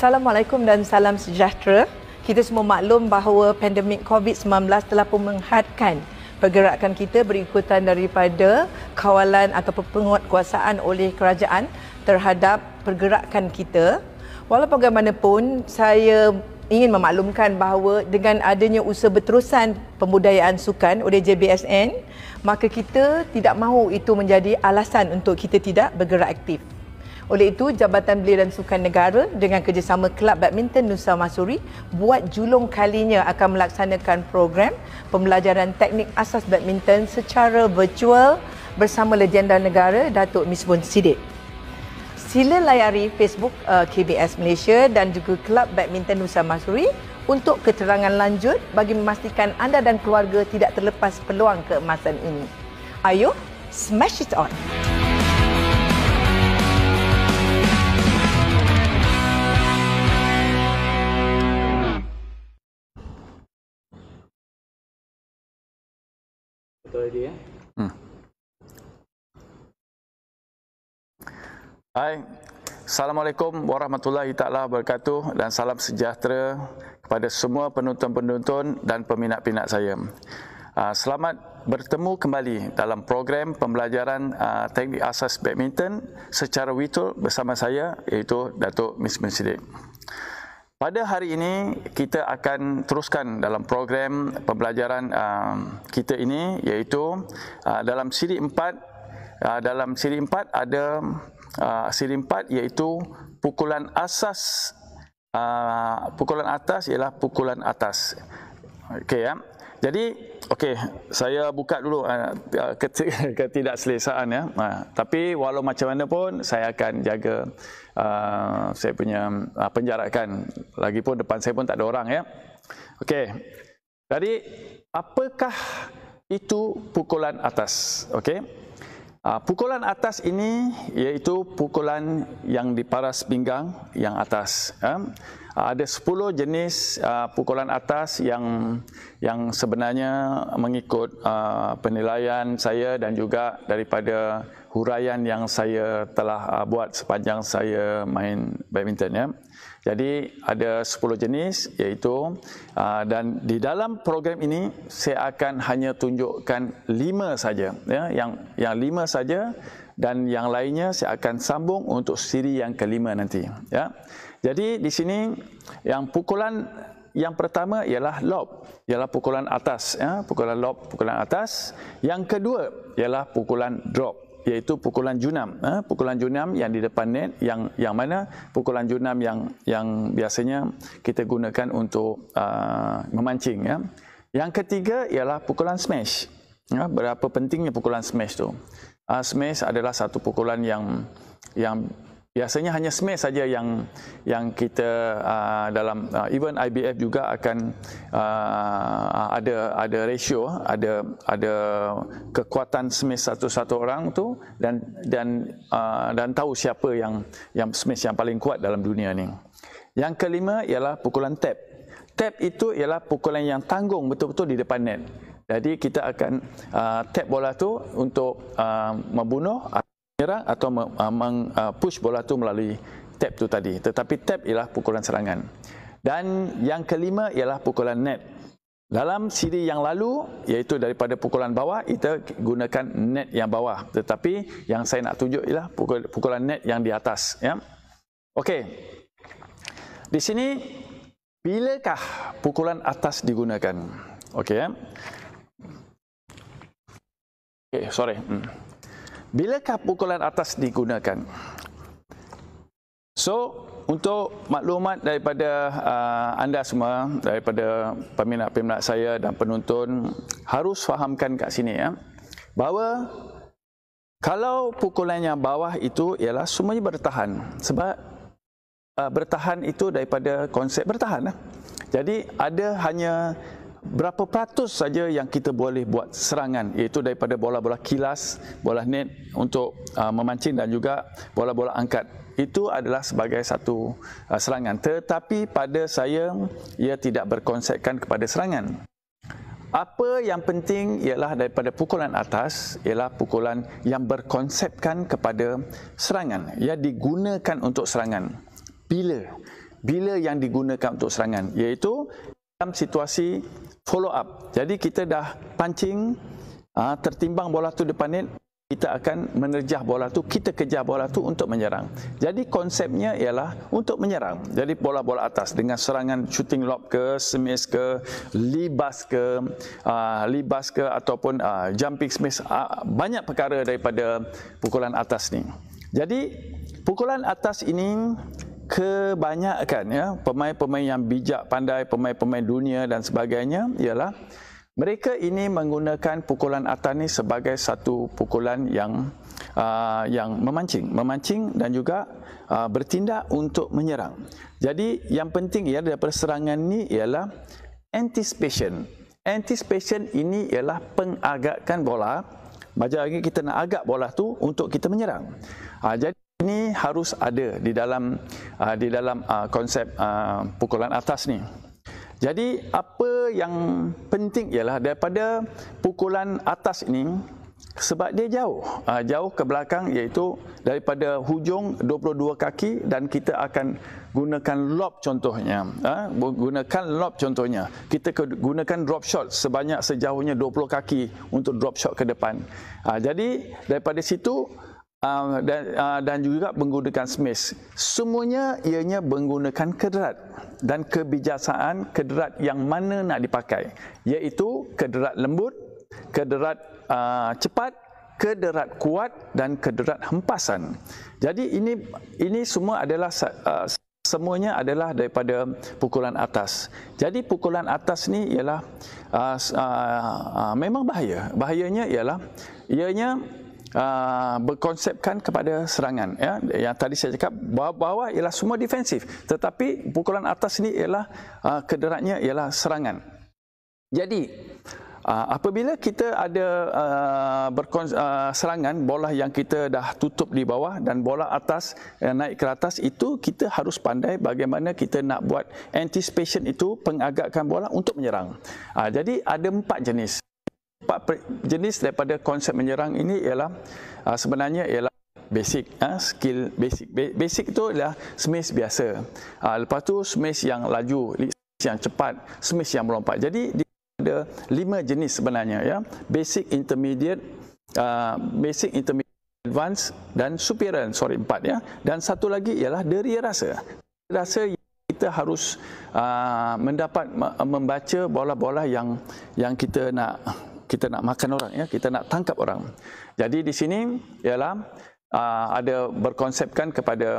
Assalamualaikum dan salam sejahtera. Kita semua maklum bahawa pandemik COVID-19 telah pun menghadkan pergerakan kita berikutan daripada kawalan ataupun penguatkuasaan oleh kerajaan terhadap pergerakan kita. Walaupun bagaimanapun, saya ingin memaklumkan bahawa dengan adanya usaha berterusan pembudayaan sukan oleh JBSN, maka kita tidak mahu itu menjadi alasan untuk kita tidak bergerak aktif. Oleh itu, Jabatan Belia dan Sukan Negara dengan kerjasama Kelab Badminton Nusa Masuri buat julung kalinya akan melaksanakan program pembelajaran teknik asas badminton secara virtual bersama legenda negara Datuk Misbun Sidik. Sila layari Facebook uh, KBS Malaysia dan juga Kelab Badminton Nusa Masuri untuk keterangan lanjut bagi memastikan anda dan keluarga tidak terlepas peluang keemasan ini. Ayo smash it on! Eh? Hmm. Hai, Assalamualaikum warahmatullahi taala wabarakatuh dan salam sejahtera kepada semua penonton-penonton dan peminat-peminat saya. Ah, selamat bertemu kembali dalam program pembelajaran ah, teknik asas badminton secara virtual bersama saya iaitu Datuk Miss Mesidik. Pada hari ini kita akan teruskan dalam program pembelajaran uh, kita ini iaitu uh, dalam siri 4 uh, dalam siri 4 ada uh, siri 4 iaitu pukulan asas uh, pukulan atas ialah pukulan atas. Okey ya. Jadi okey saya buka dulu uh, uh ketidakselesaan ya. Uh, tapi walau macam mana pun saya akan jaga Ah, saya punya uh, penjarakan lagipun depan saya pun tak ada orang ya. Okey. Jadi apakah itu pukulan atas? Okey. Uh, pukulan atas ini iaitu pukulan yang di paras pinggang yang atas. Eh? Ah, ada 10 jenis uh, pukulan atas yang yang sebenarnya mengikut uh, penilaian saya dan juga daripada huraian yang saya telah uh, buat sepanjang saya main badminton ya. Jadi ada 10 jenis iaitu uh, dan di dalam program ini saya akan hanya tunjukkan 5 saja ya yang yang 5 saja dan yang lainnya saya akan sambung untuk siri yang kelima nanti ya. Jadi di sini yang pukulan yang pertama ialah lob, ialah pukulan atas, ya, pukulan lob, pukulan atas. Yang kedua ialah pukulan drop, iaitu pukulan junam, ya, pukulan junam yang di depan net, yang yang mana pukulan junam yang yang biasanya kita gunakan untuk uh, memancing. Ya. Yang ketiga ialah pukulan smash. Ya, berapa pentingnya pukulan smash tu? Uh, smash adalah satu pukulan yang yang biasanya hanya SME saja yang yang kita uh, dalam uh, even IBF juga akan uh, ada ada ratio ada ada kekuatan SME satu-satu orang tu dan dan uh, dan tahu siapa yang yang SME yang paling kuat dalam dunia ni. Yang kelima ialah pukulan tap. Tap itu ialah pukulan yang tanggung betul-betul di depan net. Jadi kita akan uh, tap bola tu untuk uh, membunuh menyerang atau ah, meng ah, push bola tu melalui tap tu tadi tetapi tap ialah pukulan serangan dan yang kelima ialah pukulan net dalam siri yang lalu iaitu daripada pukulan bawah kita gunakan net yang bawah tetapi yang saya nak tunjuk ialah pukulan net yang di atas ya okey di sini bilakah pukulan atas digunakan okey ya okey sorry hmm. Bilakah pukulan atas digunakan? So, untuk maklumat daripada uh, anda semua, daripada peminat-peminat saya dan penonton, harus fahamkan kat sini ya, bahawa kalau pukulan yang bawah itu ialah semuanya bertahan. Sebab uh, bertahan itu daripada konsep bertahan. Lah. Jadi ada hanya berapa peratus saja yang kita boleh buat serangan iaitu daripada bola-bola kilas, bola net untuk uh, memancing dan juga bola-bola angkat. Itu adalah sebagai satu uh, serangan. Tetapi pada saya ia tidak berkonsepkan kepada serangan. Apa yang penting ialah daripada pukulan atas ialah pukulan yang berkonsepkan kepada serangan. Ia digunakan untuk serangan. Bila? Bila yang digunakan untuk serangan? Iaitu dalam situasi follow up. Jadi kita dah pancing, uh, tertimbang bola tu depan net, kita akan menerjah bola tu, kita kejar bola tu untuk menyerang. Jadi konsepnya ialah untuk menyerang. Jadi bola-bola atas dengan serangan shooting lob ke, smash ke, libas ke, uh, libas ke ataupun uh, jumping smash. Uh, banyak perkara daripada pukulan atas ni. Jadi pukulan atas ini kebanyakan ya pemain-pemain yang bijak pandai pemain-pemain dunia dan sebagainya ialah mereka ini menggunakan pukulan atas ni sebagai satu pukulan yang uh, yang memancing memancing dan juga uh, bertindak untuk menyerang. Jadi yang penting ya dari serangan ni ialah anticipation. Anticipation ini ialah pengagakan bola. Macam lagi kita nak agak bola tu untuk kita menyerang. Ha, jadi ini harus ada di dalam uh, di dalam uh, konsep uh, pukulan atas ni. Jadi apa yang penting ialah daripada pukulan atas ini sebab dia jauh, uh, jauh ke belakang iaitu daripada hujung 22 kaki dan kita akan gunakan lob contohnya, uh, gunakan lob contohnya. Kita gunakan drop shot sebanyak sejauhnya 20 kaki untuk drop shot ke depan. Uh, jadi daripada situ um, dan, uh, dan juga menggunakan smith. Semuanya ianya menggunakan kederat dan kebijaksanaan kederat yang mana nak dipakai. Iaitu kederat lembut, kederat uh, ah, cepat, kederat kuat dan kederat hempasan. Jadi ini ini semua adalah uh, semuanya adalah daripada pukulan atas. Jadi pukulan atas ni ialah uh, uh, uh, memang bahaya. Bahayanya ialah ianya Ah, berkonsepkan kepada serangan ya yang tadi saya cakap bawah, bawah ialah semua defensif tetapi pukulan atas ni ialah uh, kederatnya ialah serangan jadi uh, apabila kita ada uh, uh, serangan bola yang kita dah tutup di bawah dan bola atas yang eh, naik ke atas itu kita harus pandai bagaimana kita nak buat anticipation itu pengagakkan bola untuk menyerang uh, jadi ada empat jenis empat jenis daripada konsep menyerang ini ialah ah, sebenarnya ialah basic ah, skill basic basic itu ialah smash biasa ah, lepas tu smash yang laju smash yang cepat smash yang melompat jadi ada lima jenis sebenarnya ya basic intermediate basic intermediate advance dan superior sorry empat ya dan satu lagi ialah deria rasa rasa kita harus uh, mendapat membaca bola-bola yang yang kita nak kita nak makan orang ya kita nak tangkap orang jadi di sini ialah uh, ada berkonsepkan kepada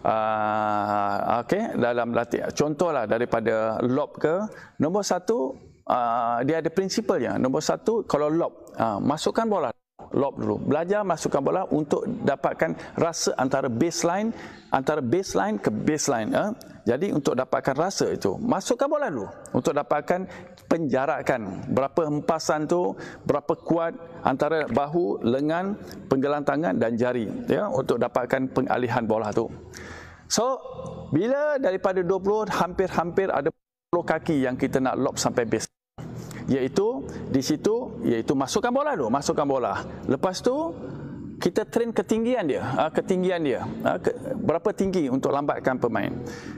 uh, okey dalam latihan contohlah daripada lob ke nombor satu uh, dia ada prinsipnya nombor satu kalau lob uh, masukkan bola lob dulu. Belajar masukkan bola untuk dapatkan rasa antara baseline antara baseline ke baseline. Eh? Jadi untuk dapatkan rasa itu, masukkan bola dulu untuk dapatkan penjarakan berapa hempasan tu, berapa kuat antara bahu, lengan, penggelang tangan dan jari ya untuk dapatkan pengalihan bola tu. So, bila daripada 20 hampir-hampir ada 10 kaki yang kita nak lob sampai baseline iaitu di situ iaitu masukkan bola dulu, masukkan bola. Lepas tu kita train ketinggian dia, ah, ketinggian dia. Ah, berapa tinggi untuk lambatkan pemain,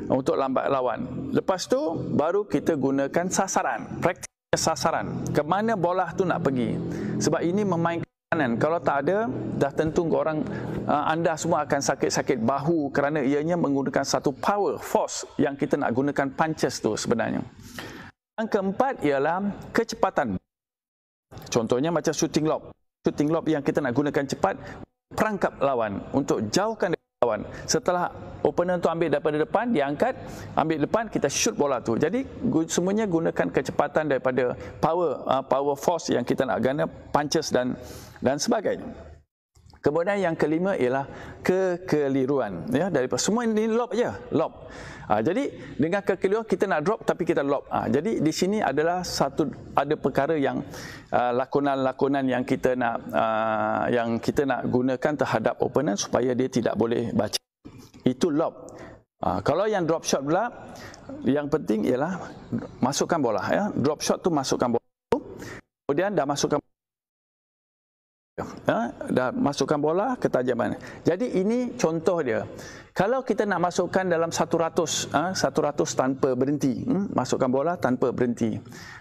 untuk lambat lawan. Lepas tu baru kita gunakan sasaran, praktik sasaran. Ke mana bola tu nak pergi? Sebab ini memainkan kanan. Kalau tak ada, dah tentu orang ah, anda semua akan sakit-sakit bahu kerana ianya menggunakan satu power, force yang kita nak gunakan punches tu sebenarnya. Yang keempat ialah kecepatan. Contohnya macam shooting lob. Shooting lob yang kita nak gunakan cepat, perangkap lawan untuk jauhkan lawan. Setelah opener tu ambil daripada depan, dia angkat, ambil depan, kita shoot bola tu. Jadi semuanya gunakan kecepatan daripada power uh, power force yang kita nak guna, punches dan dan sebagainya. Kemudian yang kelima ialah kekeliruan. Ya, dari semua ini lob aja, lob. Ha, jadi dengan kekeliruan kita nak drop tapi kita lob. Ha, jadi di sini adalah satu ada perkara yang uh, lakonan-lakonan yang kita nak uh, yang kita nak gunakan terhadap opponent supaya dia tidak boleh baca. Itu lob. Ha, kalau yang drop shot pula, yang penting ialah masukkan bola. Ya. Drop shot tu masukkan bola. Kemudian dah masukkan bola Ya. Ha? Dah masukkan bola, ke ketajaman. Jadi ini contoh dia. Kalau kita nak masukkan dalam 100, ha? 100 tanpa berhenti. Hmm? Masukkan bola tanpa berhenti.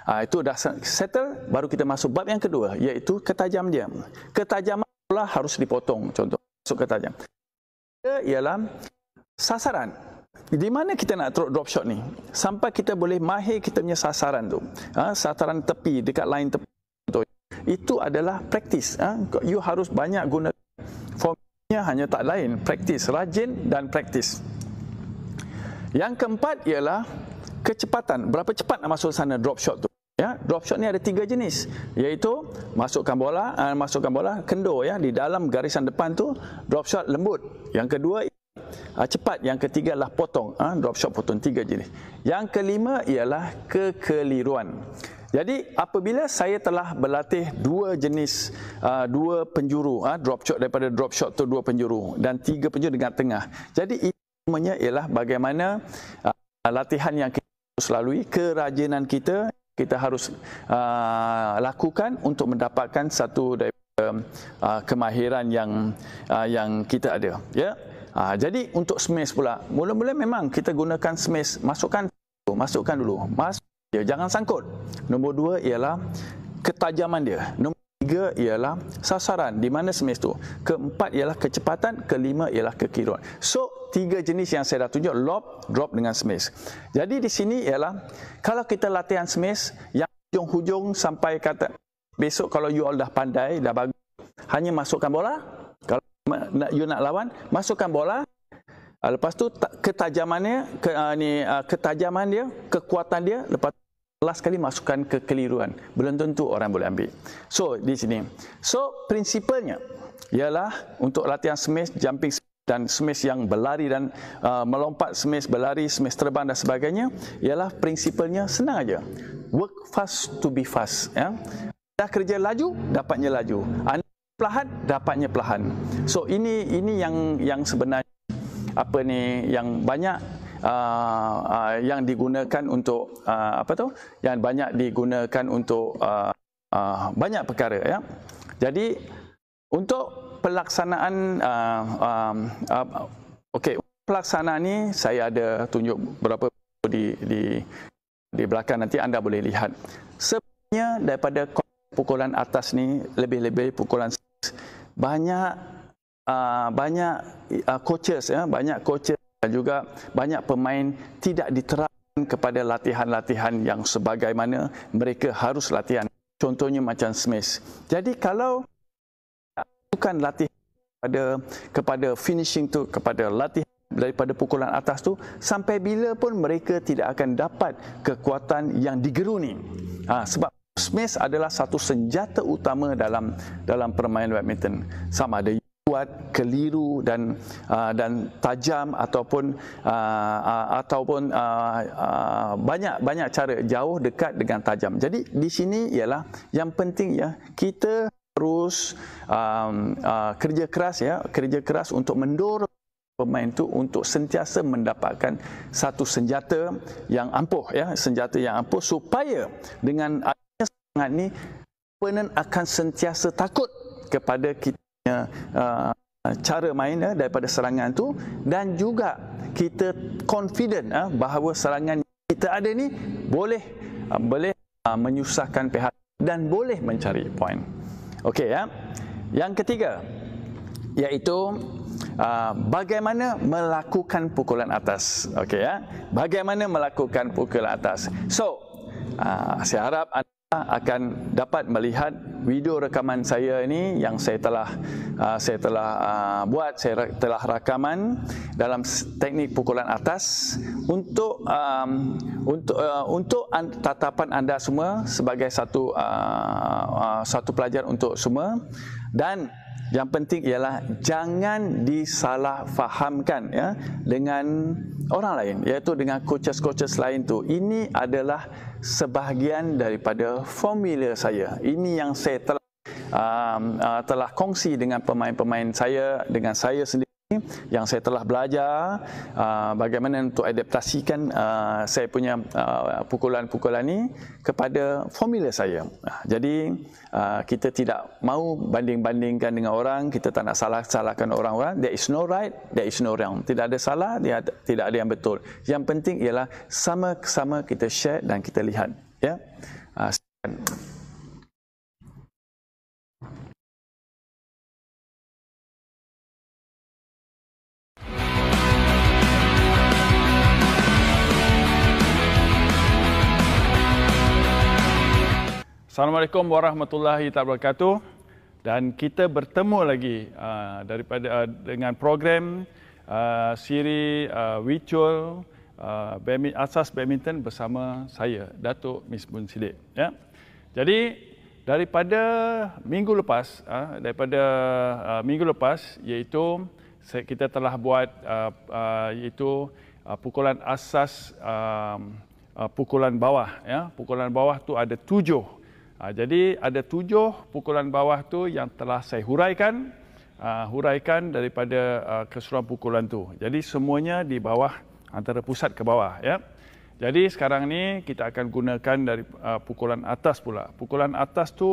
Ha, itu dah settle, baru kita masuk bab yang kedua. Iaitu ketajam dia. Ketajaman bola harus dipotong. Contoh, masuk ketajam. Dia ialah sasaran. Di mana kita nak drop shot ni? Sampai kita boleh mahir kita punya sasaran tu. Ha? Sasaran tepi, dekat line tepi itu adalah praktis. Ha? Ah. You harus banyak guna formnya hanya tak lain. Praktis, rajin dan praktis. Yang keempat ialah kecepatan. Berapa cepat nak masuk sana drop shot tu? Ya, drop shot ni ada tiga jenis iaitu masukkan bola uh, masukkan bola kendur ya di dalam garisan depan tu drop shot lembut yang kedua ah, cepat yang ketiga lah potong uh, drop shot potong tiga jenis yang kelima ialah kekeliruan jadi apabila saya telah berlatih dua jenis uh, dua penjuru uh, drop shot daripada drop shot tu dua penjuru dan tiga penjuru dengan tengah. Jadi semuanya ialah bagaimana uh, latihan yang kita harus lalui kerajinan kita kita harus uh, lakukan untuk mendapatkan satu daripada um, uh, kemahiran yang uh, yang kita ada ya. Yeah? Uh, jadi untuk smash pula mula-mula memang kita gunakan smash masukkan masukkan dulu. Masuk Ya, jangan sangkut. Nombor dua ialah ketajaman dia. Nombor tiga ialah sasaran di mana semis tu. Keempat ialah kecepatan. Kelima ialah kekiruan. So, tiga jenis yang saya dah tunjuk. Lob, drop dengan semis. Jadi di sini ialah kalau kita latihan semis yang hujung-hujung sampai kata besok kalau you all dah pandai, dah bagus. Hanya masukkan bola. Kalau you nak lawan, masukkan bola. Ah, lepas tu ketajamannya ke, uh, ni uh, ketajaman dia kekuatan dia lepas last kali masukkan kekeliruan belum tentu orang boleh ambil so di sini so prinsipalnya ialah untuk latihan smash jumping dan smash yang berlari dan uh, melompat smash berlari smash terbang dan sebagainya ialah prinsipalnya senang aja work fast to be fast ya dah kerja laju dapatnya laju anda perlahan dapatnya perlahan so ini ini yang yang sebenarnya apa ni yang banyak uh, uh, yang digunakan untuk uh, apa tu yang banyak digunakan untuk uh, uh, banyak perkara ya jadi untuk pelaksanaan uh, um, uh, okey pelaksanaan ini saya ada tunjuk berapa di di di belakang nanti anda boleh lihat sebenarnya daripada pukulan atas ni lebih-lebih pukulan banyak uh, banyak uh, coaches ya banyak coaches dan juga banyak pemain tidak diterapkan kepada latihan-latihan yang sebagaimana mereka harus latihan contohnya macam Smith jadi kalau bukan latihan pada kepada finishing tu kepada latihan daripada pukulan atas tu sampai bila pun mereka tidak akan dapat kekuatan yang digeruni. ha, sebab smash adalah satu senjata utama dalam dalam permainan badminton sama ada kuat, keliru dan uh, dan tajam ataupun uh, uh, ataupun uh, uh, banyak banyak cara jauh dekat dengan tajam. Jadi di sini ialah yang penting ya kita terus um, uh, kerja keras ya kerja keras untuk mendorong pemain itu untuk sentiasa mendapatkan satu senjata yang ampuh ya senjata yang ampuh supaya dengan adanya semangat ini pemain akan sentiasa takut kepada kita punya uh, cara main eh, daripada serangan tu dan juga kita confident eh, bahawa serangan kita ada ni boleh uh, boleh uh, menyusahkan pihak dan boleh mencari point. Okey ya. Yang ketiga iaitu bagaimana melakukan pukulan atas. Okey ya. Bagaimana melakukan pukulan atas. So, saya harap anda akan dapat melihat video rekaman saya ini yang saya telah ah, saya telah ah, buat saya telah rakaman dalam teknik pukulan atas untuk untuk ah, untuk tatapan anda semua sebagai satu satu pelajar untuk semua dan yang penting ialah jangan disalahfahamkan ya dengan orang lain iaitu dengan coaches-coaches lain tu ini adalah sebahagian daripada formula saya. Ini yang saya telah um, uh, telah kongsi dengan pemain-pemain saya dengan saya sendiri yang saya telah belajar ah, bagaimana untuk adaptasikan ah, saya punya ah, pukulan-pukulan ini kepada formula saya. jadi kita tidak mahu banding-bandingkan dengan orang, kita tak nak salah-salahkan orang-orang. There is no right, there is no wrong. Tidak ada salah, tidak ada yang betul. Yang penting ialah sama-sama kita share dan kita lihat. Ya. Yeah? Assalamualaikum warahmatullahi wabarakatuh dan kita bertemu lagi uh, daripada uh, dengan program uh, siri uh, Wichol uh, Asas Badminton bersama saya Datuk Miss Bun Sidik ya. Jadi daripada minggu lepas uh, daripada uh, minggu lepas iaitu kita telah buat uh, uh, iaitu uh, pukulan asas uh, uh, pukulan bawah ya. Pukulan bawah tu ada tujuh Ha, jadi ada tujuh pukulan bawah tu yang telah saya huraikan uh, huraikan daripada uh, keseluruhan pukulan tu. Jadi semuanya di bawah antara pusat ke bawah ya. Jadi sekarang ni kita akan gunakan dari uh, pukulan atas pula. Pukulan atas tu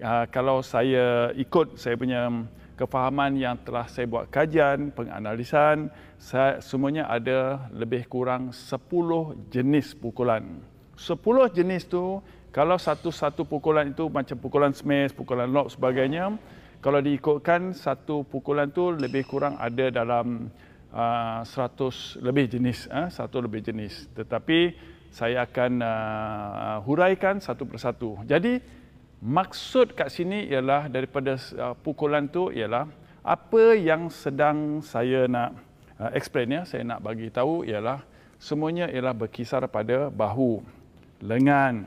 uh, kalau saya ikut saya punya kefahaman yang telah saya buat kajian, penganalisan, saya, semuanya ada lebih kurang sepuluh jenis pukulan. Sepuluh jenis tu kalau satu-satu pukulan itu macam pukulan smash, pukulan lob, sebagainya, kalau diikutkan satu pukulan tu lebih kurang ada dalam uh, ah, 100 lebih jenis, uh, satu lebih jenis. Tetapi saya akan uh, huraikan satu persatu. Jadi maksud kat sini ialah daripada uh, pukulan tu ialah apa yang sedang saya nak uh, explain ya, saya nak bagi tahu ialah semuanya ialah berkisar pada bahu, lengan,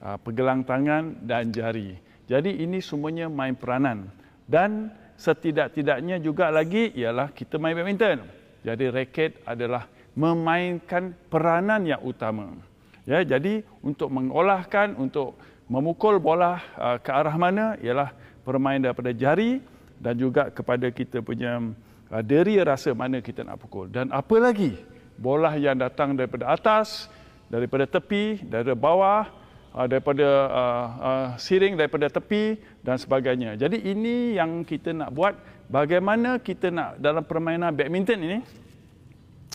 Ah, pergelang tangan dan jari. Jadi ini semuanya main peranan. Dan setidak-tidaknya juga lagi ialah kita main badminton. Jadi raket adalah memainkan peranan yang utama. Ya, jadi untuk mengolahkan, untuk memukul bola ah, ke arah mana ialah permainan daripada jari dan juga kepada kita punya uh, ah, deri rasa mana kita nak pukul. Dan apa lagi? Bola yang datang daripada atas, daripada tepi, daripada bawah, Uh, daripada uh, uh, siring daripada tepi dan sebagainya. Jadi ini yang kita nak buat bagaimana kita nak dalam permainan badminton ini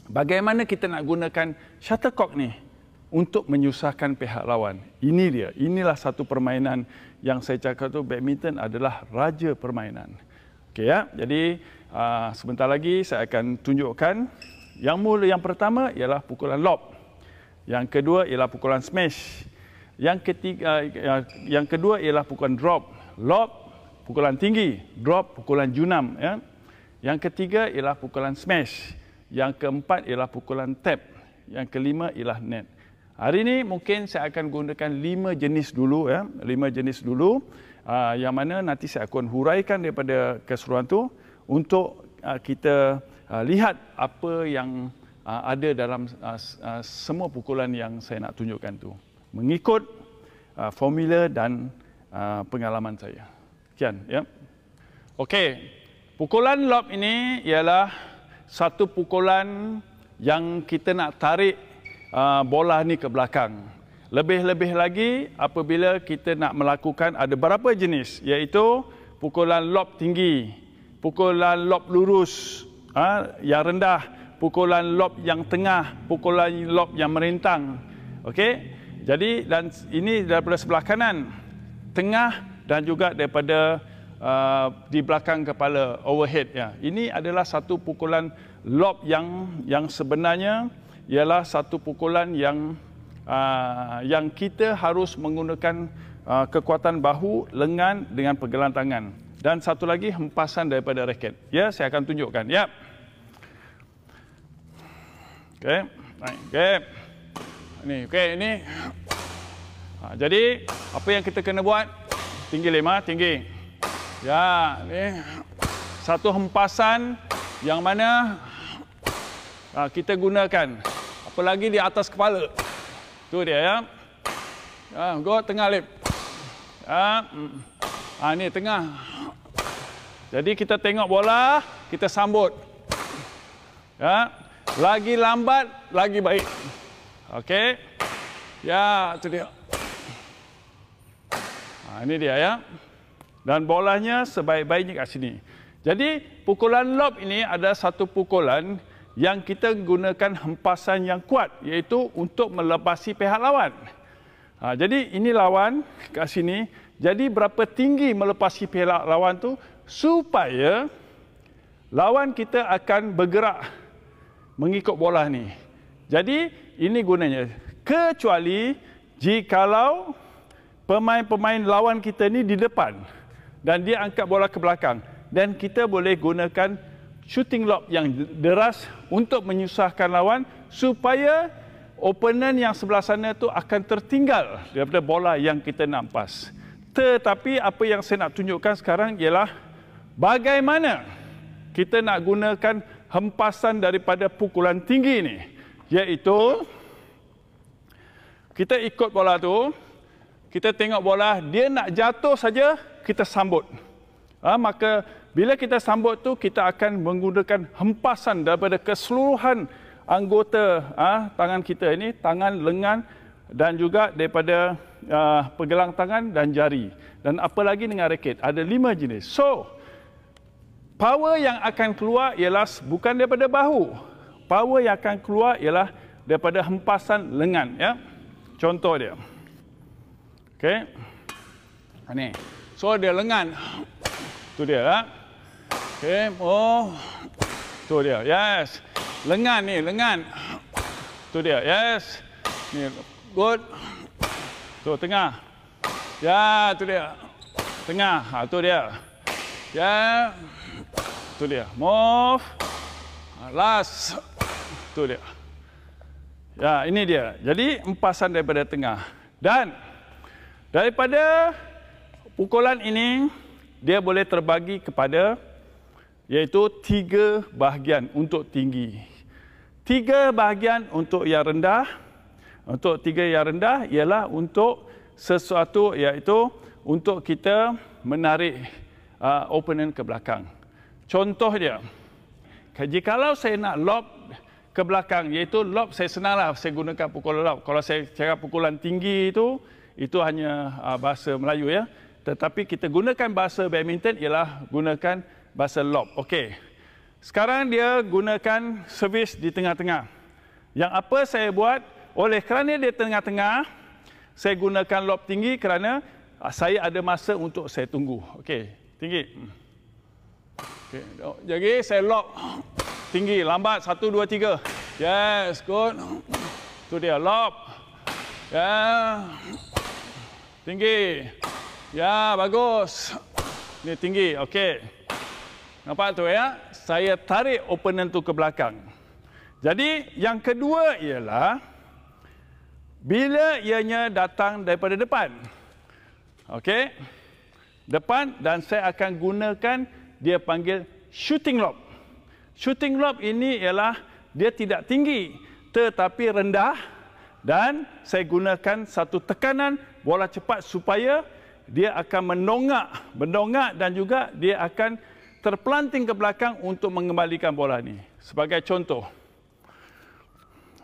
bagaimana kita nak gunakan shuttlecock ni untuk menyusahkan pihak lawan. Ini dia. Inilah satu permainan yang saya cakap tu badminton adalah raja permainan. Okay ya. Jadi uh, sebentar lagi saya akan tunjukkan yang mula yang pertama ialah pukulan lob. Yang kedua ialah pukulan smash. Yang ketiga eh, yang kedua ialah pukulan drop, lob pukulan tinggi, drop pukulan junam ya. Yang ketiga ialah pukulan smash. Yang keempat ialah pukulan tap. Yang kelima ialah net. Hari ini mungkin saya akan gunakan lima jenis dulu ya, lima jenis dulu ah, yang mana nanti saya akan huraikan daripada keseluruhan tu untuk ah, kita ah, lihat apa yang ada dalam semua pukulan yang saya nak tunjukkan tu mengikut uh, formula dan uh, pengalaman saya. Sekian. Ya. Okey, pukulan lob ini ialah satu pukulan yang kita nak tarik uh, bola ni ke belakang. Lebih-lebih lagi apabila kita nak melakukan ada berapa jenis iaitu pukulan lob tinggi, pukulan lob lurus uh, yang rendah, pukulan lob yang tengah, pukulan lob yang merintang. Okey, jadi dan ini daripada sebelah kanan tengah dan juga daripada uh, di belakang kepala overhead ya ini adalah satu pukulan lob yang yang sebenarnya ialah satu pukulan yang uh, yang kita harus menggunakan uh, kekuatan bahu lengan dengan pergelangan tangan dan satu lagi hempasan daripada raket ya saya akan tunjukkan Yap, yep. okey okey Ni, okey, ni. Ha, jadi, apa yang kita kena buat? Tinggi lima, tinggi. Ya, ni. Satu hempasan yang mana ha, kita gunakan. Apalagi di atas kepala. Tu dia, ya. Ya, go tengah lip. Ya. Mm. Ha, ni tengah. Jadi, kita tengok bola, kita sambut. Ya. Lagi lambat, lagi baik. Okey. Ya, tu dia. Ha, ini dia ya. Dan bolanya sebaik-baiknya kat sini. Jadi, pukulan lob ini ada satu pukulan yang kita gunakan hempasan yang kuat iaitu untuk melepasi pihak lawan. Ha, jadi ini lawan kat sini. Jadi berapa tinggi melepasi pihak lawan tu supaya lawan kita akan bergerak mengikut bola ni. Jadi ini gunanya kecuali jikalau pemain-pemain lawan kita ni di depan dan dia angkat bola ke belakang dan kita boleh gunakan shooting lob yang deras untuk menyusahkan lawan supaya opponent yang sebelah sana tu akan tertinggal daripada bola yang kita nampas. Tetapi apa yang saya nak tunjukkan sekarang ialah bagaimana kita nak gunakan hempasan daripada pukulan tinggi ini iaitu kita ikut bola tu, kita tengok bola dia nak jatuh saja kita sambut. Ha, maka bila kita sambut tu kita akan menggunakan hempasan daripada keseluruhan anggota ha, tangan kita ini, tangan, lengan dan juga daripada uh, ha, pergelang tangan dan jari. Dan apa lagi dengan raket? Ada lima jenis. So, power yang akan keluar ialah bukan daripada bahu, power yang akan keluar ialah daripada hempasan lengan ya contoh dia okey ha, ni so dia lengan tu dia lah okey oh tu dia yes lengan ni lengan tu dia yes ni good tu tengah ya tu dia tengah ha tu dia ya tu dia move ha, last tu dia. Ya, ini dia. Jadi empasan daripada tengah. Dan daripada pukulan ini dia boleh terbagi kepada iaitu tiga bahagian untuk tinggi. Tiga bahagian untuk yang rendah. Untuk tiga yang rendah ialah untuk sesuatu iaitu untuk kita menarik uh, opponent ke belakang. Contoh dia. Jikalau saya nak lob ke belakang iaitu lob saya senang lah saya gunakan pukulan lob. Kalau saya cakap pukulan tinggi itu, itu hanya uh, bahasa Melayu ya. Tetapi kita gunakan bahasa badminton ialah gunakan bahasa lob. Okey. Sekarang dia gunakan servis di tengah-tengah. Yang apa saya buat? Oleh kerana dia tengah-tengah, saya gunakan lob tinggi kerana ah, saya ada masa untuk saya tunggu. Okey, tinggi. Hmm. Okey, Jadi saya lob tinggi, lambat, satu, dua, tiga. Yes, good. Itu dia, lob. Ya. Yeah. Tinggi. Ya, yeah, bagus. Ini tinggi, okey. Nampak tu ya? Saya tarik opponent tu ke belakang. Jadi, yang kedua ialah, bila ianya datang daripada depan. Okey. Depan dan saya akan gunakan dia panggil shooting lob. Shooting lob ini ialah dia tidak tinggi tetapi rendah dan saya gunakan satu tekanan bola cepat supaya dia akan mendongak, mendongak dan juga dia akan terpelanting ke belakang untuk mengembalikan bola ini. Sebagai contoh.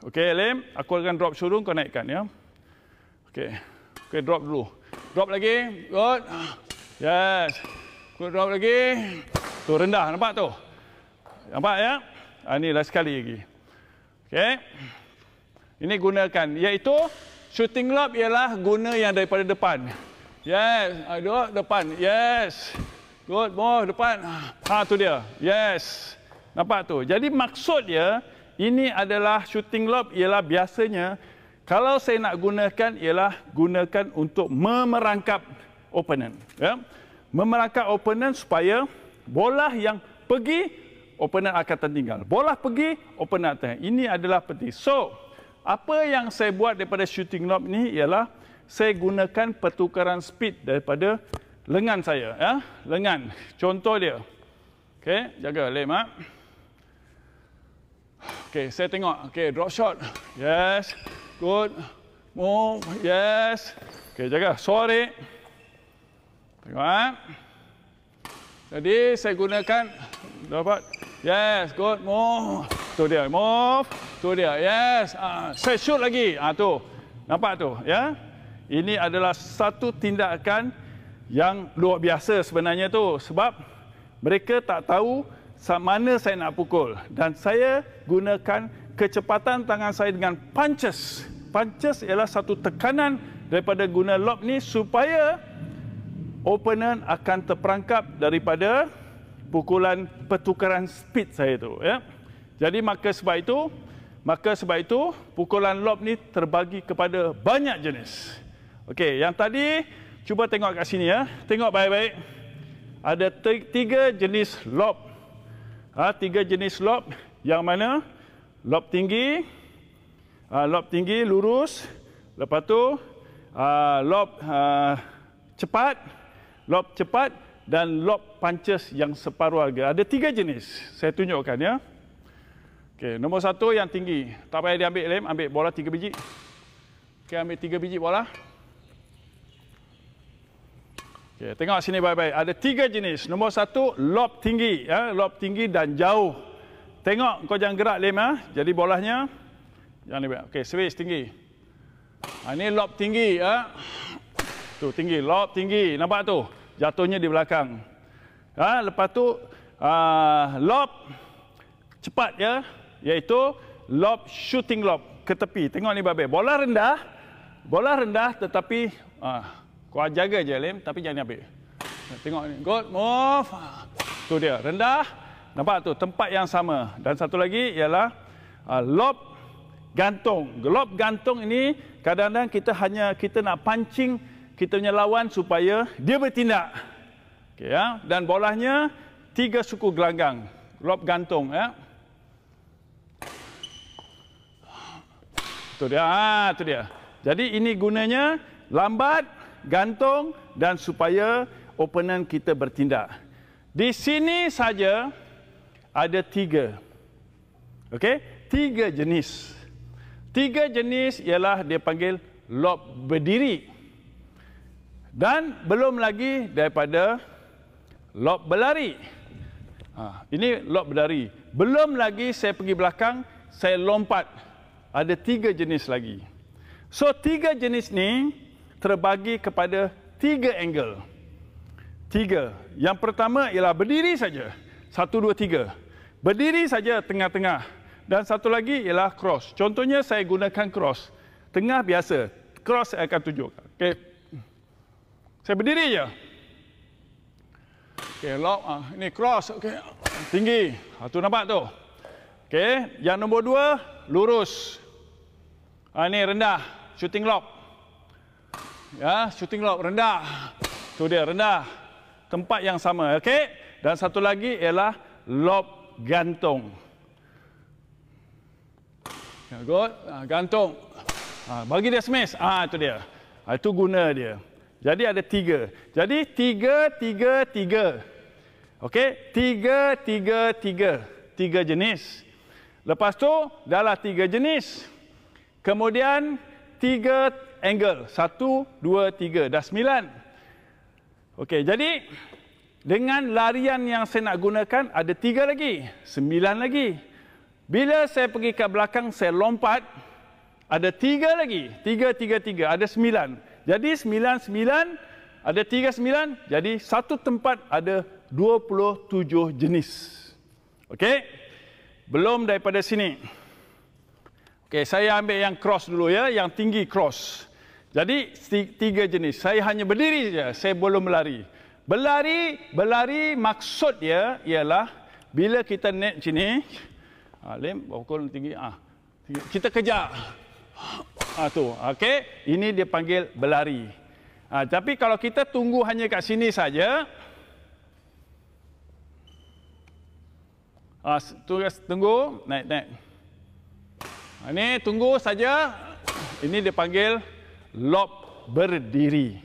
Okey, Lem, aku akan drop surung kau naikkan ya. Okey. Okey, drop dulu. Drop lagi. Good. Yes. Good drop lagi. Tu rendah nampak tu? Nampak ya? Ha, ah, ini last sekali lagi. Okay, Ini gunakan iaitu shooting lob ialah guna yang daripada depan. Yes, aduh ah, depan. Yes. Good boy depan. Ha tu dia. Yes. Nampak tu. Jadi maksud dia ini adalah shooting lob ialah biasanya kalau saya nak gunakan ialah gunakan untuk memerangkap opponent. Ya. Memerangkap opponent supaya bola yang pergi opener akan tertinggal. Bola pergi, opener akan tertinggal. Ini adalah penting. So, apa yang saya buat daripada shooting lob ini ialah saya gunakan pertukaran speed daripada lengan saya. Ya? Lengan. Contoh dia. Okay, jaga lem. Ha? Okay, saya tengok. Okay, drop shot. Yes. Good. Move. Yes. Okay, jaga. Sorry. Tengok. Ha? Jadi, saya gunakan. Dapat. Yes, good. Move. Tu dia. Move. Tu dia. Yes. Ah, saya shoot lagi. Ah tu. Nampak tu, ya? Yeah? Ini adalah satu tindakan yang luar biasa sebenarnya tu sebab mereka tak tahu mana saya nak pukul dan saya gunakan kecepatan tangan saya dengan punches. Punches ialah satu tekanan daripada guna lob ni supaya opponent akan terperangkap daripada pukulan pertukaran speed saya tu ya. Jadi maka sebab itu maka sebab itu pukulan lob ni terbagi kepada banyak jenis. Okey, yang tadi cuba tengok kat sini ya. Tengok baik-baik. Ada tiga jenis lob. Ha, tiga jenis lob yang mana lob tinggi ha, lob tinggi lurus lepas tu ha, lob ha, cepat lob cepat dan lob punches yang separuh harga. Ada tiga jenis. Saya tunjukkan ya. Okey, nombor satu yang tinggi. Tak payah diambil lem, ambil bola tiga biji. Okey, ambil tiga biji bola. Okey, tengok sini baik-baik. Ada tiga jenis. Nombor satu, lob tinggi. Ya. Lob tinggi dan jauh. Tengok, kau jangan gerak lem. Ya. Jadi bolanya. Jangan lebih. Okey, switch tinggi. Ha, ini lob tinggi. Ya. Tu tinggi, lob tinggi. Nampak Nampak tu? jatuhnya di belakang. Ha, lepas tu uh, lob cepat ya, iaitu lob shooting lob ke tepi. Tengok ni babe, bola rendah. Bola rendah tetapi uh, ah, kau jaga je Lim, tapi jangan ambil. Tengok ni, good move. Ah, tu dia, rendah. Nampak tu, tempat yang sama. Dan satu lagi ialah uh, lob gantung. Lob gantung ini kadang-kadang kita hanya kita nak pancing kita punya lawan supaya dia bertindak. Okay, ya. Dan bolahnya tiga suku gelanggang. lob gantung. Ya. Itu dia. Ha, itu dia. Jadi ini gunanya lambat, gantung dan supaya opponent kita bertindak. Di sini saja ada tiga. okay? tiga jenis. Tiga jenis ialah dia panggil lob berdiri. Dan belum lagi daripada lob berlari. Ha, ini lob berlari. Belum lagi saya pergi belakang, saya lompat. Ada tiga jenis lagi. So, tiga jenis ni terbagi kepada tiga angle. Tiga. Yang pertama ialah berdiri saja. Satu, dua, tiga. Berdiri saja tengah-tengah. Dan satu lagi ialah cross. Contohnya saya gunakan cross. Tengah biasa. Cross saya akan tunjuk. Okay. Saya berdiri je. Okey, lock. Ah, ini cross. Okey. Tinggi. Ha, tu nampak tu. Okey, yang nombor dua, lurus. Ha, ah, ini rendah. Shooting lock. Ya, shooting lock rendah. Tu dia rendah. Tempat yang sama. Okey. Dan satu lagi ialah lob gantung. Ya, good. Ah, gantung. Bagi dia smash. Ah, itu dia. Itu guna dia. Jadi ada tiga. Jadi tiga, tiga, tiga. Okey, tiga, tiga, tiga. Tiga jenis. Lepas tu, dahlah tiga jenis. Kemudian, tiga angle. Satu, dua, tiga. Dah sembilan. Okey, jadi dengan larian yang saya nak gunakan, ada tiga lagi. Sembilan lagi. Bila saya pergi ke belakang, saya lompat. Ada tiga lagi. Tiga, tiga, tiga. Ada sembilan. Sembilan. Jadi sembilan sembilan ada tiga sembilan jadi satu tempat ada dua puluh tujuh jenis. Okey. Belum daripada sini. Okey, saya ambil yang cross dulu ya, yang tinggi cross. Jadi tiga jenis. Saya hanya berdiri saja, saya belum berlari. Berlari, berlari maksud dia ialah bila kita naik sini, alim, ah, pokok tinggi ah. Kita kejar. Ha, tu, okey. Ini dia panggil berlari. Ha, tapi kalau kita tunggu hanya kat sini saja, ha, tunggu, tunggu, naik, naik. Ha, ini tunggu saja. Ini dia panggil lob berdiri.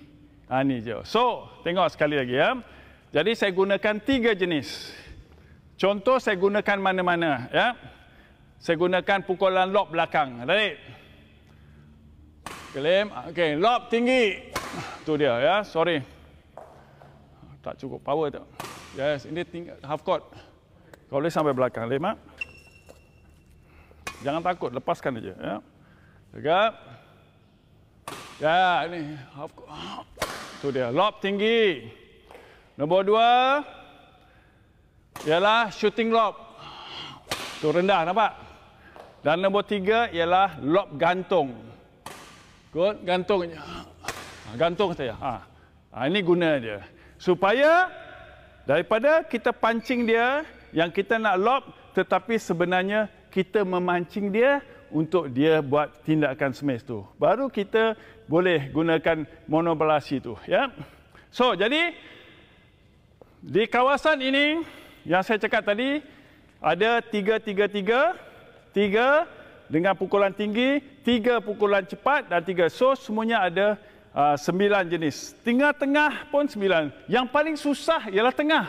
Ha, ini je. So, tengok sekali lagi ya. Jadi saya gunakan tiga jenis. Contoh saya gunakan mana-mana ya. Saya gunakan pukulan lob belakang. Right? Claim. Okey, lob tinggi. Tu dia ya. Sorry. Tak cukup power tu. Yes, ini tinggi, half court. Kau boleh sampai belakang, Lima. Ha? Jangan takut, lepaskan aja ya. Tegak. Ya, ini half court. Tu dia, lob tinggi. Nombor dua. Ialah shooting lob. Tu rendah, nampak? Dan nombor tiga ialah lob gantung. Ikut gantungnya. Ha, gantung saya. Ha. ha. ini guna dia. Supaya daripada kita pancing dia yang kita nak lob tetapi sebenarnya kita memancing dia untuk dia buat tindakan smash tu. Baru kita boleh gunakan monoblasi tu, ya. So, jadi di kawasan ini yang saya cakap tadi ada 3 3 3 3 dengan pukulan tinggi tiga pukulan cepat dan tiga so semuanya ada uh, sembilan jenis. Tengah-tengah pun sembilan. Yang paling susah ialah tengah.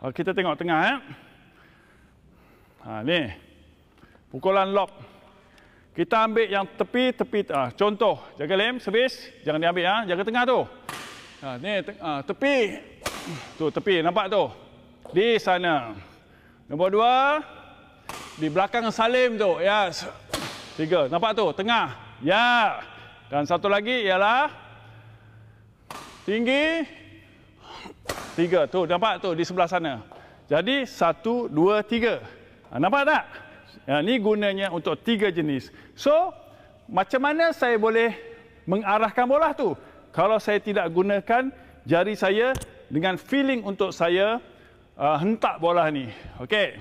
Uh, kita tengok tengah eh. Ha ni. Pukulan lob. Kita ambil yang tepi tepi uh, contoh jaga lem servis jangan diambil ya, jaga tengah tu. Ha ni te- uh, tepi. Tu tepi nampak tu. Di sana. Nombor dua. Di belakang Salim tu. Yes. Tiga. Nampak tu? Tengah. Ya. Dan satu lagi ialah tinggi. Tiga. Tu nampak tu di sebelah sana. Jadi satu, dua, tiga. Ha, nampak tak? Ya, ha, ini gunanya untuk tiga jenis. So, macam mana saya boleh mengarahkan bola tu? Kalau saya tidak gunakan jari saya dengan feeling untuk saya uh, hentak bola ni. Okey.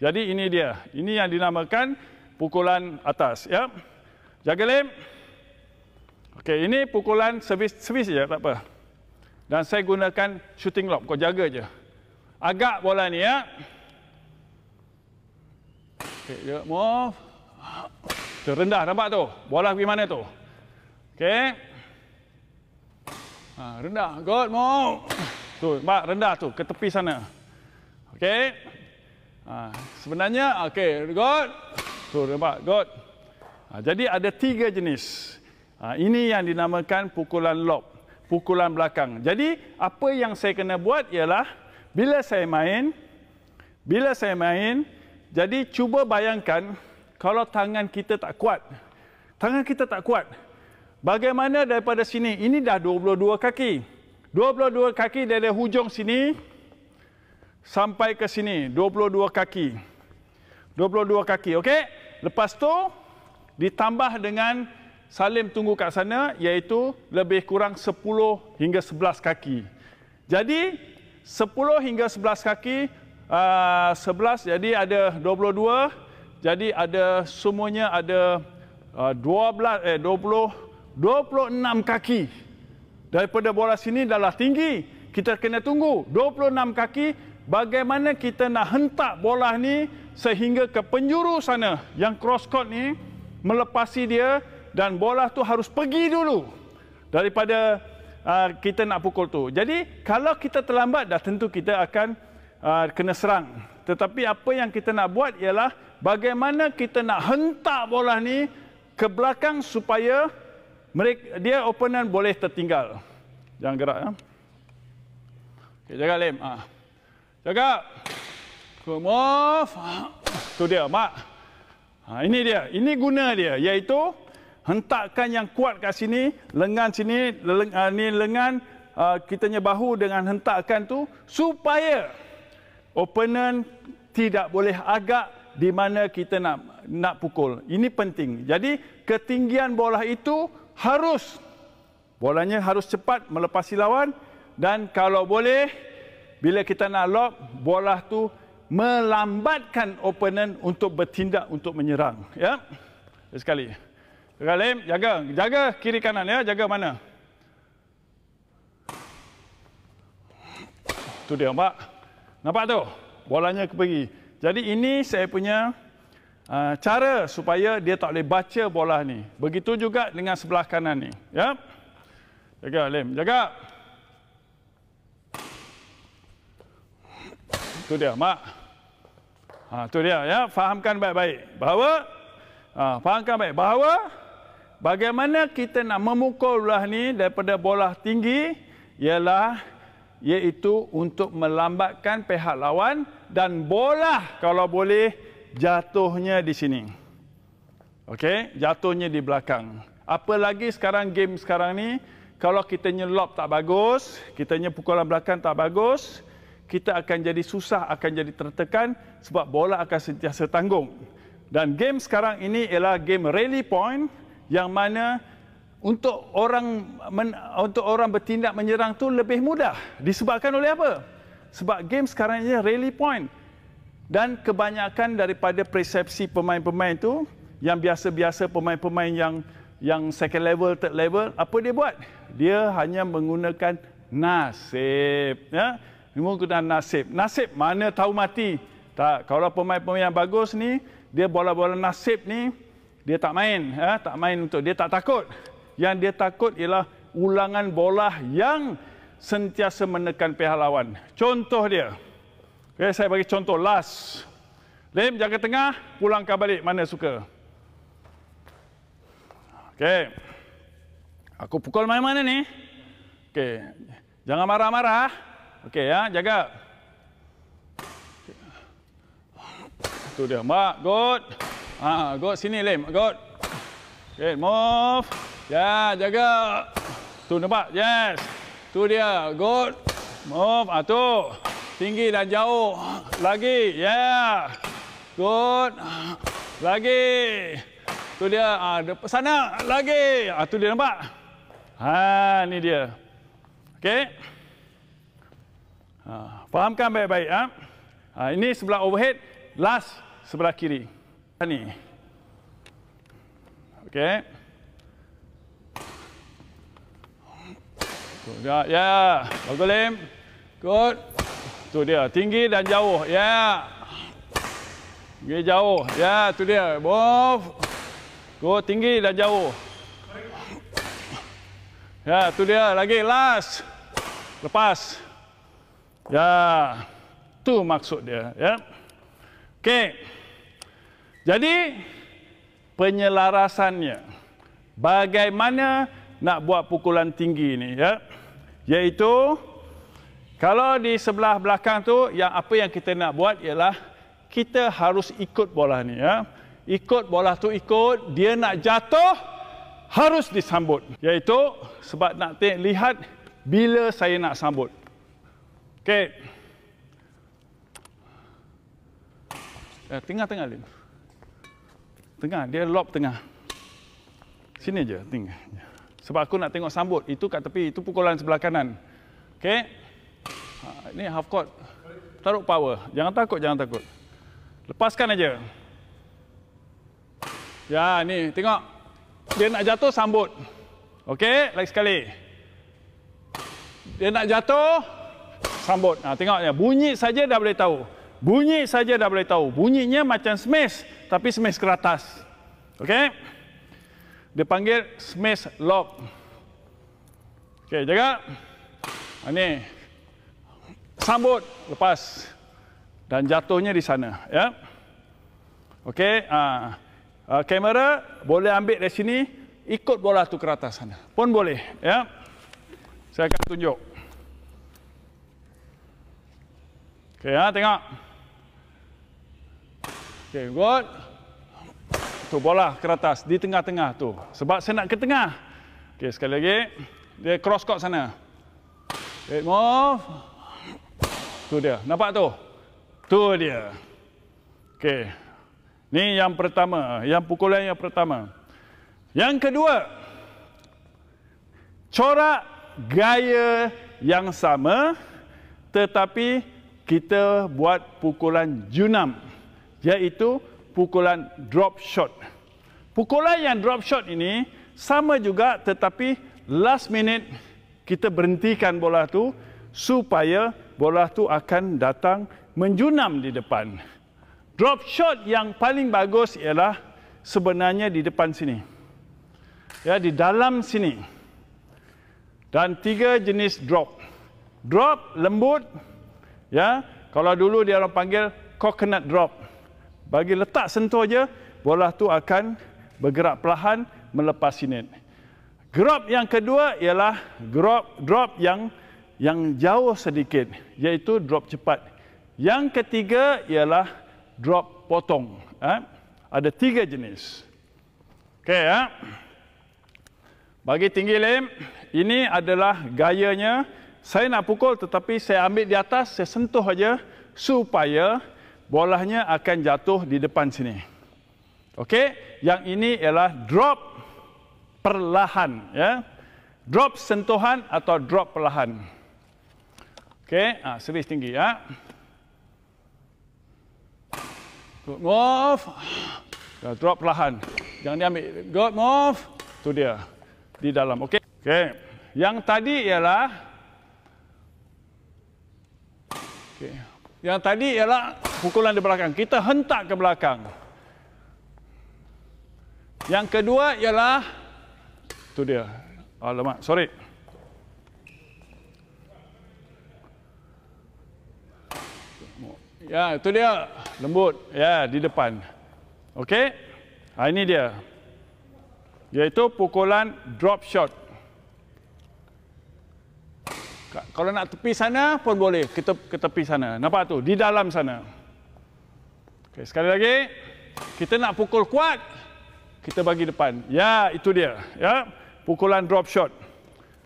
Jadi ini dia. Ini yang dinamakan pukulan atas ya. Jaga lem. Okey, ini pukulan servis servis saja, tak apa. Dan saya gunakan shooting lob. Kau jaga je. Agak bola ni ya. Okey, dia move. Terendah nampak tu. Bola pergi mana tu? Okey. Ha, rendah. Good move. Tu, mak rendah tu ke tepi sana. Okey. Ha, sebenarnya okey, good. So nampak God. Ha, jadi ada tiga jenis. Ha, ini yang dinamakan pukulan lob, pukulan belakang. Jadi apa yang saya kena buat ialah bila saya main, bila saya main, jadi cuba bayangkan kalau tangan kita tak kuat. Tangan kita tak kuat. Bagaimana daripada sini? Ini dah 22 kaki. 22 kaki dari hujung sini sampai ke sini. 22 kaki. 22 kaki, okey? Lepas tu ditambah dengan Salim tunggu kat sana iaitu lebih kurang 10 hingga 11 kaki. Jadi 10 hingga 11 kaki uh, ah, 11 jadi ada 22 jadi ada semuanya ada uh, ah, 12 eh 20 26 kaki. Daripada bola sini dah tinggi. Kita kena tunggu 26 kaki bagaimana kita nak hentak bola ni sehingga ke penjuru sana yang cross court ni melepasi dia dan bola tu harus pergi dulu daripada uh, kita nak pukul tu. Jadi kalau kita terlambat dah tentu kita akan uh, kena serang. Tetapi apa yang kita nak buat ialah bagaimana kita nak hentak bola ni ke belakang supaya mereka, dia opponent boleh tertinggal. Jangan gerak ya. Okay, jaga lem. Ah. Jaga. Jaga. Come off. Tu dia, mak. Ha, ini dia. Ini guna dia iaitu hentakkan yang kuat kat sini, lengan sini, leleng, uh, ha, ni lengan uh, kitanya bahu dengan hentakkan tu supaya opponent tidak boleh agak di mana kita nak nak pukul. Ini penting. Jadi ketinggian bola itu harus bolanya harus cepat melepasi lawan dan kalau boleh bila kita nak lock bola tu melambatkan opponent untuk bertindak untuk menyerang ya sekali Galim jaga jaga kiri kanan ya jaga mana tu dia nampak nampak tu bolanya pergi jadi ini saya punya uh, cara supaya dia tak boleh baca bola ni begitu juga dengan sebelah kanan ni ya jaga Galim jaga tu dia nampak Ha, tu dia ya, fahamkan baik-baik. Bahawa ha, fahamkan baik bahawa bagaimana kita nak memukul ulah ni daripada bola tinggi ialah iaitu untuk melambatkan pihak lawan dan bola kalau boleh jatuhnya di sini. Okey, jatuhnya di belakang. Apalagi sekarang game sekarang ni kalau kita nyelop tak bagus, kita pukulan belakang tak bagus, kita akan jadi susah, akan jadi tertekan sebab bola akan sentiasa tanggung. Dan game sekarang ini ialah game rally point yang mana untuk orang men, untuk orang bertindak menyerang tu lebih mudah disebabkan oleh apa? Sebab game sekarang ini rally point dan kebanyakan daripada persepsi pemain-pemain tu yang biasa-biasa pemain-pemain yang yang second level, third level, apa dia buat? Dia hanya menggunakan nasib. Ya? Semua guna nasib. Nasib mana tahu mati. Tak, kalau pemain-pemain yang bagus ni, dia bola-bola nasib ni, dia tak main. Ha? Tak main untuk dia tak takut. Yang dia takut ialah ulangan bola yang sentiasa menekan pihak lawan. Contoh dia. Okay, saya bagi contoh last. Lim jaga tengah, pulangkan balik mana suka. Okey. Aku pukul main mana ni? Okey. Jangan marah-marah. Ha? Okey ya, jaga. Tu dia. Mak, good. Ha, good sini Lim. Good. Okey, move. Ya, jaga. Tu nampak. Yes. Tu dia. Good. Move. Ah tu. Tinggi dan jauh. Lagi. Yeah. Good. Lagi. Tu dia. Ah ha, depan sana. Lagi. Ah tu dia nampak. Ha, ni dia. Okey. Ha, fahamkan baik-baik. Ha? Ha, ini sebelah overhead, last sebelah kiri. Ini. Ha, okay. Good job. Ya, yeah. Bagus, Lim. Good. Tu dia. Tinggi dan jauh. Yeah. Tinggi jauh. Yeah, tu dia. Both. Good. Tinggi dan jauh. Yeah, tu dia. Lagi. Last. Lepas. Ya, tu maksud dia. Ya. Okey. Jadi, penyelarasannya. Bagaimana nak buat pukulan tinggi ini. ya iaitu kalau di sebelah belakang tu yang apa yang kita nak buat ialah kita harus ikut bola ni ya ikut bola tu ikut dia nak jatuh harus disambut Yaitu sebab nak lihat bila saya nak sambut Okay. Eh, tengah-tengah, Lin. Tengah. Dia lob tengah. Sini aja Tengah. Sebab aku nak tengok sambut. Itu kat tepi. Itu pukulan sebelah kanan. Okay. Ha, ini half court. Taruh power. Jangan takut, jangan takut. Lepaskan aja. Ya, ni. Tengok. Dia nak jatuh, sambut. Okay. Lagi sekali. Dia nak jatuh sambut. Ha, ya bunyi saja dah boleh tahu. Bunyi saja dah boleh tahu. Bunyinya macam smash tapi smash keratas. Okey. Dia panggil smash lock. Okey, jaga. Ha, ini sambut lepas dan jatuhnya di sana, ya. Okey, ah ha. ha, kamera boleh ambil dari sini ikut bola tu ke atas sana. Pun boleh, ya. Saya akan tunjuk. OK ah, Tu bola ke atas di tengah-tengah tu sebab saya nak ke tengah. Okay, sekali lagi. Dia cross court sana. Wait move. Tu dia. Nampak tu? Tu dia. Okay. Ni yang pertama, yang pukulan yang pertama. Yang kedua. Corak gaya yang sama tetapi kita buat pukulan junam iaitu pukulan drop shot. Pukulan yang drop shot ini sama juga tetapi last minute kita berhentikan bola tu supaya bola tu akan datang menjunam di depan. Drop shot yang paling bagus ialah sebenarnya di depan sini. Ya di dalam sini. Dan tiga jenis drop. Drop lembut, Ya, kalau dulu dia orang panggil coconut drop. Bagi letak sentuh aja, bola tu akan bergerak perlahan melepasi net. Drop yang kedua ialah drop drop yang yang jauh sedikit, iaitu drop cepat. Yang ketiga ialah drop potong. Ha? Ada tiga jenis. Okey, ha? bagi tinggi lem, ini adalah gayanya saya nak pukul tetapi saya ambil di atas, saya sentuh aja supaya bolanya akan jatuh di depan sini. Okey, yang ini ialah drop perlahan ya. Drop sentuhan atau drop perlahan. Okey, ah servis tinggi ya. Good move. Dah drop perlahan. Jangan ambil, Good move. Tu dia. Di dalam. Okey. Okey. Yang tadi ialah Okey. Yang tadi ialah pukulan di belakang. Kita hentak ke belakang. Yang kedua ialah tu dia. Alamak, sorry. Ya, itu dia. Lembut. Ya, di depan. Okey. Ha, ini dia. Iaitu pukulan drop shot. Kalau nak tepi sana pun boleh. Kita ke tepi sana. Nampak tu? Di dalam sana. Okay sekali lagi. Kita nak pukul kuat. Kita bagi depan. Ya, itu dia. Ya. Pukulan drop shot.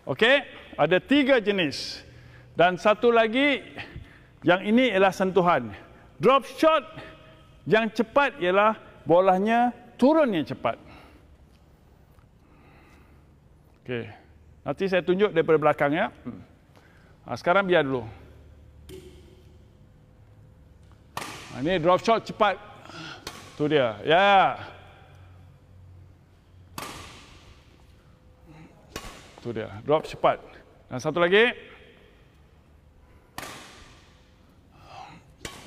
Okey, ada tiga jenis. Dan satu lagi yang ini ialah sentuhan. Drop shot yang cepat ialah bolanya turunnya cepat. Okey. Nanti saya tunjuk daripada belakang ya. Hmm. Ah, sekarang biar dulu. Ah, ha, ini drop shot cepat. Tu dia. Ya. Tu dia. Drop cepat. Dan satu lagi.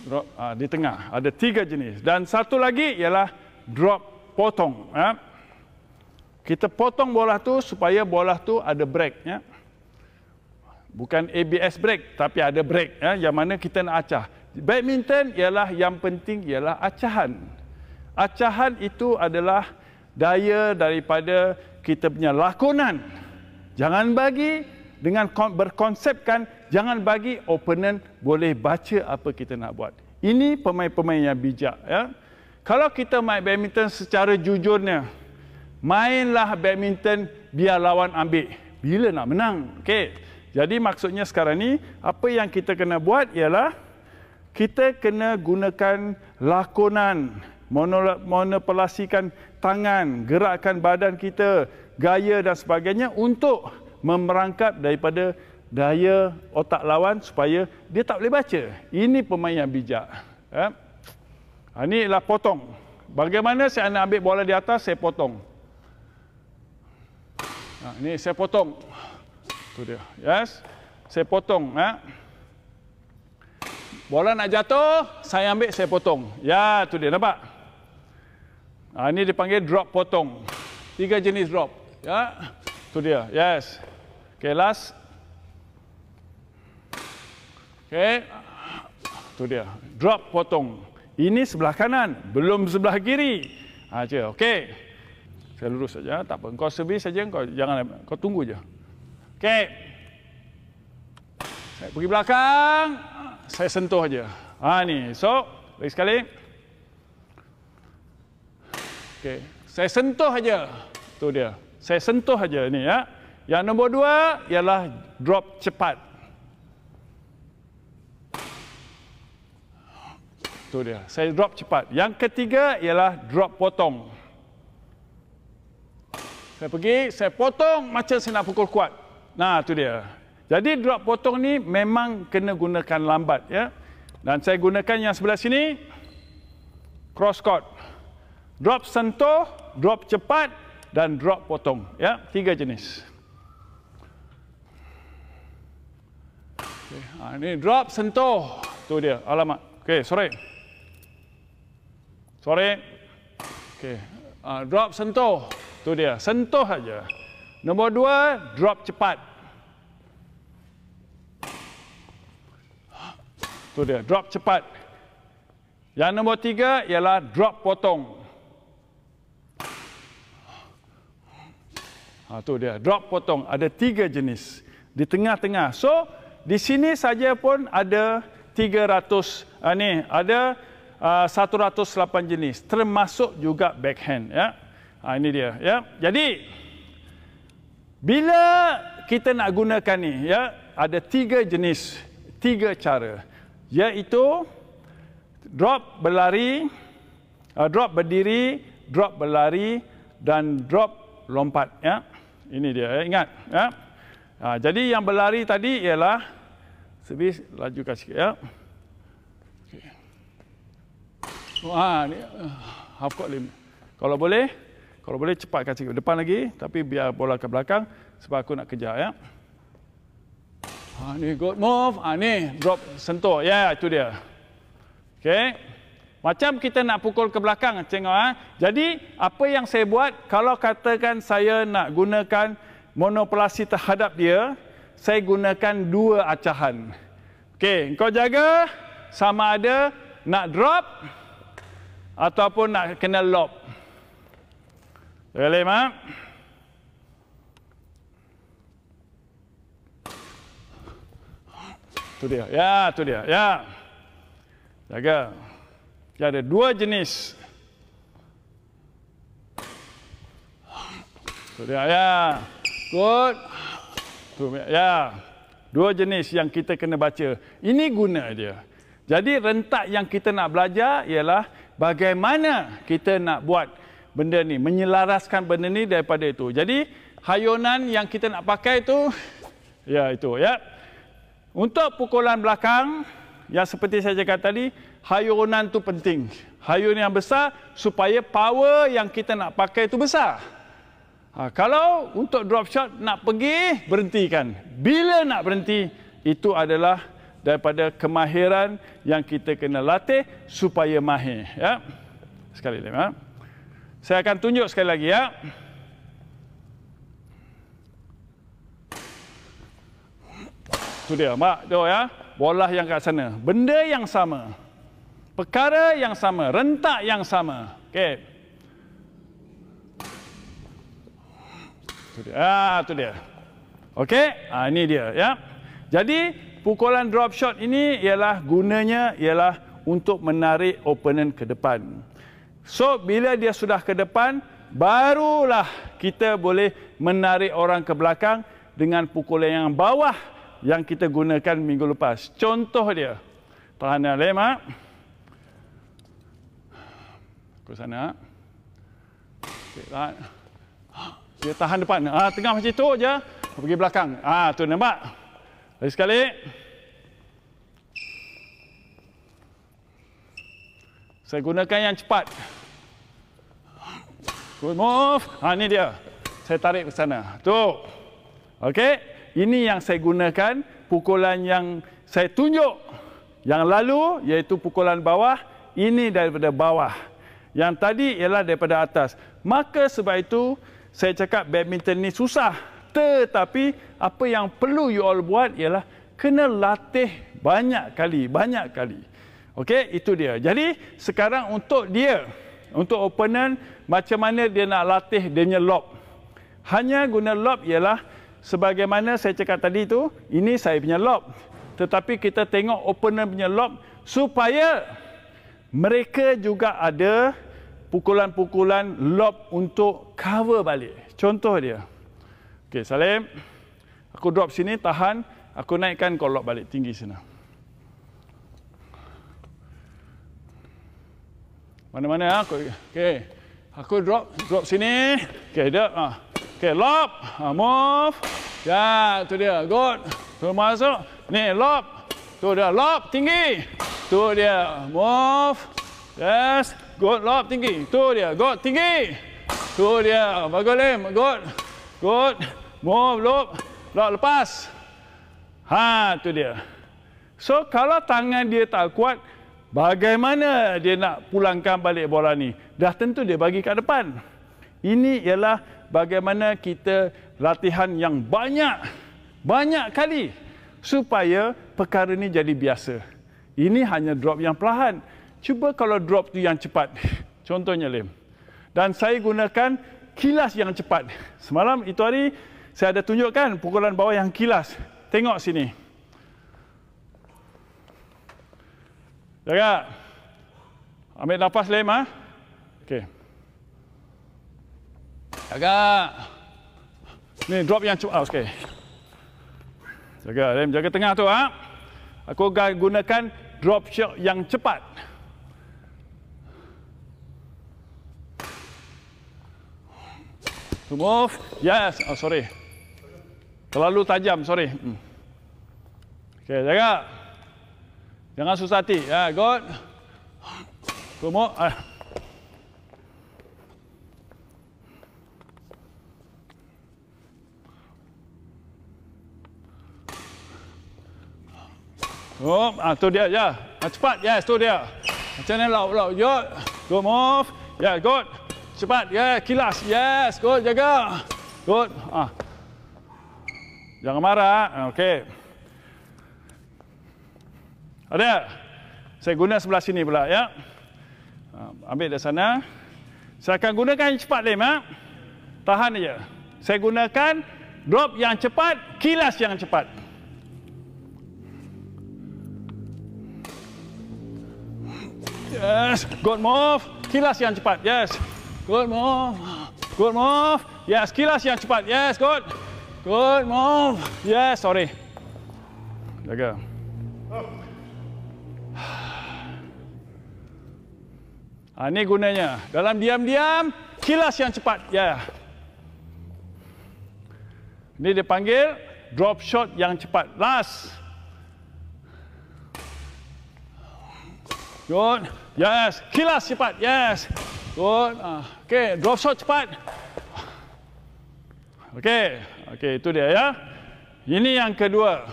Drop ah, di tengah. Ada tiga jenis. Dan satu lagi ialah drop potong. Ya. Kita potong bola tu supaya bola tu ada break. Ya bukan ABS break, tapi ada break. ya, yang mana kita nak acah. Badminton ialah yang penting ialah acahan. Acahan itu adalah daya daripada kita punya lakonan. Jangan bagi dengan berkonsepkan jangan bagi opponent boleh baca apa kita nak buat. Ini pemain-pemain yang bijak ya. Kalau kita main badminton secara jujurnya, mainlah badminton biar lawan ambil. Bila nak menang? Okay. Jadi maksudnya sekarang ni apa yang kita kena buat ialah kita kena gunakan lakonan, monopolasikan tangan, gerakkan badan kita, gaya dan sebagainya untuk memerangkap daripada daya otak lawan supaya dia tak boleh baca. Ini pemain yang bijak. Ya. Ha? Ini ialah potong. Bagaimana saya nak ambil bola di atas, saya potong. Ha, ini saya potong tu dia. Yes. Saya potong, ya. Eh? Bola nak jatuh, saya ambil, saya potong. Ya, tu dia nampak. Ha, ini dipanggil drop potong. Tiga jenis drop, ya. Tu dia. Yes. Okay, last. Okay. Tu dia. Drop potong. Ini sebelah kanan, belum sebelah kiri. Aja, ha, okay. Saya lurus saja, tak apa. Kau servis saja, kau jangan, kau tunggu saja. Okey. Saya pergi belakang. Saya sentuh aja. Ha ni. So, lagi sekali. Okey. Saya sentuh aja. Tu dia. Saya sentuh aja ni ya. Yang nombor dua ialah drop cepat. Tu dia. Saya drop cepat. Yang ketiga ialah drop potong. Saya pergi, saya potong macam saya nak pukul kuat. Nah, tu dia. Jadi drop potong ni memang kena gunakan lambat ya. Dan saya gunakan yang sebelah sini cross cut. Drop sentuh, drop cepat dan drop potong ya, tiga jenis. Okey, ha, ini drop sentuh. Tu dia. Alamak. Okey, sorry. Sorry. Okey. Ha, drop sentuh. Tu dia. Sentuh aja. Nombor dua, drop cepat. Tu dia, drop cepat. Yang nombor tiga ialah drop potong. Ha, tu dia, drop potong. Ada tiga jenis di tengah-tengah. So, di sini saja pun ada 300, uh, ah, ni, ada uh, ah, 108 jenis. Termasuk juga backhand. Ya. Ha, ini dia. Ya. Jadi, bila kita nak gunakan ni, ya, ada tiga jenis, Tiga cara iaitu drop berlari, uh, drop berdiri, drop berlari dan drop lompat ya. Ini dia ya. ingat ya. Ha, jadi yang berlari tadi ialah servis laju sikit ya. Wah, ni uh, half court lim. Kalau boleh, kalau boleh cepatkan sikit depan lagi tapi biar bola ke belakang sebab aku nak kejar ya. Ha, ni good move. Ha, ni drop sentuh. Ya, yeah, itu dia. Okay, Macam kita nak pukul ke belakang. Tengok. Ha. Jadi, apa yang saya buat, kalau katakan saya nak gunakan monopolasi terhadap dia, saya gunakan dua acahan. Okay, kau jaga sama ada nak drop ataupun nak kena lob. Boleh, Mak? tu dia. Ya, tu dia. Ya. Jaga. Dia ada dua jenis. Tu dia. Ya. Good. Tu dia, ya. Dua jenis yang kita kena baca. Ini guna dia. Jadi rentak yang kita nak belajar ialah bagaimana kita nak buat benda ni, menyelaraskan benda ni daripada itu. Jadi hayunan yang kita nak pakai tu ya itu ya. Yeah. Untuk pukulan belakang, yang seperti saya cakap tadi, hayunan tu penting. Hayun yang besar supaya power yang kita nak pakai itu besar. Ha, kalau untuk drop shot nak pergi, berhentikan. Bila nak berhenti, itu adalah daripada kemahiran yang kita kena latih supaya mahir. Ya? Sekali lagi. Ya? Saya akan tunjuk sekali lagi. Ya? tu dia. Mak tu ya. Bola yang kat sana. Benda yang sama. Perkara yang sama, rentak yang sama. Okey. Tu dia. Ah, tu dia. Okey? Ah, ini dia ya. Jadi pukulan drop shot ini ialah gunanya ialah untuk menarik opponent ke depan. So bila dia sudah ke depan, barulah kita boleh menarik orang ke belakang dengan pukulan yang bawah yang kita gunakan minggu lepas. Contoh dia. Tahan dia lemak. Ke sana. Okay, right. Dia tahan depan. ha, tengah macam tu je. Pergi belakang. ha, tu nampak. Lagi sekali. Saya gunakan yang cepat. Good move. Ah, ha, ni dia. Saya tarik ke sana. Tu. Okey. Ini yang saya gunakan pukulan yang saya tunjuk yang lalu iaitu pukulan bawah ini daripada bawah. Yang tadi ialah daripada atas. Maka sebab itu saya cakap badminton ni susah. Tetapi apa yang perlu you all buat ialah kena latih banyak kali, banyak kali. Okey, itu dia. Jadi sekarang untuk dia, untuk opponent macam mana dia nak latih dia punya lob. Hanya guna lob ialah sebagaimana saya cakap tadi tu, ini saya punya lob. Tetapi kita tengok opener punya lob supaya mereka juga ada pukulan-pukulan lob untuk cover balik. Contoh dia. Okey, Salim. Aku drop sini, tahan. Aku naikkan kau lob balik tinggi sana. Mana-mana aku. Ah, okey. Aku drop, drop sini. Okey, dah. Ha. Okay, lob, uh, ah, move. Ya, yeah, tu dia. Good. Tu masuk. Ni, lob. Tu dia, lob tinggi. Tu dia, move. Yes. Good, lob tinggi. Tu dia, good, tinggi. Tu dia, bagus lem. Good. Good. Move, lob. Lob, lepas. Ha, tu dia. So, kalau tangan dia tak kuat, bagaimana dia nak pulangkan balik bola ni? Dah tentu dia bagi kat depan. Ini ialah bagaimana kita latihan yang banyak, banyak kali supaya perkara ini jadi biasa. Ini hanya drop yang perlahan. Cuba kalau drop tu yang cepat. Contohnya lem. Dan saya gunakan kilas yang cepat. Semalam itu hari saya ada tunjukkan pukulan bawah yang kilas. Tengok sini. Jaga. Ambil nafas Lim. Ha? Jaga, Ni drop yang cepat okay. Jaga, rem jaga tengah tu Ha? Aku akan gunakan drop shot yang cepat. To move. Yes. Oh, sorry. Terlalu tajam, sorry. Hmm. Okay, jaga. Jangan susah hati. Ya, good. To move. Ah. Oh, ah, tu dia, ya. Ah, cepat, yes, tu dia. Macam ni, lau, lau, yo. go move. Yeah, good. Cepat, yeah, kilas. Yes, good, jaga. Good. Ah. Jangan marah. Ah, okay. Ada. Saya guna sebelah sini pula, ya. Ah, ambil dari sana. Saya akan gunakan yang cepat, Lim, ya. Tahan aja. Saya gunakan drop yang cepat, kilas yang cepat. Yes. Good move. Kilas yang cepat. Yes. Good move. Good move. Yes. Kilas yang cepat. Yes. Good. Good move. Yes. Sorry. Jaga. Ha, ah, ini gunanya. Dalam diam-diam, kilas yang cepat. Ya. Yeah. Ini dipanggil drop shot yang cepat. Last. Good. Yes. Kilas cepat. Yes. Good. Uh, okay. Drop shot cepat. Okay. Okay. Itu dia ya. Ini yang kedua.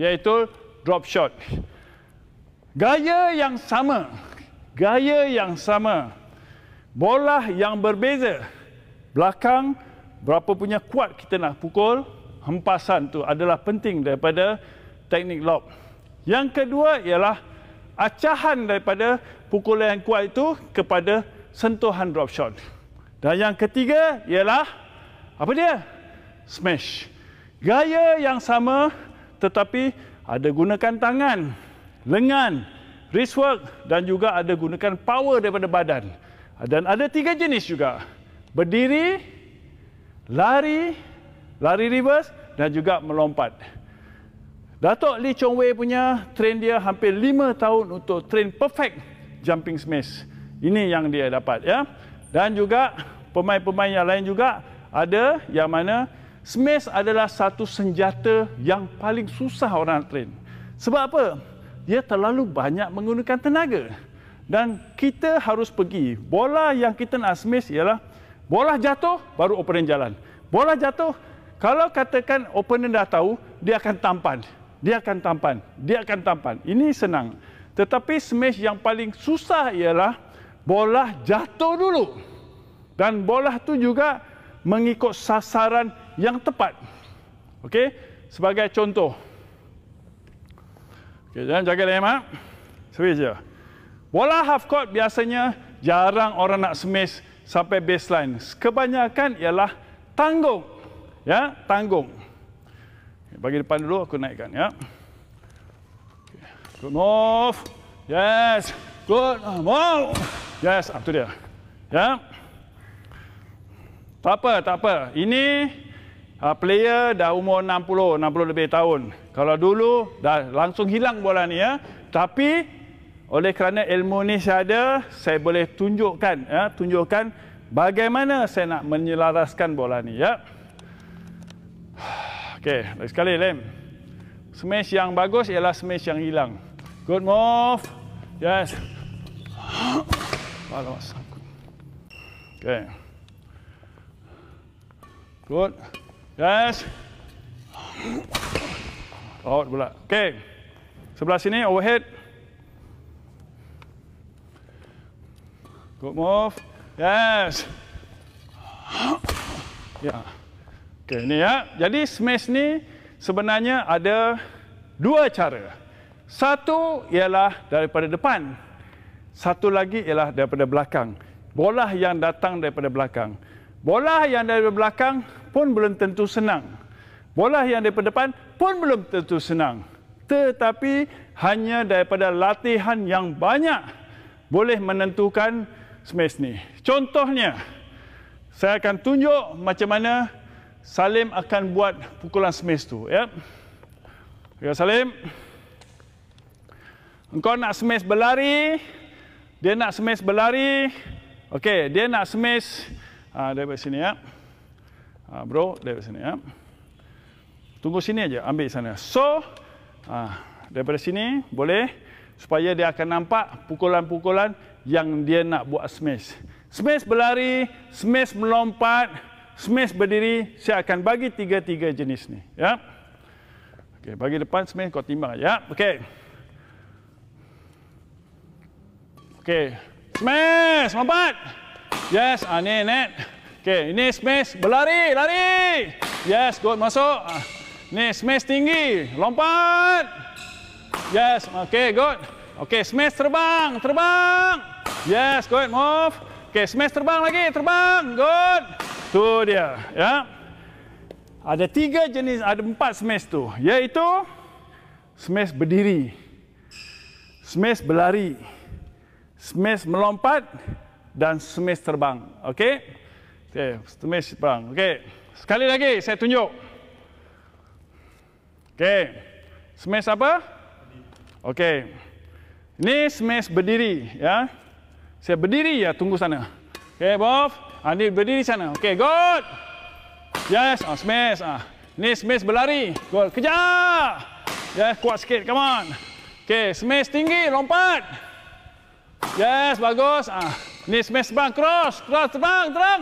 yaitu drop shot. Gaya yang sama. Gaya yang sama. Bola yang berbeza. Belakang berapa punya kuat kita nak pukul. Hempasan tu adalah penting daripada teknik lob. Yang kedua ialah acahan daripada pukulan yang kuat itu kepada sentuhan drop shot. Dan yang ketiga ialah apa dia? Smash. Gaya yang sama tetapi ada gunakan tangan, lengan, wrist work dan juga ada gunakan power daripada badan. Dan ada tiga jenis juga. Berdiri, lari, lari reverse dan juga melompat. Datuk Lee Chong Wei punya train dia hampir 5 tahun untuk train perfect jumping smash. Ini yang dia dapat ya. Dan juga pemain-pemain yang lain juga ada yang mana smash adalah satu senjata yang paling susah orang train. Sebab apa? Dia terlalu banyak menggunakan tenaga. Dan kita harus pergi. Bola yang kita nak smash ialah bola jatuh baru opening jalan. Bola jatuh kalau katakan opener dah tahu, dia akan tampan dia akan tampan. Dia akan tampan. Ini senang. Tetapi smash yang paling susah ialah bola jatuh dulu. Dan bola tu juga mengikut sasaran yang tepat. Okey, sebagai contoh. Okey, jangan jaga lema. Smash je. Bola half court biasanya jarang orang nak smash sampai baseline. Kebanyakan ialah tanggung. Ya, tanggung bagi depan dulu aku naikkan ya. Good move. Yes. Good. Wow. Yes, up ah, to dia. Ya. Tak apa, tak apa. Ini uh, player dah umur 60, 60 lebih tahun. Kalau dulu dah langsung hilang bola ni ya. Tapi oleh kerana ilmu ni saya ada, saya boleh tunjukkan ya, tunjukkan bagaimana saya nak menyelaraskan bola ni ya. Okey, lagi sekali lem. Smash yang bagus ialah smash yang hilang. Good move. Yes. Balas sangkut. Okey. Good. Yes. Out pula. Okey. Sebelah sini overhead. Good move. Yes. Yeah. Okey ni ya. Jadi smash ni sebenarnya ada dua cara. Satu ialah daripada depan. Satu lagi ialah daripada belakang. Bola yang datang daripada belakang. Bola yang daripada belakang pun belum tentu senang. Bola yang daripada depan pun belum tentu senang. Tetapi hanya daripada latihan yang banyak boleh menentukan smash ni. Contohnya, saya akan tunjuk macam mana Salim akan buat pukulan smash tu ya. Ya Salim. Engkau nak smash berlari. Dia nak smash berlari. Okey, dia nak smash ah uh, dari sini ya. Ah uh, bro, dari sini ya. Tunggu sini aja, ambil sana. So, ah uh, daripada sini boleh supaya dia akan nampak pukulan-pukulan yang dia nak buat smash. Smash berlari, smash melompat, Smith berdiri, saya akan bagi tiga-tiga jenis ni. Ya. Okey, bagi depan Smith kau timbang ya. Okey. Okey. Smith, mampat. Yes, ane ah, net. Okey, ini Smith berlari, lari. Yes, good masuk. Ah, ni Smith tinggi, lompat. Yes, okey, good. Okey, Smith terbang, terbang. Yes, good move. Okey, Smith terbang lagi, terbang. Good. Tu dia, ya. Ada tiga jenis, ada empat smash tu, iaitu smash berdiri, smash berlari, smash melompat dan smash terbang. Okey? Okey, smash terbang. Okey. Sekali lagi saya tunjuk. Okey. Smash apa? Okey. Ini smash berdiri, ya. Saya berdiri ya, tunggu sana. Okey, Bob. Adik ah, berdiri sana. Okey, good. Yes, ah, smash. Ah. Ni smash berlari. gol kejar. Yes, kuat sikit. Come on. Okey, smash tinggi, lompat. Yes, bagus. Ah. Ni smash terbang, cross. Cross, terbang, terbang.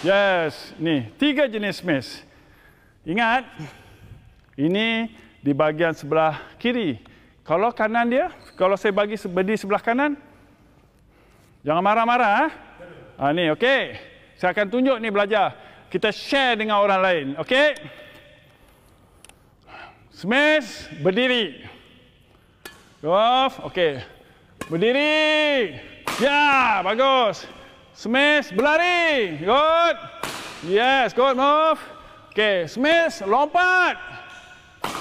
Yes, ni. Tiga jenis smash. Ingat, ini di bahagian sebelah kiri. Kalau kanan dia, kalau saya bagi berdiri sebelah kanan, jangan marah-marah. Ah, ah ni, okey. Saya akan tunjuk ni belajar. Kita share dengan orang lain. Okey? Smash, berdiri. Golf, okey. Berdiri. Ya, yeah, bagus. Smash, berlari. Good. Yes, good move. Okey, smash, lompat.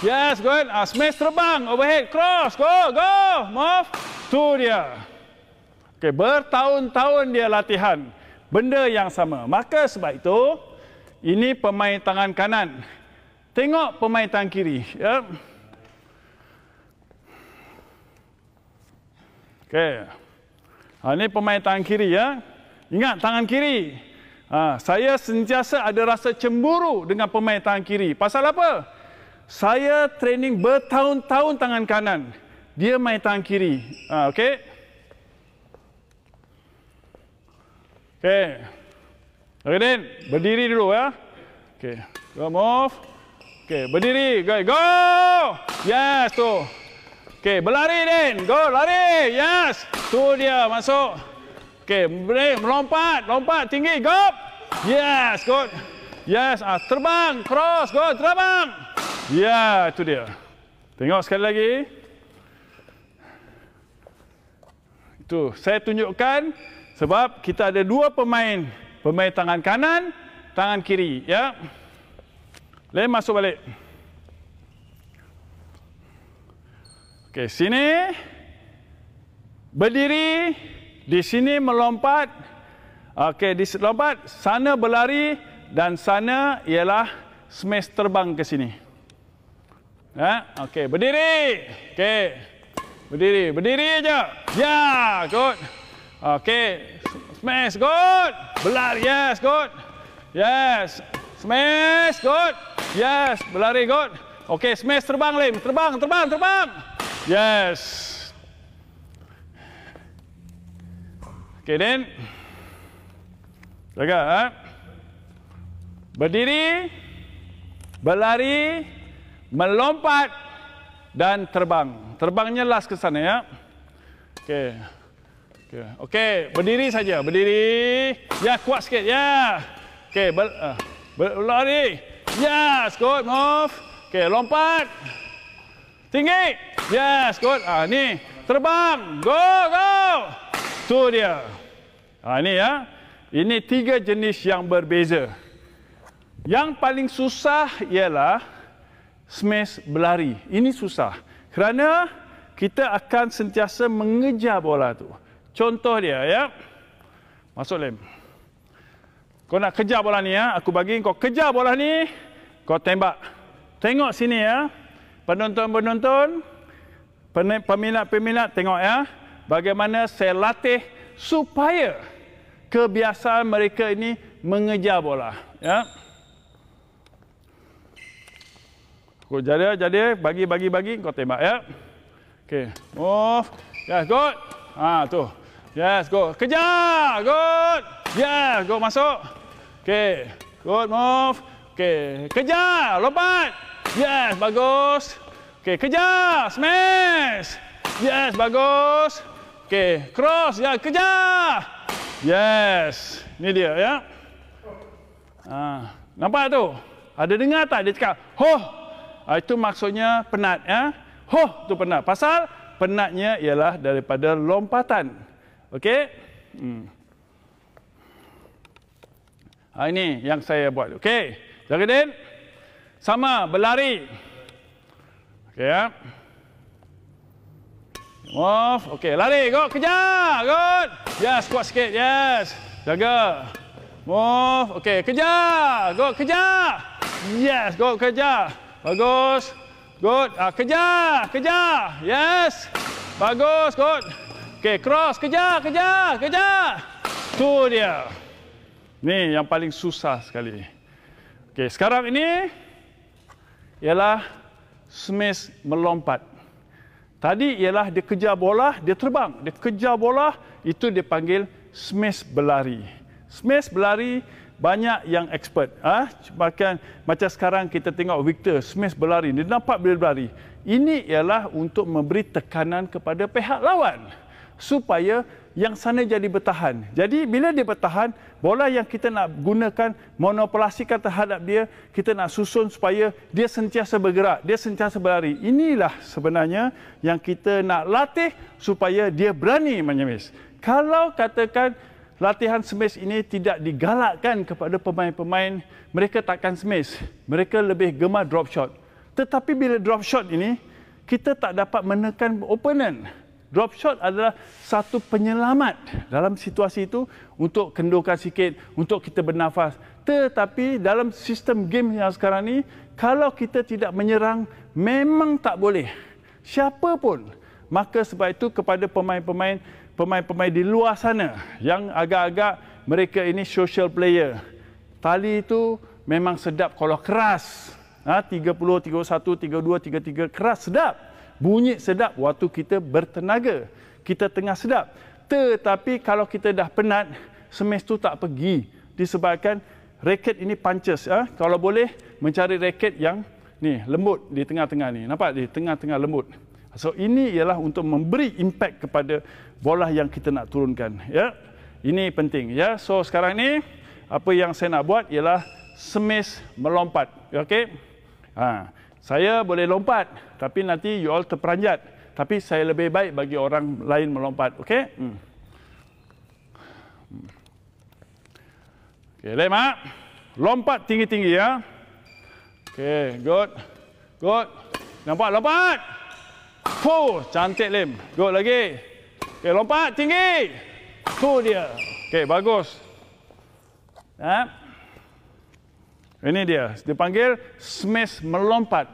Yes, good. Ah, smash terbang, overhead, cross. Go, go, move. Tu dia. Okey, bertahun-tahun dia latihan benda yang sama. Maka sebab itu, ini pemain tangan kanan. Tengok pemain tangan kiri. Ya. Okey. Ha, ini pemain tangan kiri. ya. Ingat tangan kiri. Ha, saya sentiasa ada rasa cemburu dengan pemain tangan kiri. Pasal apa? Saya training bertahun-tahun tangan kanan. Dia main tangan kiri. Ha, Okey. Okay. Okay then, berdiri dulu ya. Okay, go move. Okay, berdiri, guys, go! Yes, tu. Okay, berlari then, go, lari, yes. Tu dia, masuk. Okay, break, melompat, lompat, tinggi, go! Yes, good. Yes, ah, terbang, cross, go, terbang. Yeah, tu dia. Tengok sekali lagi. Tu saya Tunjukkan. Sebab kita ada dua pemain, pemain tangan kanan, tangan kiri, ya. Lem masuk balik. Okay, sini. Berdiri di sini melompat. Okay, di lompat, sana berlari dan sana ialah smash terbang ke sini. Ya, okay, berdiri. Okay, Berdiri, berdiri aja. Ya, good. Okay, smash, good. Berlari, yes, good. Yes, smash, good. Yes, berlari, good. Okay, smash terbang, Lim. Terbang, terbang, terbang. Yes. Okay, then. Jaga, ha? Berdiri, berlari, melompat dan terbang. Terbangnya last ke sana, ya. Okay. Okey, okay, berdiri saja, berdiri. Ya, kuat sikit, ya. Okey, ber, uh, ah, berlari. Yes, ya, good, move. Okey, lompat. Tinggi. Yes, ya, good. Ah, ni, terbang. Go, go. Tu dia. Ah, ni ya. Ini tiga jenis yang berbeza. Yang paling susah ialah smash berlari. Ini susah. Kerana kita akan sentiasa mengejar bola tu. Contoh dia ya. Masuk lem. Kau nak kejar bola ni ya. Aku bagi kau kejar bola ni. Kau tembak. Tengok sini ya. Penonton-penonton. Peminat-peminat tengok ya. Bagaimana saya latih supaya kebiasaan mereka ini mengejar bola. Ya. Kau jadi, jadi, bagi, bagi, bagi, kau tembak ya. Okay, move. Oh, yes, good. Ah, ha, tu. Yes, go. Kejar. Good. Yes, go masuk. Okay. Good move. Okay. Kejar. Lompat. Yes, bagus. Okay, kejar. Smash. Yes, bagus. Okay, cross. Ya, kejar. Yes. Ni dia, ya. Ah, nampak tu? Ada dengar tak dia cakap, ho. Ah, itu maksudnya penat, ya. Ho, tu penat. Pasal penatnya ialah daripada lompatan. Okey? Hmm. Ha, ini yang saya buat. Okey? Jaridin? Sama, berlari. Okey ya. Move. Okey, lari. Go, kejar. Good. Yes, kuat sikit. Yes. Jaga. Move. Okey, kejar. Go, kejar. Yes, go, kejar. Bagus. Good. Ah, kejar. Kejar. Yes. Bagus. Good. Good. Okey, cross. Kejar, kejar, kejar. Tu dia. Ni yang paling susah sekali. Okey, sekarang ini ialah Smith melompat. Tadi ialah dia kejar bola, dia terbang. Dia kejar bola, itu dia panggil Smith berlari. Smith berlari banyak yang expert. Ha? macam macam sekarang kita tengok Victor, Smith berlari. Dia nampak bila berlari. Ini ialah untuk memberi tekanan kepada pihak lawan supaya yang sana jadi bertahan. Jadi bila dia bertahan, bola yang kita nak gunakan monopolasikan terhadap dia, kita nak susun supaya dia sentiasa bergerak, dia sentiasa berlari. Inilah sebenarnya yang kita nak latih supaya dia berani menyemis. Kalau katakan latihan semis ini tidak digalakkan kepada pemain-pemain, mereka takkan semis. Mereka lebih gemar drop shot. Tetapi bila drop shot ini, kita tak dapat menekan opponent. Drop shot adalah satu penyelamat dalam situasi itu untuk kendurkan sikit, untuk kita bernafas. Tetapi dalam sistem game yang sekarang ni, kalau kita tidak menyerang, memang tak boleh. Siapa pun. Maka sebab itu kepada pemain-pemain pemain-pemain di luar sana yang agak-agak mereka ini social player. Tali itu memang sedap kalau keras. Ha, 30, 31, 32, 33 keras sedap bunyi sedap waktu kita bertenaga. Kita tengah sedap. Tetapi kalau kita dah penat, semes tu tak pergi. Disebabkan raket ini punches. Ha? Kalau boleh, mencari raket yang ni lembut di tengah-tengah ni. Nampak? Di tengah-tengah lembut. So ini ialah untuk memberi impact kepada bola yang kita nak turunkan. Ya? Ini penting. Ya? So sekarang ni, apa yang saya nak buat ialah semis melompat. Okay? Ha. Ah saya boleh lompat tapi nanti you all terperanjat tapi saya lebih baik bagi orang lain melompat okey hmm. hmm. okey lema lompat tinggi-tinggi ya okey good good nampak lompat Fuh, cantik lem. Good lagi. Okey, lompat tinggi. Tu dia. Okey, bagus. Ha? Eh? Ini dia, dia panggil Smith melompat.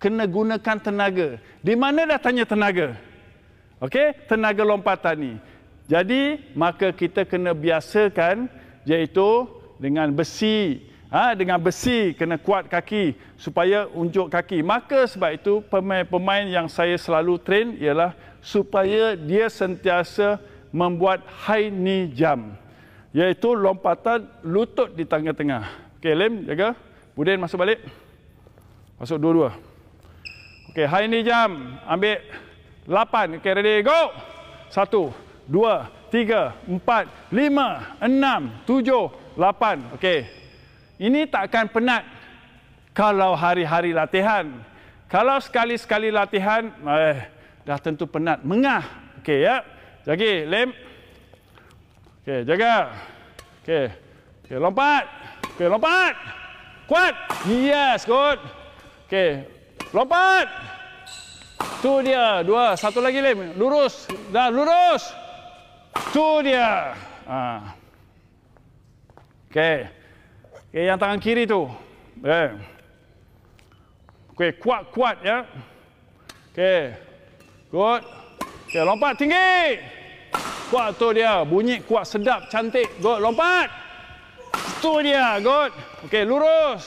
Kena gunakan tenaga. Di mana datangnya tenaga? Okey, tenaga lompatan ni. Jadi, maka kita kena biasakan iaitu dengan besi. Ha, dengan besi, kena kuat kaki supaya unjuk kaki. Maka sebab itu, pemain-pemain yang saya selalu train ialah supaya dia sentiasa membuat high knee jump. Iaitu lompatan lutut di tengah-tengah. Okey, lem jaga. Budin masuk balik. Masuk dua-dua. Okey, high knee jam Ambil lapan. Okey, ready, go. Satu, dua, tiga, empat, lima, enam, tujuh, lapan. Okey. Ini tak akan penat kalau hari-hari latihan. Kalau sekali-sekali latihan, eh dah tentu penat, mengah. Okey ya. Jagi lem. Okey, jaga. Okey. Okey, lompat. Okey, lompat. Kuat. Yes, good. Okey, lompat. Tu dia, dua. Satu lagi lem. Lurus. Dah lurus. Tu dia. Ha. Okey. Okey, yang tangan kiri tu. Okey. Okey, kuat, kuat ya. Okey. Good. Okey, lompat tinggi. Kuat tu dia. Bunyi kuat, sedap, cantik. Good, lompat. Lompat. Itu dia. Good. Okey, lurus.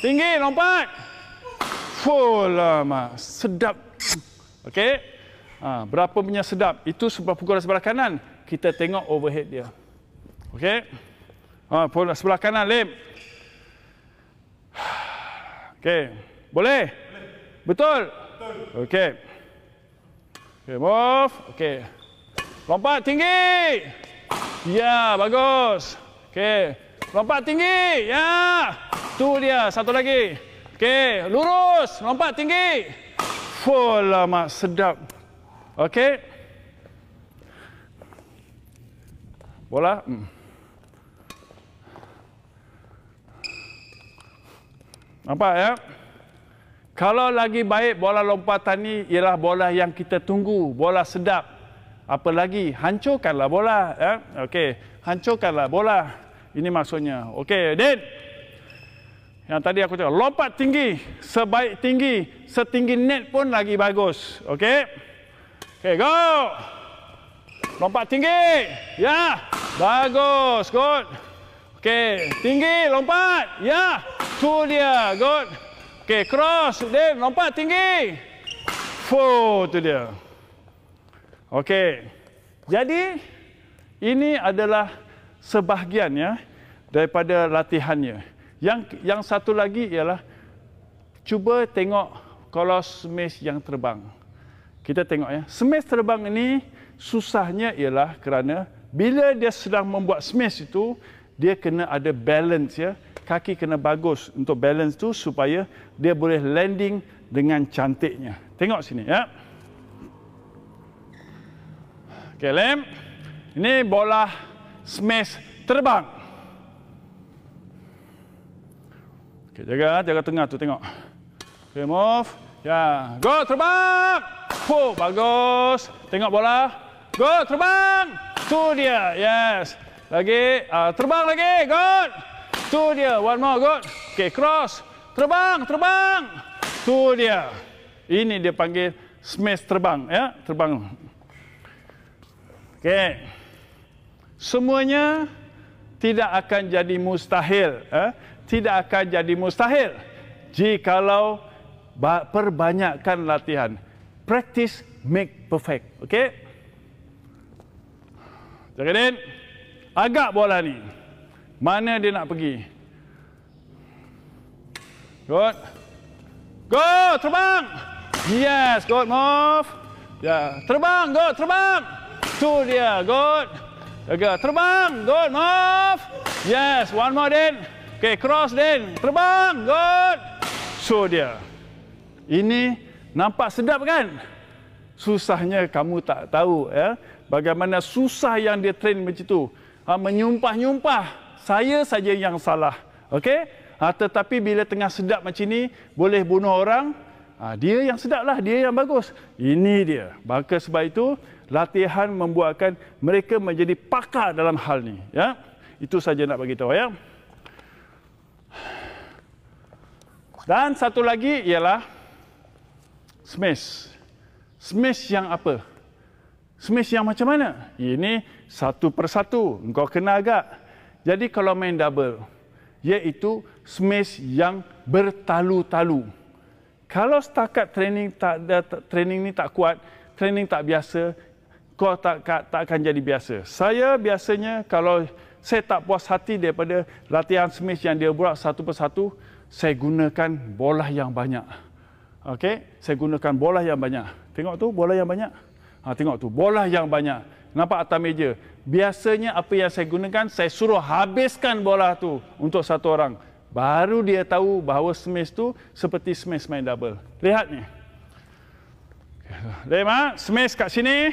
Tinggi, lompat. Full lama. Sedap. Okey. Ha, berapa punya sedap? Itu sebab pukulan sebelah kanan. Kita tengok overhead dia. Okey. Ha, pukulan sebelah kanan, Lim. Okey. Boleh? Boleh. Betul? Betul. Okey. Okey, move. Okey. Lompat tinggi. Ya, bagus. Okey. Lompat tinggi. Ya. Tu dia. Satu lagi. Okey. Lurus. Lompat tinggi. Fuh mak Sedap. Okey. Bola. Hmm. Nampak ya? Kalau lagi baik bola lompatan ni ialah bola yang kita tunggu. Bola sedap. Apa lagi? Hancurkanlah bola. Ya? Okey. Hancurkanlah bola. Ini maksudnya. Okey, Din. Yang tadi aku cakap, lompat tinggi. Sebaik tinggi. Setinggi net pun lagi bagus. Okey. Okey, go. Lompat tinggi. Ya. Yeah. Bagus. Good. Okey, tinggi, lompat. Ya. Yeah. Tu dia. Good. Okey, cross. Din, lompat tinggi. Four, tu dia. Okey. Jadi, ini adalah sebahagiannya daripada latihannya. Yang yang satu lagi ialah cuba tengok kalau smash yang terbang. Kita tengok ya. Smash terbang ini susahnya ialah kerana bila dia sedang membuat smash itu dia kena ada balance ya. Kaki kena bagus untuk balance tu supaya dia boleh landing dengan cantiknya. Tengok sini ya. Okay, lem. Ini bola smash terbang. Okay, jaga, jaga tengah tu tengok. Okay, move. Ya, go terbang. Oh, bagus. Tengok bola. Go terbang. Tu dia. Yes. Lagi, uh, terbang lagi. Go. Tu dia. One more. go. Okay, cross. Terbang, terbang. Tu dia. Ini dia panggil smash terbang. Ya, terbang. Okay semuanya tidak akan jadi mustahil. Eh? Tidak akan jadi mustahil jikalau perbanyakkan latihan. Practice make perfect. Okey? Jaganin, agak bola ni. Mana dia nak pergi? Good. Go, terbang. Yes, good move. Ya, yeah. terbang, go, terbang. Tu dia, good. Okay, terbang. Good. Move. Yes. One more, then, Okay, cross, then, Terbang. Good. So dia. Ini nampak sedap kan? Susahnya kamu tak tahu ya. Bagaimana susah yang dia train macam tu. Ha, menyumpah-nyumpah. Saya saja yang salah. Okay? Ha, tetapi bila tengah sedap macam ni, boleh bunuh orang. Ha, dia yang sedap lah. Dia yang bagus. Ini dia. Maka sebab itu, latihan membuatkan mereka menjadi pakar dalam hal ni ya itu saja nak bagi tahu ya dan satu lagi ialah smash smash yang apa smash yang macam mana ini satu persatu engkau kena agak jadi kalau main double iaitu smash yang bertalu-talu kalau setakat training tak ada training ni tak kuat training tak biasa kau tak, tak, tak akan jadi biasa. Saya biasanya kalau saya tak puas hati daripada latihan smash yang dia buat satu persatu, saya gunakan bola yang banyak. Okey, saya gunakan bola yang banyak. Tengok tu bola yang banyak. Ha, tengok tu bola yang banyak. Nampak atas meja. Biasanya apa yang saya gunakan, saya suruh habiskan bola tu untuk satu orang. Baru dia tahu bahawa smash tu seperti smash main double. Lihat ni. Lemak, smash kat sini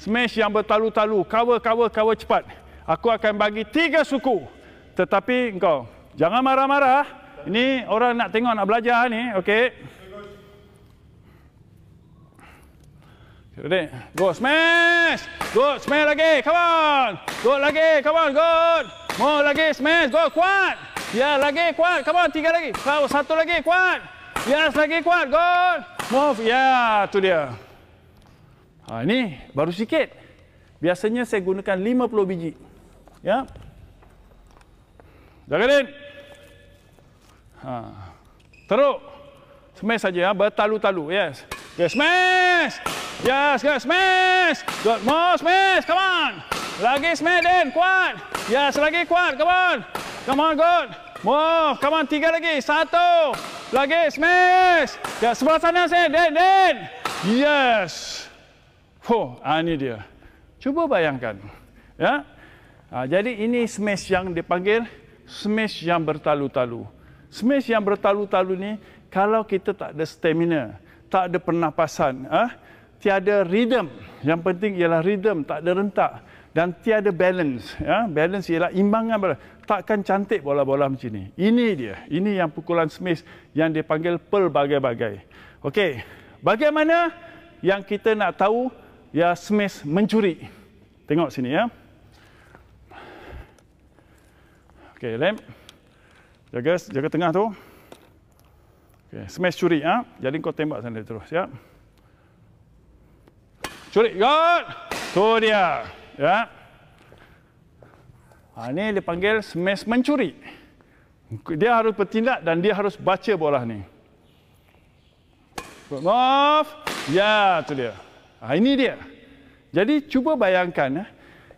smash yang bertalu-talu, cover, cover, cover cepat. Aku akan bagi tiga suku. Tetapi engkau, jangan marah-marah. Ini orang nak tengok, nak belajar ni, okey. Ready? Go smash! Go smash lagi, come on! Go lagi, come on, go! More lagi, smash, go, kuat! Ya, yeah, lagi, kuat, come on, tiga lagi. Satu lagi, kuat! Yes, lagi, kuat, go! Move, ya, yeah, tu dia. Ha, ini baru sikit. Biasanya saya gunakan 50 biji. Ya. Zakarin. Ha. Teruk. Smash saja ya, bertalu-talu. Yes. Yes, smash. Yes, yes, smash. Got more smash. Come on. Lagi smash, Dan. Kuat. Yes, lagi kuat. Come on. Come on, good. Wow, come on, tiga lagi. Satu. Lagi, smash. Ya, yes, sebelah sana, saya. Dan, Dan. Yes. Oh, ah, ini dia. Cuba bayangkan. Ya. Ah, jadi ini smash yang dipanggil smash yang bertalu-talu. Smash yang bertalu-talu ni kalau kita tak ada stamina, tak ada pernafasan, ah, tiada rhythm. Yang penting ialah rhythm, tak ada rentak dan tiada balance, ya. Balance ialah imbangan bola. Takkan cantik bola-bola macam ni. Ini dia. Ini yang pukulan smash yang dipanggil pelbagai-bagai. Okey. Bagaimana yang kita nak tahu ya smash mencuri. Tengok sini ya. Okey, lem. Jaga jaga tengah tu. Okey, smash curi ah. Ya. Jadi kau tembak sana terus ya. Curi, good. Tu dia. Ya. Ha, ini dipanggil smash mencuri. Dia harus bertindak dan dia harus baca bola ni. Good move. Ya, tu dia. Ha, ini dia. Jadi cuba bayangkan, eh,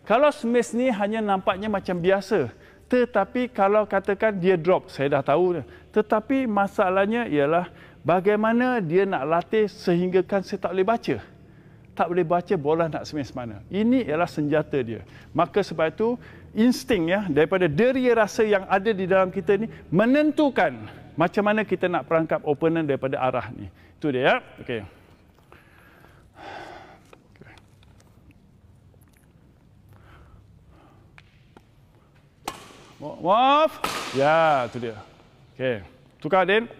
kalau Smith ni hanya nampaknya macam biasa, tetapi kalau katakan dia drop, saya dah tahu. Tetapi masalahnya ialah bagaimana dia nak latih sehinggakan saya tak boleh baca. Tak boleh baca bola nak Smith mana. Ini ialah senjata dia. Maka sebab itu, insting ya, daripada deria rasa yang ada di dalam kita ni menentukan macam mana kita nak perangkap opponent daripada arah ni. Itu dia ya. Okay. Waf. Ya, tu dia. Okey. Tukar Din.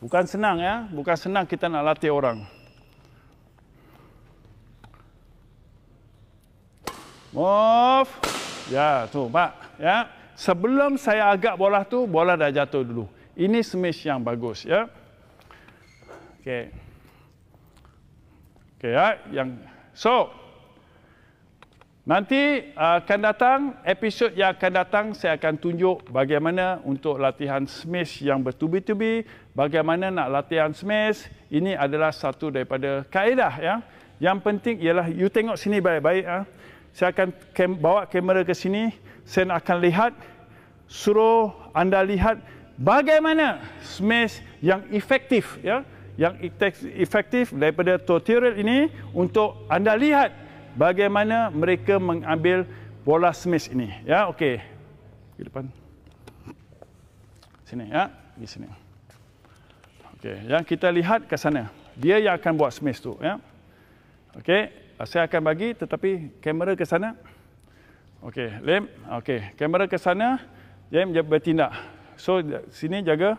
Bukan senang ya, bukan senang kita nak latih orang. Waf. Ya, tu, Pak. Ya. Sebelum saya agak bola tu, bola dah jatuh dulu. Ini smash yang bagus ya. Okey. Okey, ya. yang so Nanti ah, akan datang episod yang akan datang saya akan tunjuk bagaimana untuk latihan smash yang bertubi-tubi, bagaimana nak latihan smash. Ini adalah satu daripada kaedah ya. Yang penting ialah you tengok sini baik-baik ah. Saya akan bawa kamera ke sini, saya akan lihat suruh anda lihat bagaimana smash yang efektif ya, yang efektif daripada tutorial ini untuk anda lihat bagaimana mereka mengambil bola smash ini. Ya, okey. Ke depan. Sini ya, di sini. Okey, yang kita lihat ke sana. Dia yang akan buat smash tu, ya. Okey, saya akan bagi tetapi kamera ke sana. Okey, Lem. Okey, kamera ke sana. Lem dia bertindak. So sini jaga.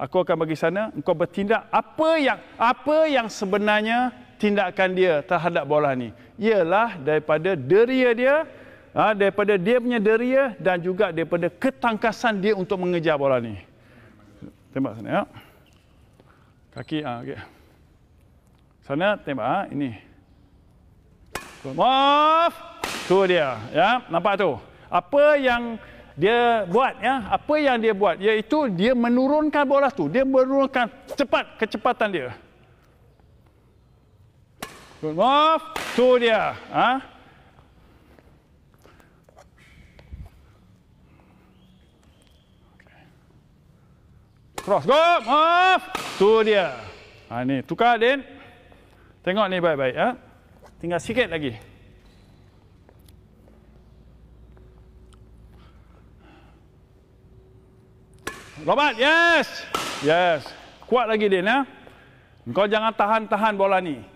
Aku akan bagi sana. Engkau bertindak apa yang apa yang sebenarnya tindakan dia terhadap bola ni ialah daripada deria dia ha, daripada dia punya deria dan juga daripada ketangkasan dia untuk mengejar bola ni tembak sana ya kaki ah ha, okay. sana tembak ah ini off tu dia ya nampak tu apa yang dia buat ya apa yang dia buat iaitu dia menurunkan bola tu dia menurunkan cepat kecepatan dia Gunov, Turia, a? Cross, go, off, tu dia. Ha, ni, tukar Din. Tengok ni baik-baik. Ha? Tinggal sikit lagi. Lompat, yes. Yes. Kuat lagi Din. Ha? Kau jangan tahan-tahan bola ni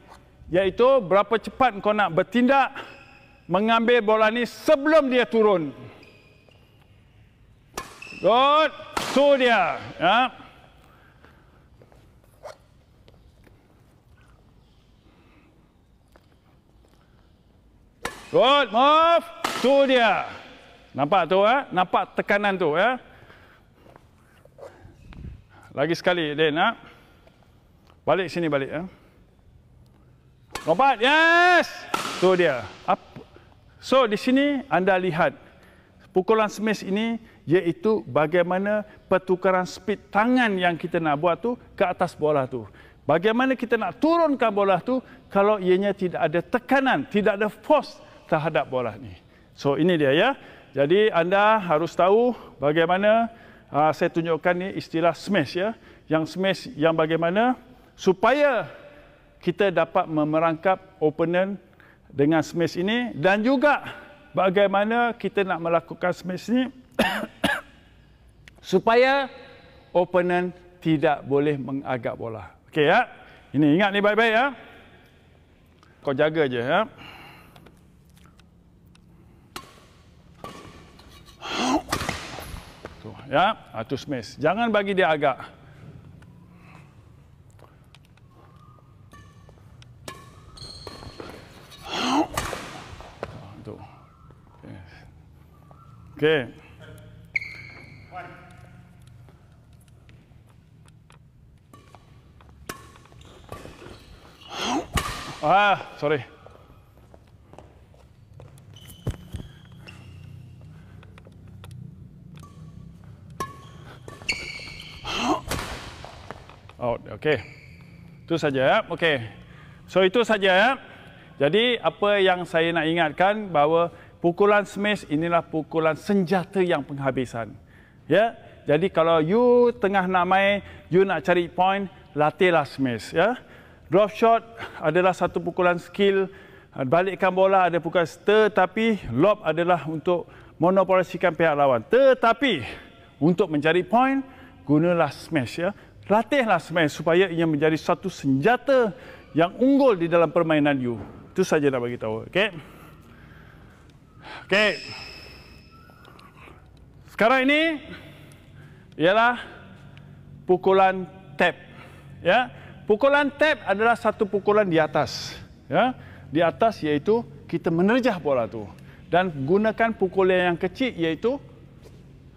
iaitu berapa cepat kau nak bertindak mengambil bola ni sebelum dia turun. Good. Tu dia. Ya. Good, move. Tu dia. Nampak tu eh? Nampak tekanan tu ya. Lagi sekali, Den. Eh? Ya? Balik sini balik ya. Lompat. Yes. Tu dia. So di sini anda lihat pukulan smash ini iaitu bagaimana pertukaran speed tangan yang kita nak buat tu ke atas bola tu. Bagaimana kita nak turunkan bola tu kalau ianya tidak ada tekanan, tidak ada force terhadap bola ni. So ini dia ya. Jadi anda harus tahu bagaimana uh, saya tunjukkan ni istilah smash ya. Yang smash yang bagaimana supaya kita dapat memerangkap opponent dengan smash ini dan juga bagaimana kita nak melakukan smash ini supaya opponent tidak boleh mengagak bola. Okey ya. Ini ingat ni baik-baik ya. Kau jaga je ya. ya. Ha, tu ya, itu smash. Jangan bagi dia agak. Okay. Ah, sorry. Oh, okay. Itu saja. Ya. Okay. So, itu saja. Ya. Jadi, apa yang saya nak ingatkan bahawa pukulan smash inilah pukulan senjata yang penghabisan. Ya. Jadi kalau you tengah nak main, you nak cari point, latihlah smash ya. Drop shot adalah satu pukulan skill. Balikkan bola ada pukulan tetapi lob adalah untuk monopolisikan pihak lawan. Tetapi untuk mencari point gunalah smash ya. Latihlah smash supaya ia menjadi satu senjata yang unggul di dalam permainan you. Itu saja nak bagi tahu. Okey. Okey. Sekarang ini ialah pukulan tap. Ya. Pukulan tap adalah satu pukulan di atas. Ya. Di atas iaitu kita menerjah bola tu dan gunakan pukulan yang kecil iaitu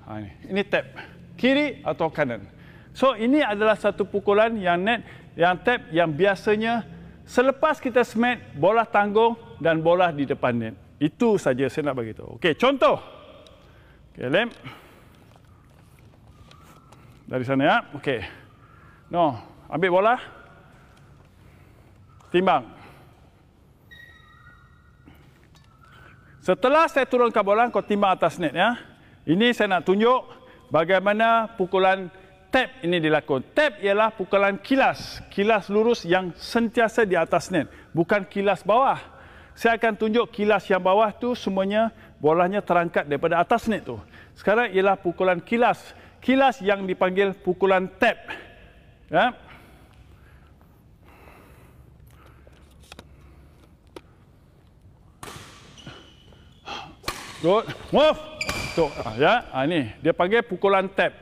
ha, ini. ini tap kiri atau kanan. So ini adalah satu pukulan yang net yang tap yang biasanya selepas kita smash bola tanggung dan bola di depan net. Itu saja saya nak bagi tahu. Okey, contoh. Okey, lem. Dari sana ya. Okey. No, ambil bola. Timbang. Setelah saya turun ke bola, kau timbang atas net ya. Ini saya nak tunjuk bagaimana pukulan tap ini dilakukan. Tap ialah pukulan kilas. Kilas lurus yang sentiasa di atas net. Bukan kilas bawah saya akan tunjuk kilas yang bawah tu semuanya bolanya terangkat daripada atas net tu. Sekarang ialah pukulan kilas. Kilas yang dipanggil pukulan tap. Ya. Good. Move. So, ah, ya, ha, ni dia panggil pukulan tap.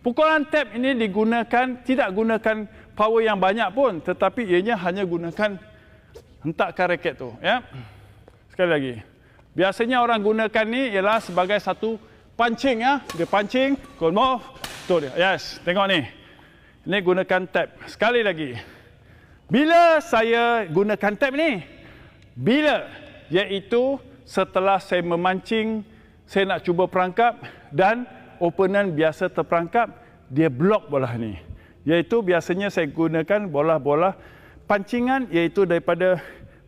Pukulan tap ini digunakan tidak gunakan power yang banyak pun tetapi ianya hanya gunakan hentakkan raket tu ya sekali lagi biasanya orang gunakan ni ialah sebagai satu pancing ya dia pancing go move tu dia yes tengok ni ni gunakan tap sekali lagi bila saya gunakan tap ni bila iaitu setelah saya memancing saya nak cuba perangkap dan opponent biasa terperangkap dia blok bola ni iaitu biasanya saya gunakan bola-bola pancingan iaitu daripada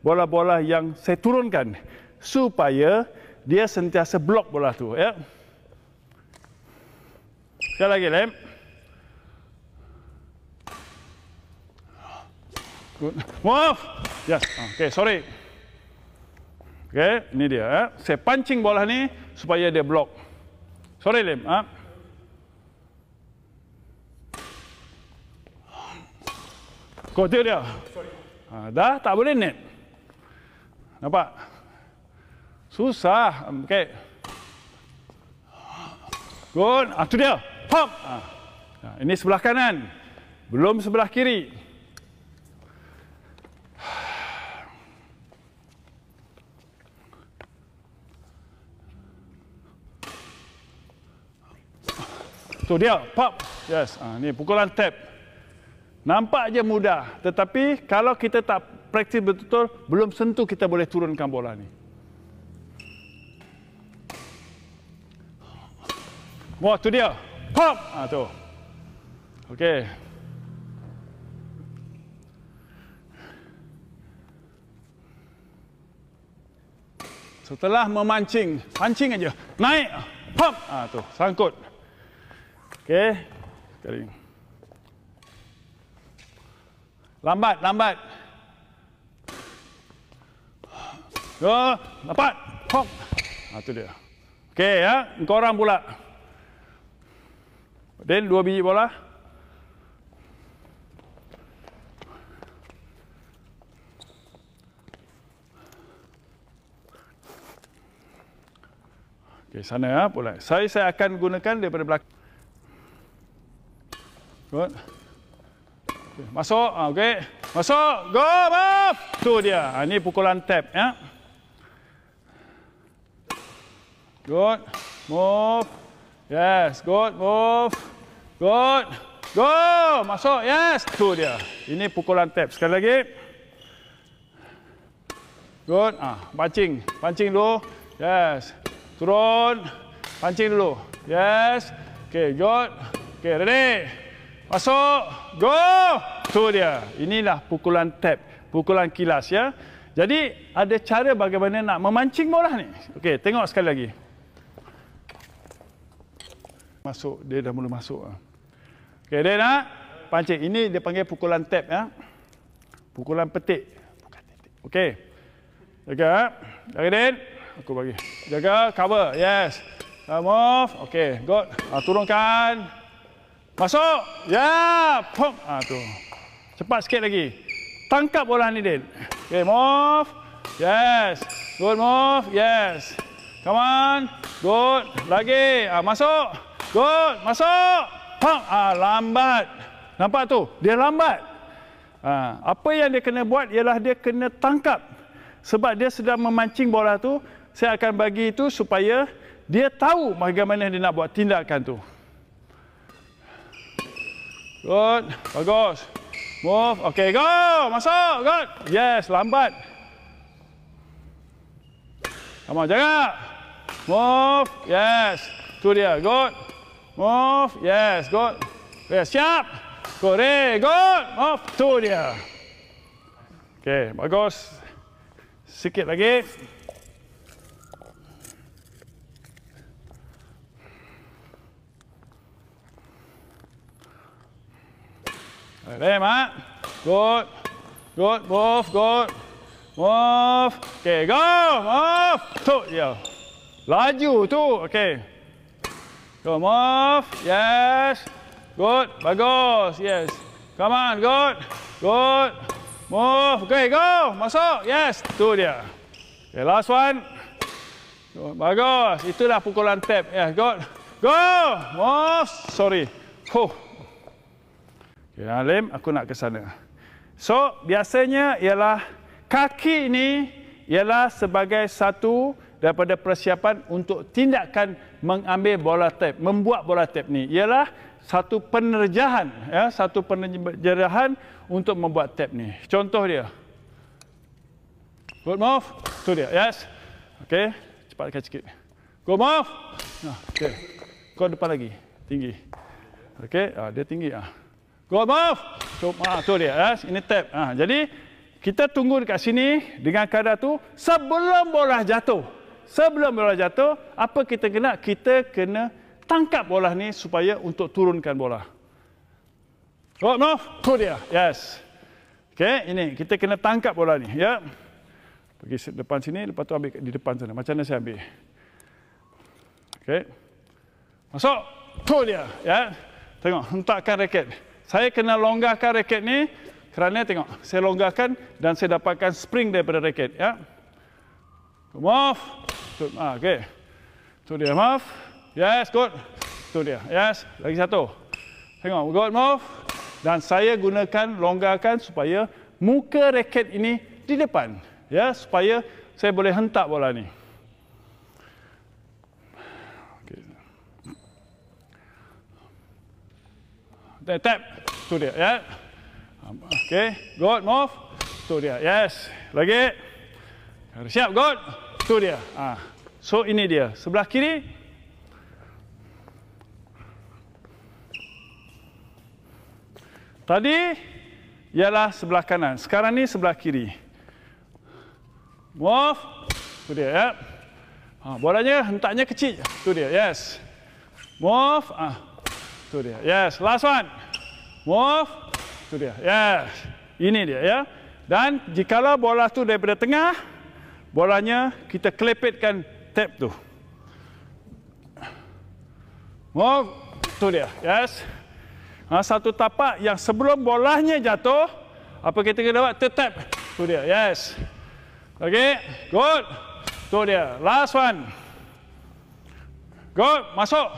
bola-bola yang saya turunkan supaya dia sentiasa blok bola tu ya. Sekali lagi lem. Good. Wow. Yes. Ya, okay, sorry. Okay, ini dia. Ya. Saya pancing bola ni supaya dia blok. Sorry lem. Ha? Kau dia. Ha, dah tak boleh net. Nampak? Susah. Hmm, okay. Good. Itu ah, dia. Pop. Ha. Ini sebelah kanan. Belum sebelah kiri. Tu dia. Pop. Yes. Ha. Ini pukulan tap. Nampak je mudah, tetapi kalau kita tak praktis betul-betul, belum sentuh kita boleh turunkan bola ni. Wah, tu dia. Pop! Ah ha, tu. Okey. Setelah memancing, pancing aja. Naik. Pop! Ah tu, sangkut. Okey. Kering. Lambat, lambat. Ya, dapat. Hop. Ha tu dia. Okey ya, kau orang pula. Then dua biji bola. Okey, sana ya, pula. Saya saya akan gunakan daripada belakang. Good. Masuk. Ah, okay. Masuk. Go. Move. Tu dia. Ini ah, pukulan tap. Ya. Good. Move. Yes. Good. Move. Good. Go. Masuk. Yes. Tu dia. Ini pukulan tap. Sekali lagi. Good. Ah, pancing. Pancing dulu. Yes. Turun. Pancing dulu. Yes. Okay, good. Okay, ready. Masuk. Go. Tu dia. Inilah pukulan tap. Pukulan kilas ya. Jadi ada cara bagaimana nak memancing bola ni. Okey, tengok sekali lagi. Masuk. Dia dah mula masuk. Ah. Okey, dia nak pancing. Ini dia panggil pukulan tap ya. Pukulan petik. Bukan petik. Okey. Jaga. Jaga, Din. Aku bagi. Jaga, cover. Yes. Uh, move. Okey, good. Uh, Turunkan. Masuk. Ya, pop. Ah tu. Cepat sikit lagi. Tangkap bola ni, Din. Okay, move. Yes. Good move. Yes. Come on. Good. Lagi. Ah masuk. Good. Masuk. Pop. Ah lambat. Nampak tu? Dia lambat. Ah, apa yang dia kena buat ialah dia kena tangkap. Sebab dia sedang memancing bola tu, saya akan bagi itu supaya dia tahu bagaimana dia nak buat tindakan tu. Good. Bagus. Move. Okay, go. Masuk. Good. Yes, lambat. Sama, jaga. Move. Yes. Tu dia. Good. Move. Yes, good. Yes, siap. Kore, good. Move. Tu dia. Okay, bagus. Sikit lagi. Sikit lagi. Ready, mate? Good. Good. Move. Good. Move. Okay, go. Move. Two. Yeah. Laju tu. Okay. Go. Move. Yes. Good. Bagus. Yes. Come on. Good. Good. Move. Okay, go. Masuk. Yes. Tu dia. Okay, last one. Good. Bagus. Itulah pukulan tap. Yeah. Good. Go. Move. Sorry. Oh. Ya Alim, aku nak ke sana. So, biasanya ialah kaki ini ialah sebagai satu daripada persiapan untuk tindakan mengambil bola tap, membuat bola tap ni ialah satu penerjahan, ya, satu penerjahan untuk membuat tap ni. Contoh dia. Good move. Tu dia. Yes. Okey. Cepatkan sikit. Good move. Nah, okay. Kau depan lagi. Tinggi. Okey, ah, dia tinggi ah. Good move. So, ha, tu dia. Ha, ini tap. Ha, jadi, kita tunggu dekat sini dengan kadar tu sebelum bola jatuh. Sebelum bola jatuh, apa kita kena? Kita kena tangkap bola ni supaya untuk turunkan bola. Good move. Tu dia. Yes. Okay, ini kita kena tangkap bola ni. Ya. Yep. Pergi depan sini, lepas tu ambil di depan sana. Macam mana saya ambil? Okay. Masuk. Tu dia. Ya. Yep. Tengok, hentakkan raket saya kena longgarkan raket ni kerana tengok saya longgarkan dan saya dapatkan spring daripada raket ya come off tu ah, okay. tu dia move. yes good tu dia yes lagi satu tengok good move. dan saya gunakan longgarkan supaya muka raket ini di depan ya supaya saya boleh hentak bola ni tap, tap. Tu dia, ya. Okay, good, move. Tu dia, yes. Lagi. Siap, good. Tu dia. Ah, So, ini dia. Sebelah kiri. Tadi, ialah sebelah kanan. Sekarang ni sebelah kiri. Move. Tu dia, ya. Ha, bolanya hentaknya kecil. Tu dia, yes. Move. Ah, ha. tu dia, yes. Last one. Move. Itu dia. Yes. Ini dia ya. Dan jikalau bola tu daripada tengah, bolanya kita klepetkan tap tu. Move. Itu dia. Yes. Ha, satu tapak yang sebelum bolanya jatuh, apa kita kena buat? Tetap. Itu dia. Yes. Okay. Good. Itu dia. Last one. Good. Masuk.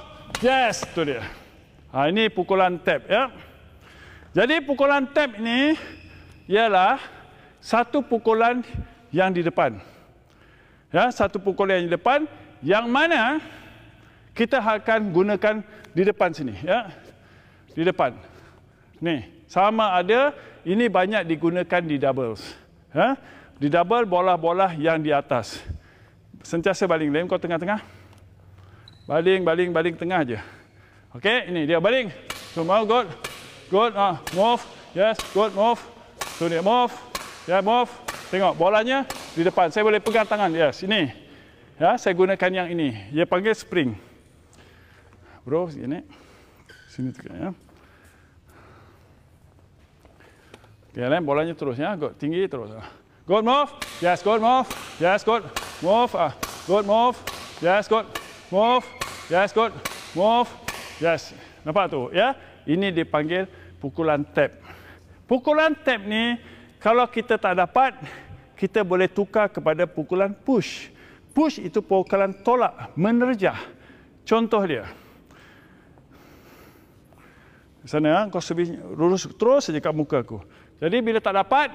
Yes. Itu dia. Ha, ini pukulan tap. Ya. Yeah. Jadi pukulan tap ini ialah satu pukulan yang di depan. Ya, satu pukulan yang di depan yang mana kita akan gunakan di depan sini, ya. Di depan. Ni, sama ada ini banyak digunakan di doubles. Ya. Di double bola-bola yang di atas. Sentiasa baling lem kau tengah-tengah. Baling, baling, baling tengah aja. Okey, ini dia baling. So, mau good. Good. Ah, move. Yes. Good. Move. So dia move. Yeah, move. Tengok bolanya di depan. Saya boleh pegang tangan. Yes. Ini. Ya, saya gunakan yang ini. Dia panggil spring. Bro, sini. Sini tu kan ya. Okay, lain bolanya terus ya. Good. Tinggi terus. Ah. Good move. Yes, good move. Yes, good. Move. Ah, good move. Yes, good. Move. Yes, good. Move. Yes. Nampak tu? Ya. Ini dipanggil pukulan tap. Pukulan tap ni kalau kita tak dapat, kita boleh tukar kepada pukulan push. Push itu pukulan tolak, menerjah. Contoh dia. Sana ah, kau sebi lurus terus saja kat muka aku. Jadi bila tak dapat,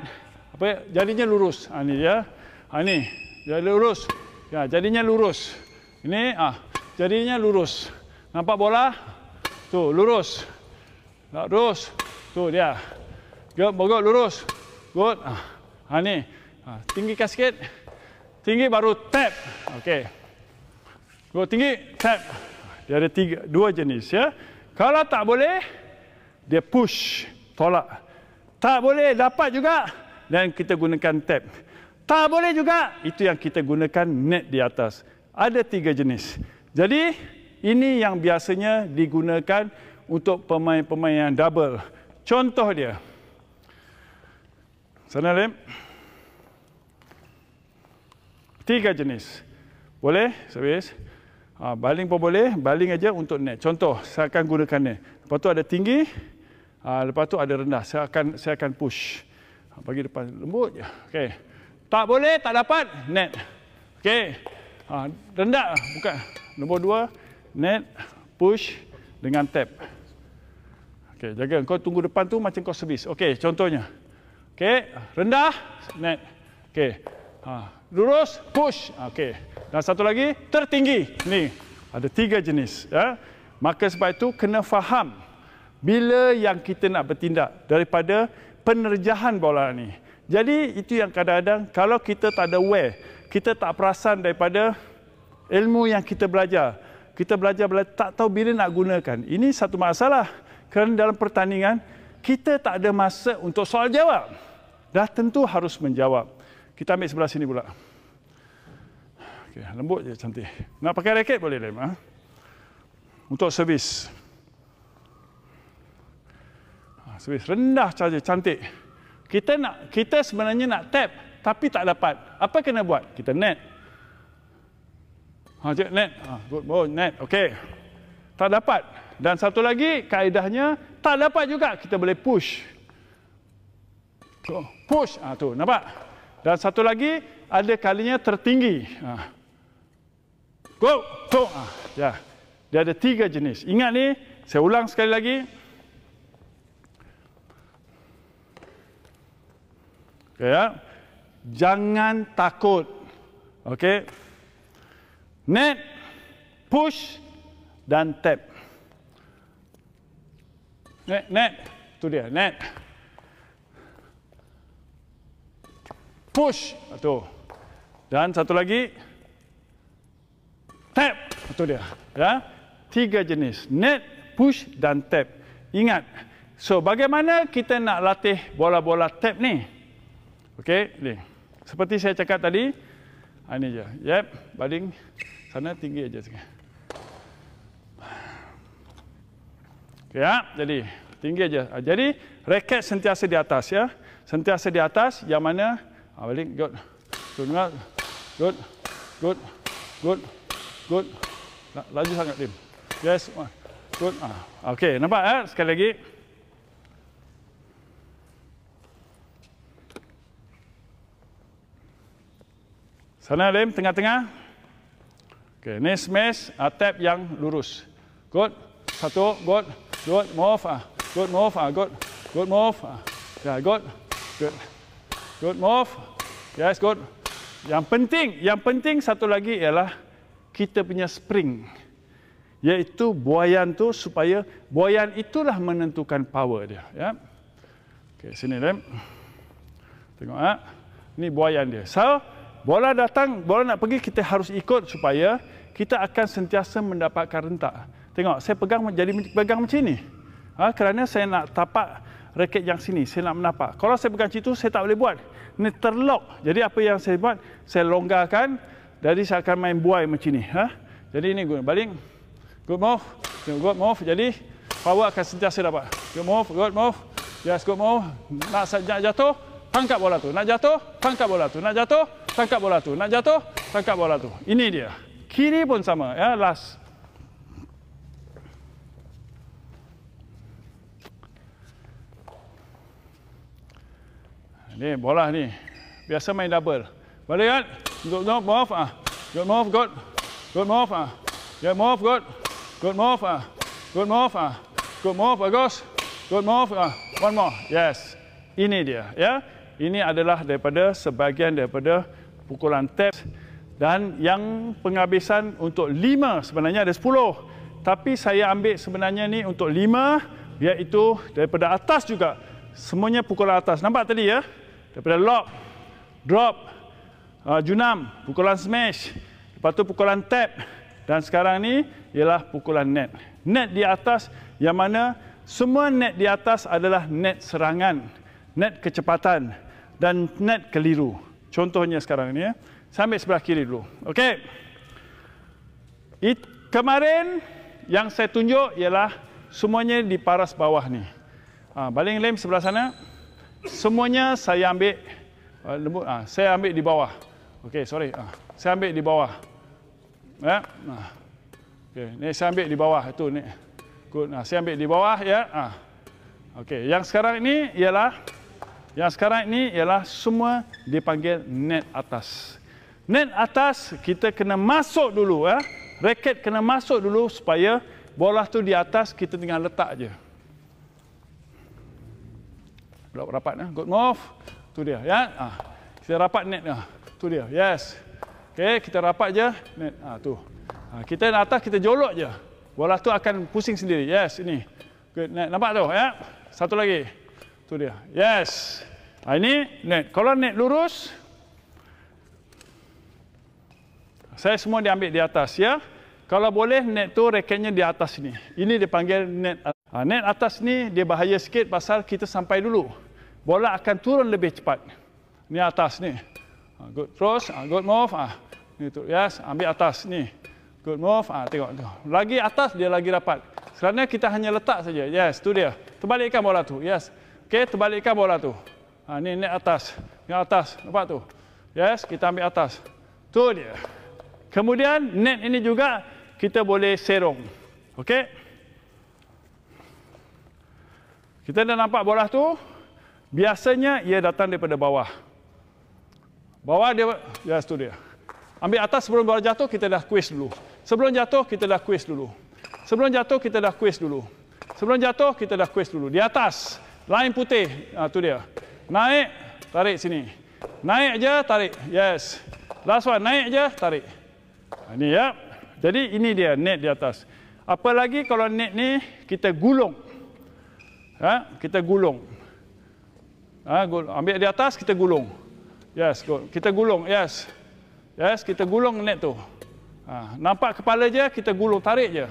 apa jadinya lurus. Ha ni dia. Ha ni. Jadi lurus. Ya, jadinya lurus. Ini ah, jadinya lurus. Nampak bola? Tu, lurus. Nak terus. Tu dia. Gap bogot lurus. Good. Ah, ha ni. Ha, tinggi kasket. Tinggi baru tap. Okey. Go tinggi tap. Dia ada tiga, dua jenis ya. Kalau tak boleh dia push tolak. Tak boleh dapat juga dan kita gunakan tap. Tak boleh juga itu yang kita gunakan net di atas. Ada tiga jenis. Jadi ini yang biasanya digunakan untuk pemain-pemain yang double. Contoh dia. Sanalim. Tiga jenis. Boleh? Habis. Ha, ah, baling pun boleh. Baling aja untuk net. Contoh, saya akan gunakan ni. Lepas tu ada tinggi. Ha, lepas tu ada rendah. Saya akan saya akan push. Ha, bagi depan lembut je. Okay. Tak boleh, tak dapat. Net. Okay. Ha, rendah. Bukan. Nombor dua. Net. Push. Dengan Tap. Okey, jaga kau tunggu depan tu macam kau servis. Okey, contohnya. Okey, rendah, net. Okey. Ha, lurus, push. Ha, okey. Dan satu lagi, tertinggi. Ni. Ada tiga jenis, ya. Maka sebab itu kena faham bila yang kita nak bertindak daripada penerjahan bola ni. Jadi itu yang kadang-kadang kalau kita tak ada aware, kita tak perasan daripada ilmu yang kita belajar. Kita belajar, belajar tak tahu bila nak gunakan. Ini satu masalah. Kerana dalam pertandingan, kita tak ada masa untuk soal jawab. Dah tentu harus menjawab. Kita ambil sebelah sini pula. Okay, lembut je cantik. Nak pakai raket boleh, Lem. Ha? Untuk servis. Ha, servis rendah saja, cantik. Kita nak kita sebenarnya nak tap tapi tak dapat. Apa kena buat? Kita net. Ha, net. Ha, good boy, net. Okey. Tak dapat. Dan satu lagi kaedahnya tak dapat juga kita boleh push. Push ah ha, tu nampak. Dan satu lagi ada kalinya tertinggi. Ha. Go to ha. Ah, ya. Dia ada tiga jenis. Ingat ni saya ulang sekali lagi. Okay, ya, ya. Jangan takut. Okey. Net, push dan tap. Net, net. Tu dia, net. Push. Ah, tu. Dan satu lagi. Tap. Ah, tu dia. Ya. Tiga jenis. Net, push dan tap. Ingat. So, bagaimana kita nak latih bola-bola tap ni? Okey, ni. Seperti saya cakap tadi, ini ah, je. Yep, baling sana tinggi aja sekarang. Ya, jadi tinggi aja. Ah, jadi raket sentiasa di atas ya. Sentiasa di atas yang mana? Ah, balik. Good. Good. Good. Good. Good. Good. Good. Laju sangat Tim. Yes. Good. Ah. Okey, nampak eh? Sekali lagi. Sana Lim, tengah-tengah. Okey, ini smash uh, yang lurus. Good. Satu, good. Good, more far. Ah. Good, more far. Ah. Good, good, more far. Yeah, ya, good, good, good, more far. Yes, good. Yang penting, yang penting satu lagi ialah kita punya spring. yaitu buayan tu supaya buayan itulah menentukan power dia. Ya. Okay, sini, Lem. Tengok, ha? ni buayan dia. So, bola datang, bola nak pergi, kita harus ikut supaya kita akan sentiasa mendapatkan rentak. Tengok, saya pegang jadi pegang macam ni. Ha, kerana saya nak tapak raket yang sini. Saya nak menapak. Kalau saya pegang situ, saya tak boleh buat. Ini terlock. Jadi apa yang saya buat, saya longgarkan. Jadi saya akan main buai macam ni. Ha? Jadi ini guna baling. Good move. Good move. Jadi power akan sentiasa dapat. Good move. Good move. Yes, good move. Nak, nak jatuh, tangkap bola tu. Nak jatuh, tangkap bola tu. Nak jatuh, tangkap bola tu. Nak jatuh, tangkap bola tu. Ini dia. Kiri pun sama. Ya, last. Ni bola ni. Biasa main double. Balik, kan? Good move, move. Ah. Good move, good. Good move. Ah. Yeah, move, good. Good move. Ah. Good move. Ah. Good move, Agus. Good move. Ah. One more. Yes. Ini dia. Ya. Ini adalah daripada sebahagian daripada pukulan tap. Dan yang penghabisan untuk lima sebenarnya ada sepuluh. Tapi saya ambil sebenarnya ni untuk lima iaitu daripada atas juga. Semuanya pukulan atas. Nampak tadi Ya daripada lock, drop, uh, junam, pukulan smash, lepas tu pukulan tap dan sekarang ni ialah pukulan net. Net di atas yang mana semua net di atas adalah net serangan, net kecepatan dan net keliru. Contohnya sekarang ni ya. Saya ambil sebelah kiri dulu. Okey. kemarin yang saya tunjuk ialah semuanya di paras bawah ni. Ah, ha, baling lem sebelah sana semuanya saya ambil uh, lembut uh, saya ambil di bawah okey sorry uh, saya ambil di bawah ya yeah. uh, okey ni saya ambil di bawah itu ni good uh, saya ambil di bawah ya yeah. uh, okey yang sekarang ini ialah yang sekarang ini ialah semua dipanggil net atas net atas kita kena masuk dulu ya yeah. raket kena masuk dulu supaya bola tu di atas kita tinggal letak je Blok rapat eh. Good move. Tu dia ya. Ah. Kita rapat net dia. Ah, tu dia. Yes. Okey, kita rapat je net. Ah tu. Ah kita nak atas kita jolok je. Bola tu akan pusing sendiri. Yes, ini. Good net. Nampak tu ya. Satu lagi. Tu dia. Yes. Ah ini net. Kalau net lurus Saya semua diambil di atas ya. Kalau boleh net tu reketnya di atas ni. Ini dipanggil net. Ha, net atas ni dia bahaya sikit pasal kita sampai dulu bola akan turun lebih cepat. Ni atas ni. Ah, good cross, ah, good move. Ah, ni tu yes, ambil atas ni. Good move. Ah, tengok tu. Lagi atas dia lagi rapat. Kerana kita hanya letak saja. Yes, tu dia. Terbalikkan bola tu. Yes. Okey, terbalikkan bola tu. Ah, ni ni atas. Ni atas. Nampak tu. Yes, kita ambil atas. Tu dia. Kemudian net ini juga kita boleh serong. Okey. Kita dah nampak bola tu, Biasanya ia datang daripada bawah. Bawah dia, ya yes, tu dia. Ambil atas sebelum bola jatuh, kita dah kuis dulu. Sebelum jatuh, kita dah kuis dulu. Sebelum jatuh, kita dah kuis dulu. Sebelum jatuh, kita dah kuis dulu. Di atas, lain putih, ha, itu ha, dia. Naik, tarik sini. Naik aja, tarik. Yes. Last one, naik aja, tarik. Ha, ini ya. Jadi ini dia, net di atas. Apalagi kalau net ni, kita gulung. Ha? Kita gulung. Kita gulung. Ha, ambil di atas, kita gulung. Yes, go. kita gulung. Yes. Yes, kita gulung net tu. Ha, nampak kepala je, kita gulung, tarik je.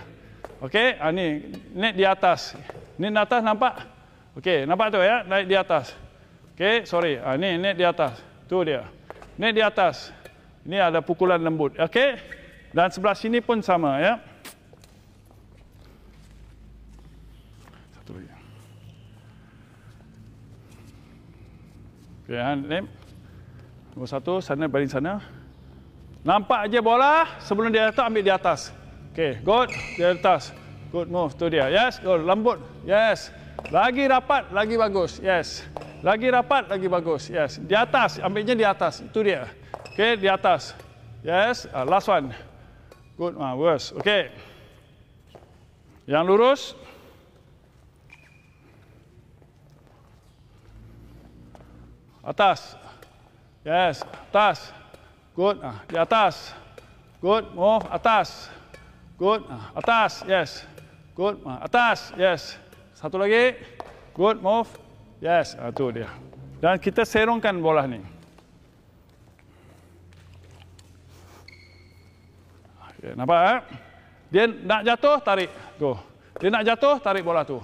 Okey, ha, ni net di atas. Ni di atas nampak? Okey, nampak tu ya, naik di atas. Okey, sorry. Ha, ni net di atas. Tu dia. Net di atas. Ini ada pukulan lembut. Okey. Dan sebelah sini pun sama ya. Okay, ha, lem. Nombor satu, sana baring sana. Nampak aja bola sebelum dia letak ambil di atas. Okay, good. Dia atas. Good move tu dia. Yes, good, lembut. Yes. Lagi rapat, lagi bagus. Yes. Lagi rapat, lagi bagus. Yes. Di atas, ambilnya di atas. Itu dia. Okay, di atas. Yes, uh, last one. Good, uh, worse. Okey. Yang lurus. atas. Yes, atas. Good. Ah, di atas. Good. Move atas. Good. Ah, atas. Yes. Good. Ah, atas. Yes. Satu lagi. Good. Move. Yes. Ah, tu dia. Dan kita serongkan bola ni. Okay, nampak eh? Dia nak jatuh, tarik. Tu. Dia nak jatuh, tarik bola tu.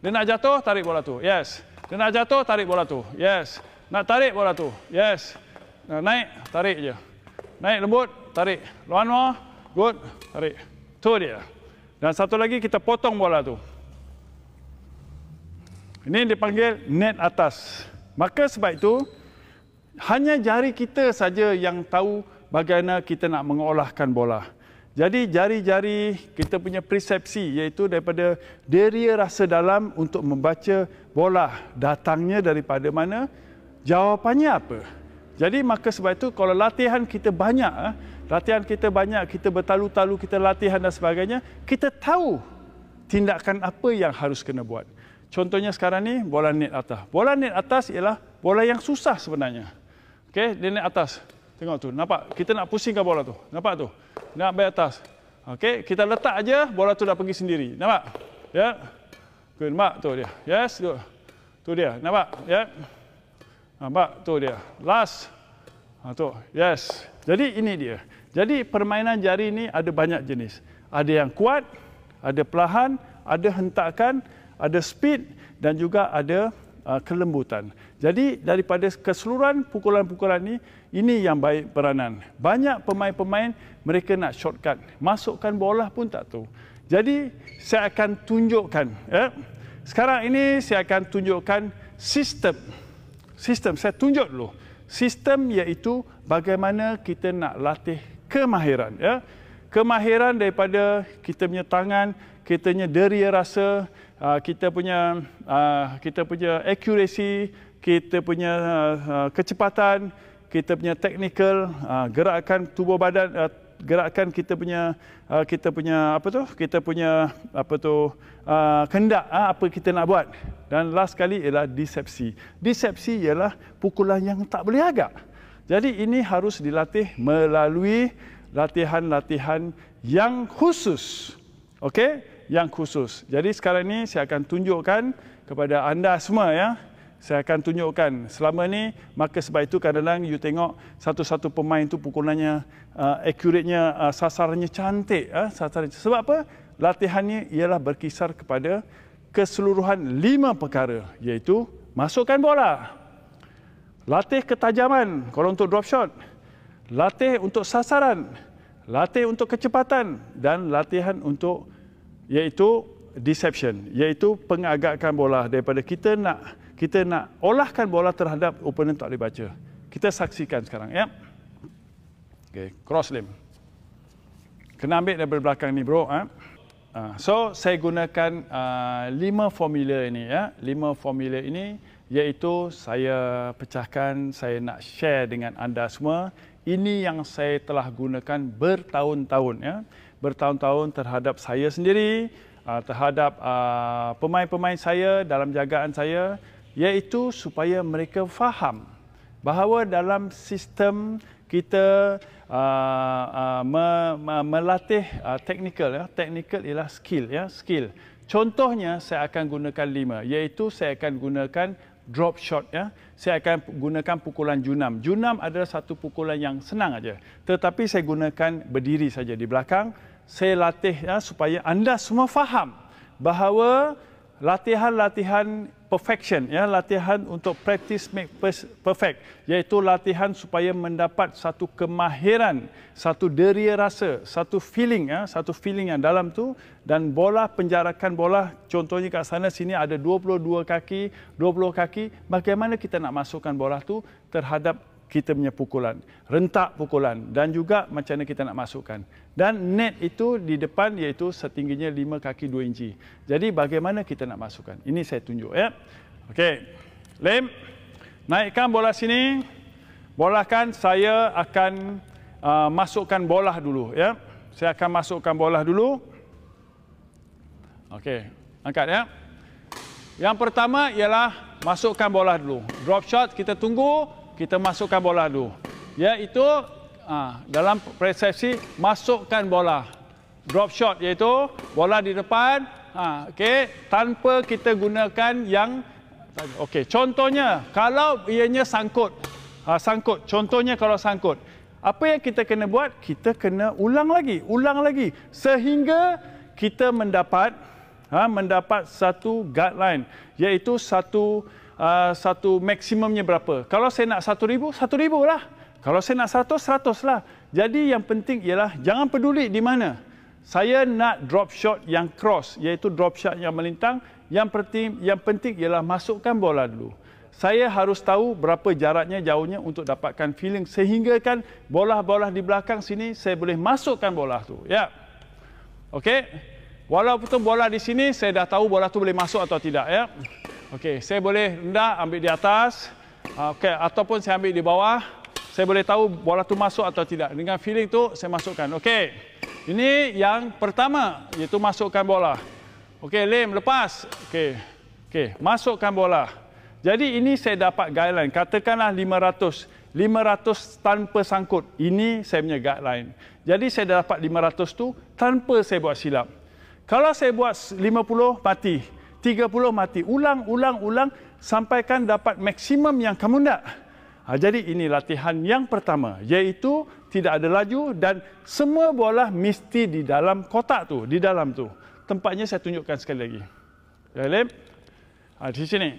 Dia nak jatuh, tarik bola tu. Yes. Dia nak jatuh, tarik bola tu. Yes. Nak tarik bola tu. Yes. Nak naik, tarik je. Naik lembut, tarik. One more. Good. Tarik. Tu dia. Dan satu lagi kita potong bola tu. Ini dipanggil net atas. Maka sebab itu, hanya jari kita saja yang tahu bagaimana kita nak mengolahkan bola. Jadi jari-jari kita punya persepsi iaitu daripada deria rasa dalam untuk membaca bola datangnya daripada mana Jawapannya apa? Jadi maka sebab itu kalau latihan kita banyak, eh, latihan kita banyak, kita bertalu-talu, kita latihan dan sebagainya, kita tahu tindakan apa yang harus kena buat. Contohnya sekarang ni bola net atas. Bola net atas ialah bola yang susah sebenarnya. Okey, dia net atas. Tengok tu, nampak? Kita nak pusingkan bola tu. Nampak tu? Nak bayar atas. Okey, kita letak aja bola tu dah pergi sendiri. Nampak? Ya. Yeah. Good, nampak tu dia. Yes, good. Tu dia. Nampak? Ya. Yeah. Nampak? Ah, tu dia. Last. Ha, tu. Yes. Jadi ini dia. Jadi permainan jari ini ada banyak jenis. Ada yang kuat, ada pelahan, ada hentakan, ada speed dan juga ada uh, kelembutan. Jadi daripada keseluruhan pukulan-pukulan ini, ini yang baik peranan. Banyak pemain-pemain mereka nak shortcut. Masukkan bola pun tak tahu. Jadi saya akan tunjukkan. Eh? Sekarang ini saya akan tunjukkan Sistem sistem. Saya tunjuk dulu. Sistem iaitu bagaimana kita nak latih kemahiran. Ya. Kemahiran daripada kita punya tangan, kita punya deria rasa, ah, kita punya ah, kita punya accuracy, kita punya ah, kecepatan, kita punya technical, gerakan tubuh badan, Gerakan kita punya uh, kita punya apa tu kita punya apa tu uh, kendak uh, apa kita nak buat dan last kali ialah disepsi disepsi ialah pukulan yang tak boleh agak jadi ini harus dilatih melalui latihan-latihan yang khusus okey yang khusus jadi sekarang ni saya akan tunjukkan kepada anda semua ya saya akan tunjukkan selama ni maka sebab itu kadang-kadang you tengok satu-satu pemain tu pukulannya uh, accurate-nya uh, sasarannya cantik uh, sasarannya. sebab apa latihannya ialah berkisar kepada keseluruhan lima perkara iaitu masukkan bola latih ketajaman kalau untuk drop shot latih untuk sasaran latih untuk kecepatan dan latihan untuk iaitu deception iaitu pengagakan bola daripada kita nak kita nak olahkan bola terhadap opponent tak boleh baca. Kita saksikan sekarang ya. Okay, cross limb. Kena ambil daripada belakang ni bro. Ha? So, saya gunakan uh, lima formula ini ya. Lima formula ini iaitu saya pecahkan, saya nak share dengan anda semua. Ini yang saya telah gunakan bertahun-tahun ya. Bertahun-tahun terhadap saya sendiri, uh, terhadap pemain-pemain uh, saya dalam jagaan saya iaitu supaya mereka faham bahawa dalam sistem kita uh, uh, me, me, melatih uh, technical ya technical ialah skill ya skill contohnya saya akan gunakan lima iaitu saya akan gunakan drop shot ya saya akan gunakan pukulan junam junam adalah satu pukulan yang senang aja tetapi saya gunakan berdiri saja di belakang saya latih ya supaya anda semua faham bahawa latihan-latihan perfection ya latihan untuk practice make perfect iaitu latihan supaya mendapat satu kemahiran satu deria rasa satu feeling ya satu feeling yang dalam tu dan bola penjarakan bola contohnya kat sana sini ada 22 kaki 20 kaki bagaimana kita nak masukkan bola tu terhadap kita punya pukulan, rentak pukulan dan juga macam mana kita nak masukkan. Dan net itu di depan iaitu setingginya 5 kaki 2 inci. Jadi bagaimana kita nak masukkan? Ini saya tunjuk ya. Okey. lem naikkan bola sini. Bolakan saya akan uh, masukkan bola dulu ya. Saya akan masukkan bola dulu. Okey, angkat ya. Yang pertama ialah masukkan bola dulu. Drop shot kita tunggu kita masukkan bola dulu. Ya, itu ah, dalam persepsi masukkan bola. Drop shot iaitu bola di depan. Ah, okay, tanpa kita gunakan yang... Okay, contohnya, kalau ianya sangkut. Ah, sangkut. Contohnya kalau sangkut. Apa yang kita kena buat? Kita kena ulang lagi. Ulang lagi. Sehingga kita mendapat ha, mendapat satu guideline. Iaitu satu uh, satu maksimumnya berapa. Kalau saya nak satu ribu, satu ribu lah. Kalau saya nak seratus, seratus lah. Jadi yang penting ialah jangan peduli di mana. Saya nak drop shot yang cross, iaitu drop shot yang melintang. Yang penting, yang penting ialah masukkan bola dulu. Saya harus tahu berapa jaraknya jauhnya untuk dapatkan feeling sehingga kan bola-bola di belakang sini saya boleh masukkan bola tu. Ya. Okey. Walaupun bola di sini saya dah tahu bola tu boleh masuk atau tidak ya. Okey, saya boleh rendah ambil di atas. Ah, okey, ataupun saya ambil di bawah. Saya boleh tahu bola tu masuk atau tidak. Dengan feeling tu saya masukkan. Okey. Ini yang pertama iaitu masukkan bola. Okey, lem lepas. Okey. Okey, masukkan bola. Jadi ini saya dapat guideline. Katakanlah 500. 500 tanpa sangkut. Ini saya punya guideline. Jadi saya dapat 500 tu tanpa saya buat silap. Kalau saya buat 50 mati. 30 mati. Ulang, ulang, ulang sampaikan dapat maksimum yang kamu nak. Ha, jadi ini latihan yang pertama iaitu tidak ada laju dan semua bola mesti di dalam kotak tu, di dalam tu. Tempatnya saya tunjukkan sekali lagi. Ya, Ha, di sini.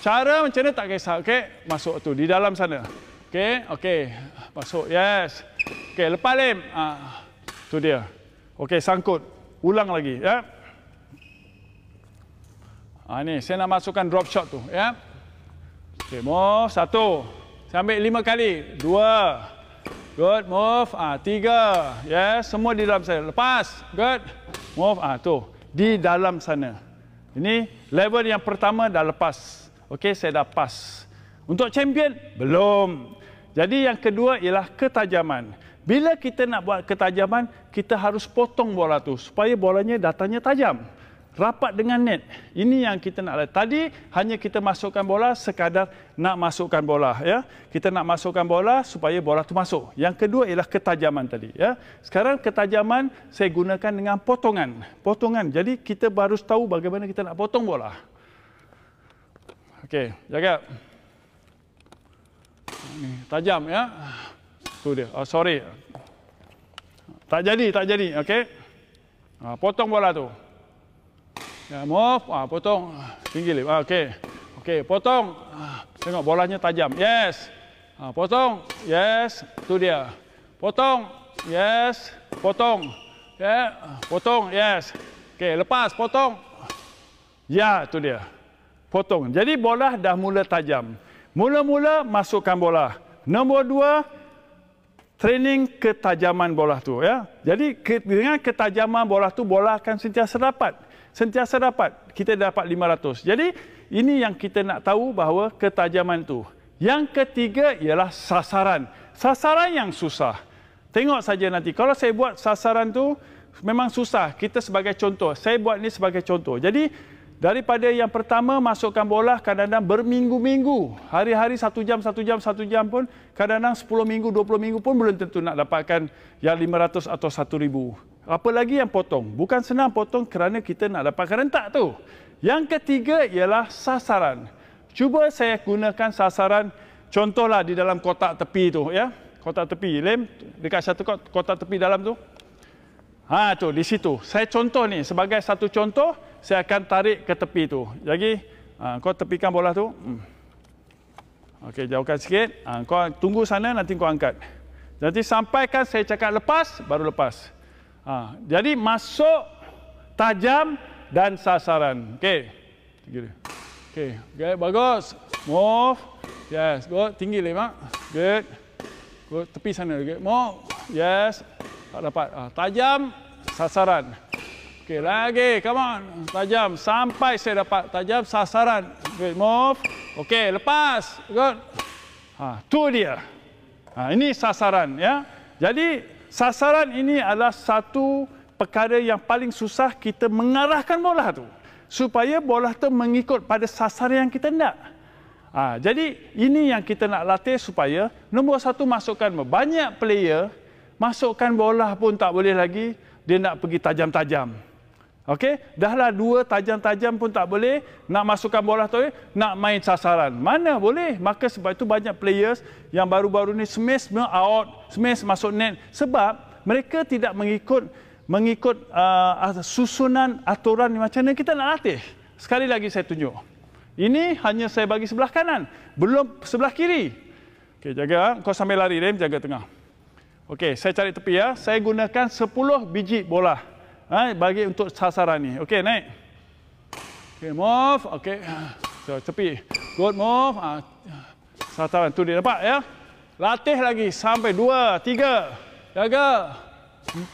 Cara macam mana tak kisah, okey? Masuk tu, di dalam sana. Okey, okey. Masuk, yes. Okey, lepas Lim. Ha, tu dia. Okey, sangkut. Ulang lagi, ya. Yeah. Ha, ni, saya nak masukkan drop shot tu. Ya. Okay, move. Satu. Saya ambil lima kali. Dua. Good, move. Ah Tiga. Yes, ya, semua di dalam saya. Lepas. Good. Move. Ah tu. Di dalam sana. Ini level yang pertama dah lepas. Okey, saya dah pas. Untuk champion, belum. Jadi yang kedua ialah ketajaman. Bila kita nak buat ketajaman, kita harus potong bola tu supaya bolanya datangnya tajam rapat dengan net. Ini yang kita nak. lihat. Tadi hanya kita masukkan bola sekadar nak masukkan bola. Ya, Kita nak masukkan bola supaya bola tu masuk. Yang kedua ialah ketajaman tadi. Ya, Sekarang ketajaman saya gunakan dengan potongan. Potongan. Jadi kita baru tahu bagaimana kita nak potong bola. Okey, jaga. Ini tajam ya. Tu dia. Oh, sorry. Tak jadi, tak jadi. Okey. Ah, potong bola tu. Ya, move. Ah, potong. Ah, tinggi lip. Ah, okey. Okey, potong. Ah, tengok bolanya tajam. Yes. Ah, potong. Yes. Tu dia. Potong. Yes. Potong. Ya. Yeah. Potong. Yes. Okey, lepas potong. Ya, tu dia. Potong. Jadi bola dah mula tajam. Mula-mula masukkan bola. Nombor dua, training ketajaman bola tu. Ya. Jadi dengan ketajaman bola tu, bola akan sentiasa dapat sentiasa dapat. Kita dapat 500. Jadi ini yang kita nak tahu bahawa ketajaman tu. Yang ketiga ialah sasaran. Sasaran yang susah. Tengok saja nanti. Kalau saya buat sasaran tu memang susah. Kita sebagai contoh. Saya buat ini sebagai contoh. Jadi daripada yang pertama masukkan bola kadang-kadang berminggu-minggu. Hari-hari satu jam, satu jam, satu jam pun kadang-kadang 10 minggu, 20 minggu pun belum tentu nak dapatkan yang 500 atau 1,000. Apa lagi yang potong? Bukan senang potong kerana kita nak dapat rentak tu. Yang ketiga ialah sasaran. Cuba saya gunakan sasaran contohlah di dalam kotak tepi tu ya. Kotak tepi lem dekat satu kotak tepi dalam tu. Ha tu di situ. Saya contoh ni sebagai satu contoh saya akan tarik ke tepi tu. Jadi ha, kau tepikan bola tu. Hmm. Okey jauhkan sikit. Ha, kau tunggu sana nanti kau angkat. Nanti sampaikan saya cakap lepas baru lepas. Ha, jadi masuk tajam dan sasaran. Okey. Okey. Okay, bagus. Move. Yes, good. Tinggi lima. Good. Good. Tepi sana. Good. Move. Yes. Tak dapat. Ha, tajam sasaran. Okey, lagi. Come on. Tajam sampai saya dapat tajam sasaran. Good. Move. Okey, lepas. Good. Ha, tu dia. Ha, ini sasaran ya. Jadi sasaran ini adalah satu perkara yang paling susah kita mengarahkan bola tu supaya bola tu mengikut pada sasaran yang kita nak. Ha, jadi ini yang kita nak latih supaya nombor satu masukkan banyak player masukkan bola pun tak boleh lagi dia nak pergi tajam-tajam. Okey, dahlah dua tajam-tajam pun tak boleh nak masukkan bola tu nak main sasaran. Mana boleh? Maka sebab itu banyak players yang baru-baru ni smash semua out, smash masuk net sebab mereka tidak mengikut mengikut uh, susunan aturan macam mana kita nak latih. Sekali lagi saya tunjuk. Ini hanya saya bagi sebelah kanan, belum sebelah kiri. Okey, jaga ah. kau sambil lari, Rem, jaga tengah. Okey, saya cari tepi ya. Saya gunakan 10 biji bola. Eh, bagi untuk sasaran ni. Okey, naik. Okey, move. Okey. So, tepi. Good move. Ah, sasaran tu dia dapat ya. Latih lagi sampai 2, 3. Jaga.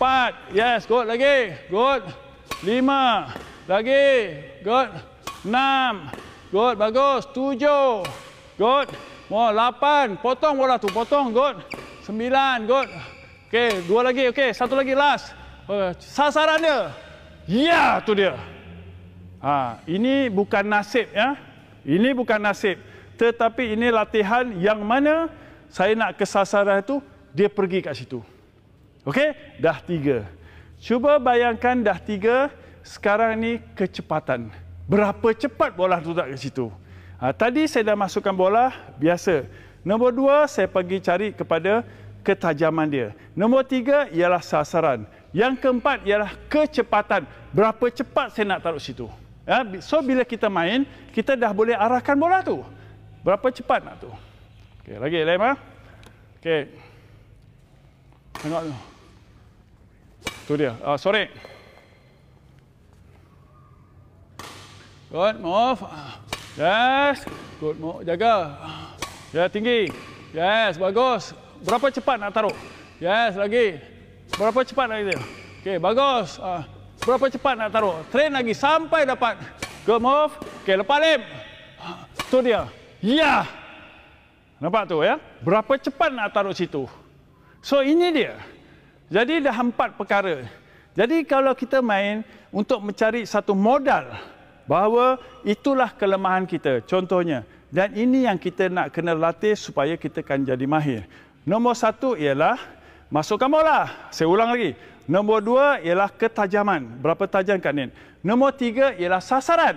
4. Yes, good lagi. Good. 5. Lagi. Good. 6. Good, bagus. 7. Good. Oh, 8. Potong bola tu. Potong. Good. 9. Good. Okey, dua lagi. Okey, satu lagi last sasarannya. Ya, tu dia. Ha, ini bukan nasib ya. Ini bukan nasib. Tetapi ini latihan yang mana saya nak ke sasaran itu, dia pergi kat situ. Okey, dah tiga. Cuba bayangkan dah tiga, sekarang ni kecepatan. Berapa cepat bola tu tak ke situ. Ha, tadi saya dah masukkan bola, biasa. Nombor dua, saya pergi cari kepada ketajaman dia. Nombor tiga ialah sasaran. Yang keempat ialah kecepatan. Berapa cepat saya nak taruh situ. Ya, so bila kita main, kita dah boleh arahkan bola tu. Berapa cepat nak tu. Okay, lagi lem ah. Ha? Okey. Tengok tu. Tu dia. Uh, sorry. Good move. Yes. Good move. Jaga. Ya, tinggi. Yes, bagus. Berapa cepat nak taruh? Yes, lagi. Berapa cepat nak dia? Okey, bagus. Uh, ah, berapa cepat nak taruh? Train lagi sampai dapat good move. Okey, lepas lip. Ah, tu dia. Ya. Yeah. Nampak tu ya? Berapa cepat nak taruh situ? So ini dia. Jadi dah empat perkara. Jadi kalau kita main untuk mencari satu modal bahawa itulah kelemahan kita. Contohnya, dan ini yang kita nak kena latih supaya kita kan jadi mahir. Nombor satu ialah Masukkan bola. Saya ulang lagi. Nombor dua ialah ketajaman. Berapa tajam Kak Nin? Nombor tiga ialah sasaran.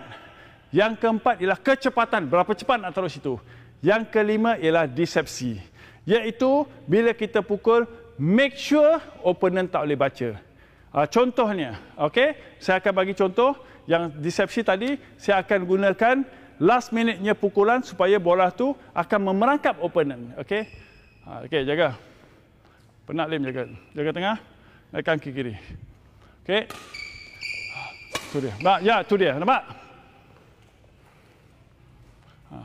Yang keempat ialah kecepatan. Berapa cepat nak terus itu. Yang kelima ialah disepsi. Iaitu bila kita pukul, make sure opponent tak boleh baca. Ah, contohnya, okay? saya akan bagi contoh yang disepsi tadi. Saya akan gunakan last minute-nya pukulan supaya bola tu akan memerangkap opponent. Okay? Ah, okay, jaga. Jaga. Penat lim jaga. Jaga tengah. Naikkan kiri kiri. Okey. Tu dia. Nampak? Ya, tu dia. Nampak? Ha.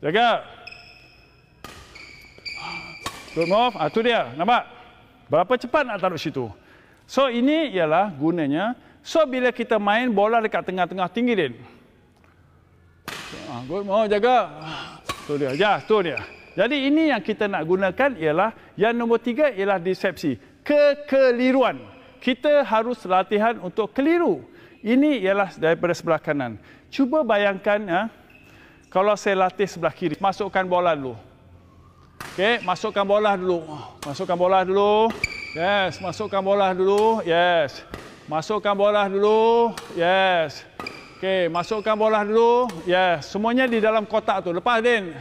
Jaga. Good move. Ha, tu dia. Nampak? Berapa cepat nak taruh situ? So, ini ialah gunanya. So, bila kita main bola dekat tengah-tengah tinggi, Din. Ha, good move. Jaga. Tu dia. Ya, tu dia. Jadi ini yang kita nak gunakan ialah yang nombor tiga ialah disepsi. Kekeliruan. Kita harus latihan untuk keliru. Ini ialah daripada sebelah kanan. Cuba bayangkan ya, kalau saya latih sebelah kiri. Masukkan bola dulu. Okay, masukkan bola dulu. Masukkan bola dulu. Yes, masukkan bola dulu. Yes. Masukkan bola dulu. Yes. Okey, masukkan bola dulu. Yes. Semuanya di dalam kotak tu. Lepas, Din.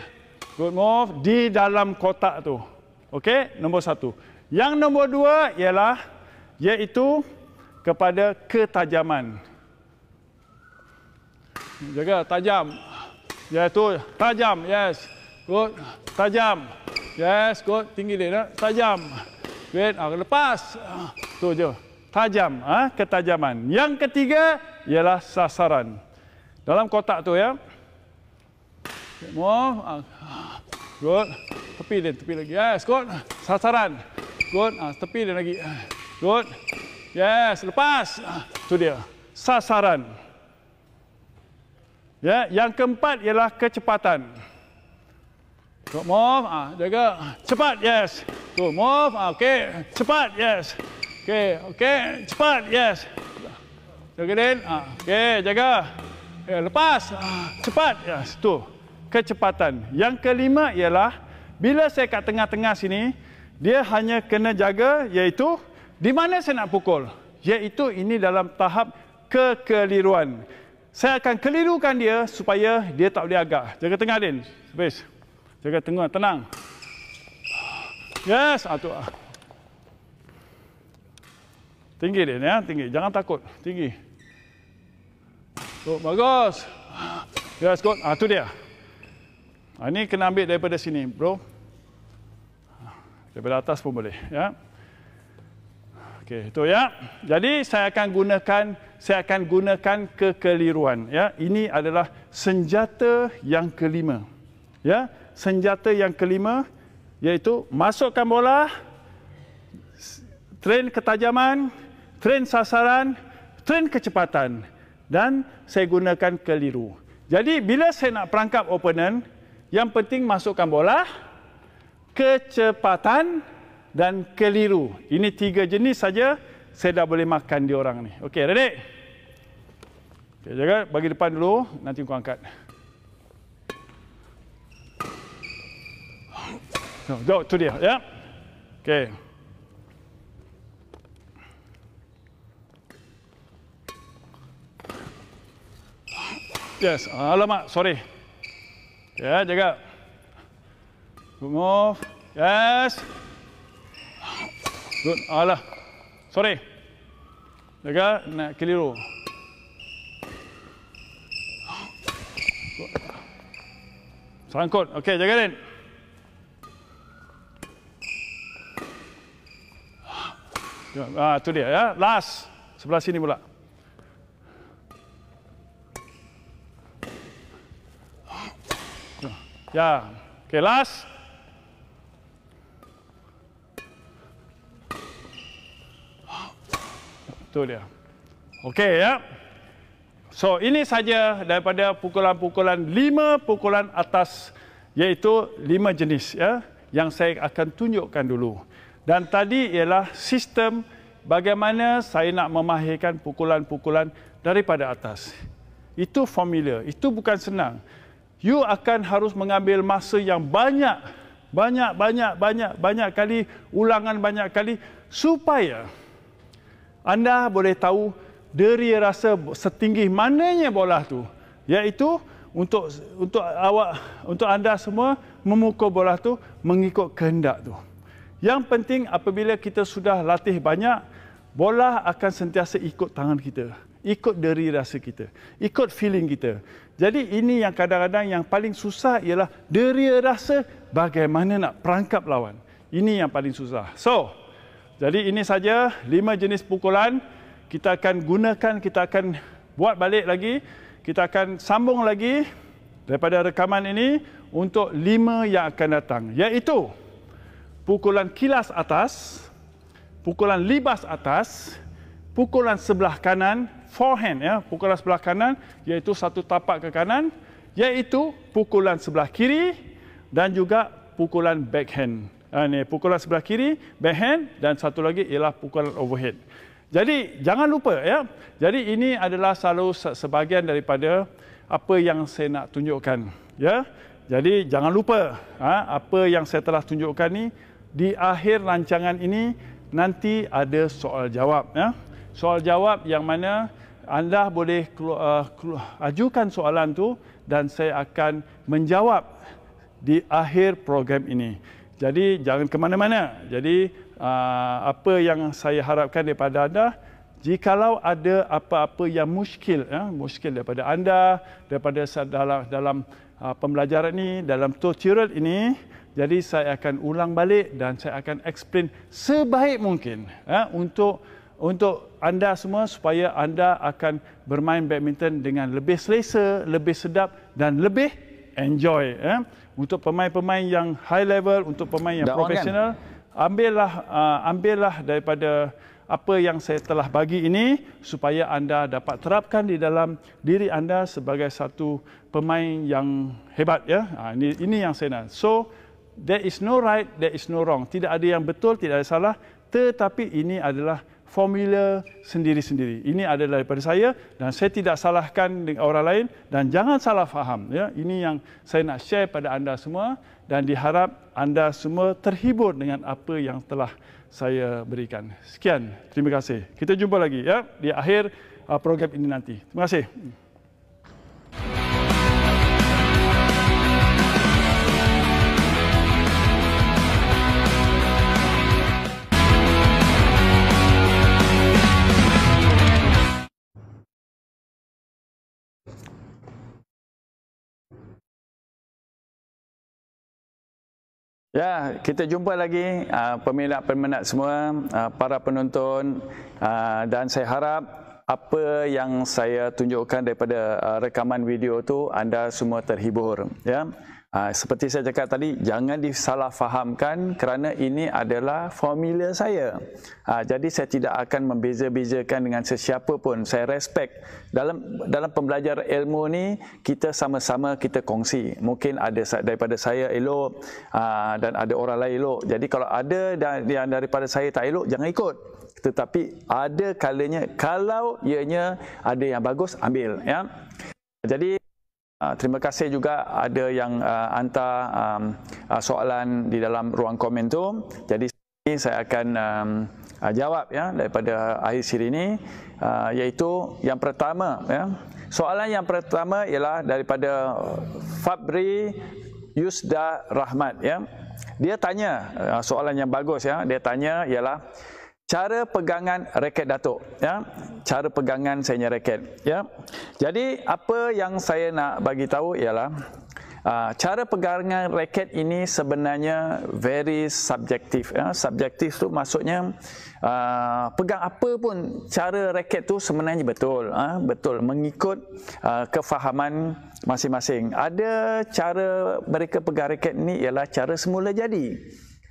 Good move di dalam kotak tu. Okey, nombor satu. Yang nombor dua ialah iaitu kepada ketajaman. Jaga tajam. Iaitu tajam. Yes. Good. Tajam. Yes, good. Tinggi dia. Nah? Tajam. Good. Ah, lepas. Tu je. Tajam. Ha? Ketajaman. Yang ketiga ialah sasaran. Dalam kotak tu ya. Get more. Ah. Good. Tepi dia, tepi lagi. Yes, good. Sasaran. Good. Ah, tepi dia lagi. Good. Yes, lepas. Itu ah, dia. Sasaran. Ya, yang keempat ialah kecepatan. Good, move. Ah, jaga. Cepat, yes. Tu, move. Ah, okay. Cepat, yes. Okay, okay. Cepat, yes. Jaga, Din. Ah, okay, jaga. Okay, eh, lepas. Ah, cepat, yes. Tu kecepatan. Yang kelima ialah bila saya kat tengah-tengah sini, dia hanya kena jaga iaitu di mana saya nak pukul. Iaitu ini dalam tahap kekeliruan. Saya akan kelirukan dia supaya dia tak boleh agak. Jaga tengah Din. Space. Jaga tengah tenang. Yes, atu. Ah, ah. Tinggi Din ya, tinggi. Jangan takut. Tinggi. Oh, bagus. Yes, good. Ah, tu dia. Ini ah, kena ambil daripada sini, bro. Daripada atas pun boleh, ya. Okey, itu ya. Jadi saya akan gunakan saya akan gunakan kekeliruan, ya. Ini adalah senjata yang kelima. Ya, senjata yang kelima yaitu masukkan bola, train ketajaman, train sasaran, train kecepatan dan saya gunakan keliru. Jadi bila saya nak perangkap opponent, yang penting masukkan bola, kecepatan dan keliru. Ini tiga jenis saja saya dah boleh makan dia orang ni. Okey, ready? Okay, jaga bagi depan dulu, nanti kau angkat. Jom, no, tu dia, ya. Yeah. Okey. Yes, alamak, sorry. Ya, jaga. Good move. Yes. Good. Alah. Sorry. Jaga, nak keliru. Sangkut. Okey, jaga Rin. Ah, tu dia ya. Last. Sebelah sini pula. Ya, oke Itu dia. Oke okay, ya. So, ini saja daripada pukulan-pukulan, lima pukulan atas, iaitu lima jenis ya, yang saya akan tunjukkan dulu. Dan tadi ialah sistem bagaimana saya nak memahirkan pukulan-pukulan daripada atas. Itu formula, Itu bukan senang you akan harus mengambil masa yang banyak banyak banyak banyak banyak kali ulangan banyak kali supaya anda boleh tahu deri rasa setinggi mananya bola tu iaitu untuk untuk awak untuk anda semua memukul bola tu mengikut kehendak tu yang penting apabila kita sudah latih banyak bola akan sentiasa ikut tangan kita ikut deri rasa kita, ikut feeling kita. Jadi ini yang kadang-kadang yang paling susah ialah deri rasa bagaimana nak perangkap lawan. Ini yang paling susah. So, jadi ini saja lima jenis pukulan kita akan gunakan, kita akan buat balik lagi, kita akan sambung lagi daripada rekaman ini untuk lima yang akan datang iaitu pukulan kilas atas, pukulan libas atas, pukulan sebelah kanan forehand ya, pukulan sebelah kanan iaitu satu tapak ke kanan iaitu pukulan sebelah kiri dan juga pukulan backhand. Ha, ah, ini pukulan sebelah kiri, backhand dan satu lagi ialah pukulan overhead. Jadi jangan lupa ya. Jadi ini adalah satu sebahagian daripada apa yang saya nak tunjukkan ya. Jadi jangan lupa ha, apa yang saya telah tunjukkan ni di akhir rancangan ini nanti ada soal jawab ya. Soal jawab yang mana anda boleh uh, ajukan soalan tu dan saya akan menjawab di akhir program ini. Jadi jangan ke mana-mana. Jadi uh, apa yang saya harapkan daripada anda, jikalau ada apa-apa yang muskil, ya, muskil daripada anda, daripada dalam, dalam uh, pembelajaran ini, dalam tutorial ini, jadi saya akan ulang balik dan saya akan explain sebaik mungkin ya, untuk untuk anda semua supaya anda akan bermain badminton dengan lebih selesa, lebih sedap dan lebih enjoy. Eh? Untuk pemain-pemain yang high level, untuk pemain yang kan? profesional, ambillah uh, ambillah daripada apa yang saya telah bagi ini supaya anda dapat terapkan di dalam diri anda sebagai satu pemain yang hebat. Ya? Ha, ini, ini yang saya nak. So, there is no right, there is no wrong. Tidak ada yang betul, tidak ada salah. Tetapi ini adalah formula sendiri-sendiri. Ini adalah daripada saya dan saya tidak salahkan orang lain dan jangan salah faham. Ya. Ini yang saya nak share pada anda semua dan diharap anda semua terhibur dengan apa yang telah saya berikan. Sekian, terima kasih. Kita jumpa lagi ya di akhir uh, program ini nanti. Terima kasih. Ya, kita jumpa lagi uh, ah, peminat-peminat semua, ah, para penonton ah, dan saya harap apa yang saya tunjukkan daripada rekaman video tu anda semua terhibur ya. Ha, seperti saya cakap tadi, jangan disalahfahamkan kerana ini adalah formula saya. Ha, jadi saya tidak akan membeza-bezakan dengan sesiapa pun. Saya respect. Dalam dalam pembelajar ilmu ni, kita sama-sama kita kongsi. Mungkin ada daripada saya elok ha, dan ada orang lain elok. Jadi kalau ada yang daripada saya tak elok, jangan ikut. Tetapi ada kalanya, kalau ianya ada yang bagus, ambil. Ya? Jadi, Ah, terima kasih juga ada yang uh, hantar um, ah, soalan di dalam ruang komen tu. Jadi saya akan um, jawab ya daripada akhir siri ini uh, iaitu yang pertama ya. Soalan yang pertama ialah daripada Fabri Yusda Rahmat ya. Dia tanya soalan yang bagus ya. Dia tanya ialah cara pegangan raket Datuk ya cara pegangan saya punya raket ya jadi apa yang saya nak bagi tahu ialah ah, cara pegangan raket ini sebenarnya very subjektif ya subjektif tu maksudnya ah, pegang apa pun cara raket tu sebenarnya betul ha. betul mengikut ah, kefahaman masing-masing ada cara mereka pegang raket ni ialah cara semula jadi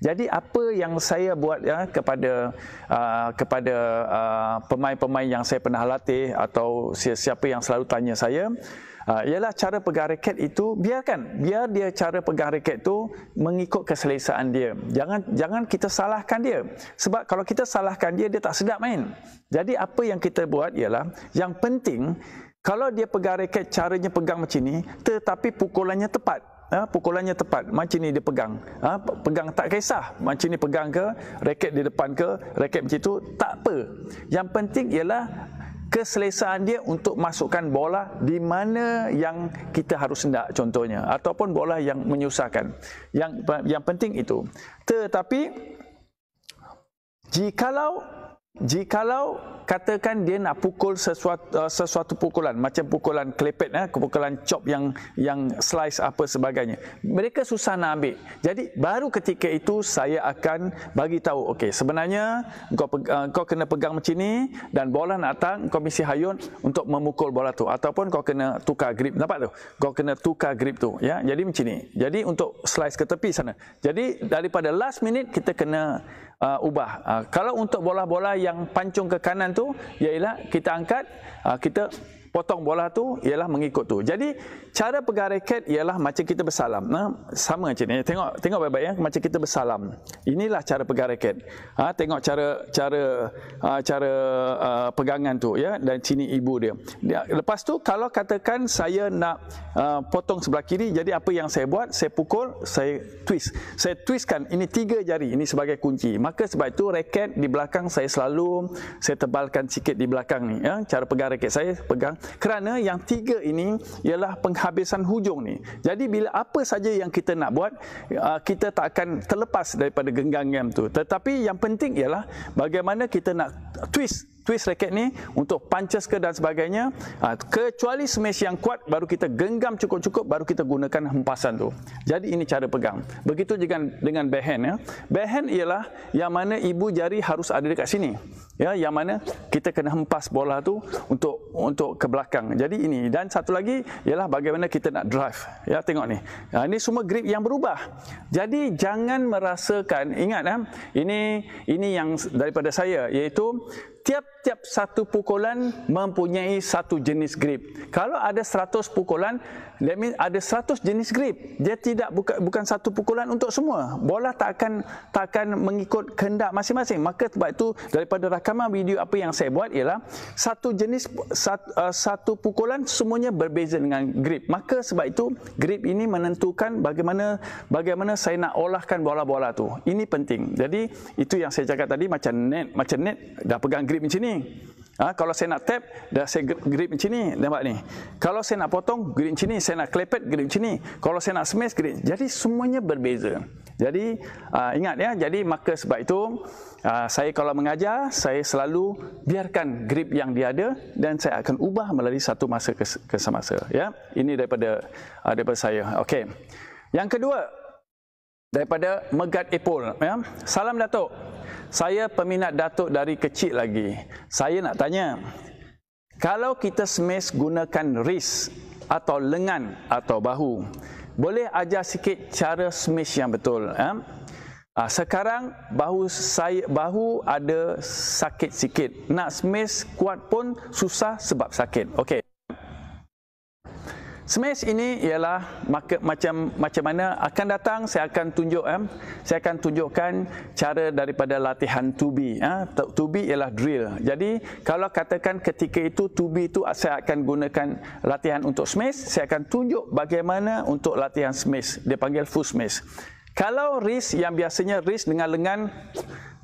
jadi apa yang saya buat ya, kepada uh, kepada uh, pemain-pemain yang saya pernah latih atau siapa yang selalu tanya saya uh, ialah cara pegang raket itu biarkan biar dia cara pegang raket itu mengikut keselesaan dia. Jangan jangan kita salahkan dia. Sebab kalau kita salahkan dia dia tak sedap main. Jadi apa yang kita buat ialah yang penting kalau dia pegang raket caranya pegang macam ni tetapi pukulannya tepat ha, pukulannya tepat macam ni dia pegang ha, pegang tak kisah macam ni pegang ke raket di depan ke raket macam tu tak apa yang penting ialah keselesaan dia untuk masukkan bola di mana yang kita harus hendak contohnya ataupun bola yang menyusahkan yang yang penting itu tetapi jikalau Jikalau katakan dia nak pukul sesuatu, uh, sesuatu pukulan macam pukulan klepet eh, pukulan chop yang yang slice apa sebagainya. Mereka susah nak ambil. Jadi baru ketika itu saya akan bagi tahu okey sebenarnya kau uh, kau kena pegang macam ni dan bola nak datang kau mesti hayun untuk memukul bola tu ataupun kau kena tukar grip. Nampak tu? Kau kena tukar grip tu ya. Jadi macam ni. Jadi untuk slice ke tepi sana. Jadi daripada last minute kita kena uh, ubah. Uh, kalau untuk bola-bola yang pancung ke kanan tu, ialah kita angkat, uh, kita potong bola tu ialah mengikut tu. Jadi cara pegang raket ialah macam kita bersalam. Nah, ha? sama macam ni. Tengok tengok baik-baik ya macam kita bersalam. Inilah cara pegang raket. Ha? tengok cara cara uh, cara uh, pegangan tu ya dan sini ibu dia. dia. Lepas tu kalau katakan saya nak uh, potong sebelah kiri, jadi apa yang saya buat? Saya pukul, saya twist. Saya twistkan ini tiga jari ini sebagai kunci. Maka sebab itu raket di belakang saya selalu saya tebalkan sikit di belakang ni ya. Cara pegang raket saya pegang kerana yang tiga ini ialah penghabisan hujung ni jadi bila apa saja yang kita nak buat uh, kita tak akan terlepas daripada genggam tu tetapi yang penting ialah bagaimana kita nak twist twist racket ni untuk punches ke dan sebagainya ha, kecuali smash yang kuat baru kita genggam cukup-cukup baru kita gunakan hempasan tu jadi ini cara pegang begitu juga dengan backhand ya backhand ialah yang mana ibu jari harus ada dekat sini ya yang mana kita kena hempas bola tu untuk untuk ke belakang jadi ini dan satu lagi ialah bagaimana kita nak drive ya tengok ni ha, ini semua grip yang berubah jadi jangan merasakan ingat ya ini ini yang daripada saya iaitu type setiap satu pukulan mempunyai satu jenis grip. Kalau ada 100 pukulan, that means ada 100 jenis grip. Dia tidak buka, bukan satu pukulan untuk semua. Bola tak akan tak akan mengikut kehendak masing-masing. Maka sebab itu daripada rakaman video apa yang saya buat ialah satu jenis satu, uh, satu pukulan semuanya berbeza dengan grip. Maka sebab itu grip ini menentukan bagaimana bagaimana saya nak olahkan bola-bola tu. Ini penting. Jadi itu yang saya cakap tadi macam net macam net dah pegang grip macam ni Ha, kalau saya nak tap, dah saya grip macam ni, nampak ni. Kalau saya nak potong, grip macam ni. Saya nak clipet, grip macam ni. Kalau saya nak smash, grip. Jadi semuanya berbeza. Jadi uh, ingat ya, jadi maka sebab itu uh, saya kalau mengajar, saya selalu biarkan grip yang dia ada dan saya akan ubah melalui satu masa ke, ke semasa. Ya? Ini daripada, uh, daripada saya. Okay. Yang kedua, daripada Megat Epol. Ya? Salam Datuk saya peminat datuk dari kecil lagi. Saya nak tanya, kalau kita smash gunakan ris atau lengan atau bahu, boleh ajar sikit cara smash yang betul. Eh? Ha, ah, sekarang bahu saya bahu ada sakit sikit. Nak smash kuat pun susah sebab sakit. Okey. Smash ini ialah market macam macam mana akan datang saya akan tunjuk eh. saya akan tunjukkan cara daripada latihan 2B eh. 2B ialah drill jadi kalau katakan ketika itu 2B itu ah, saya akan gunakan latihan untuk smash saya akan tunjuk bagaimana untuk latihan smash dia panggil full smash kalau wrist yang biasanya wrist dengan lengan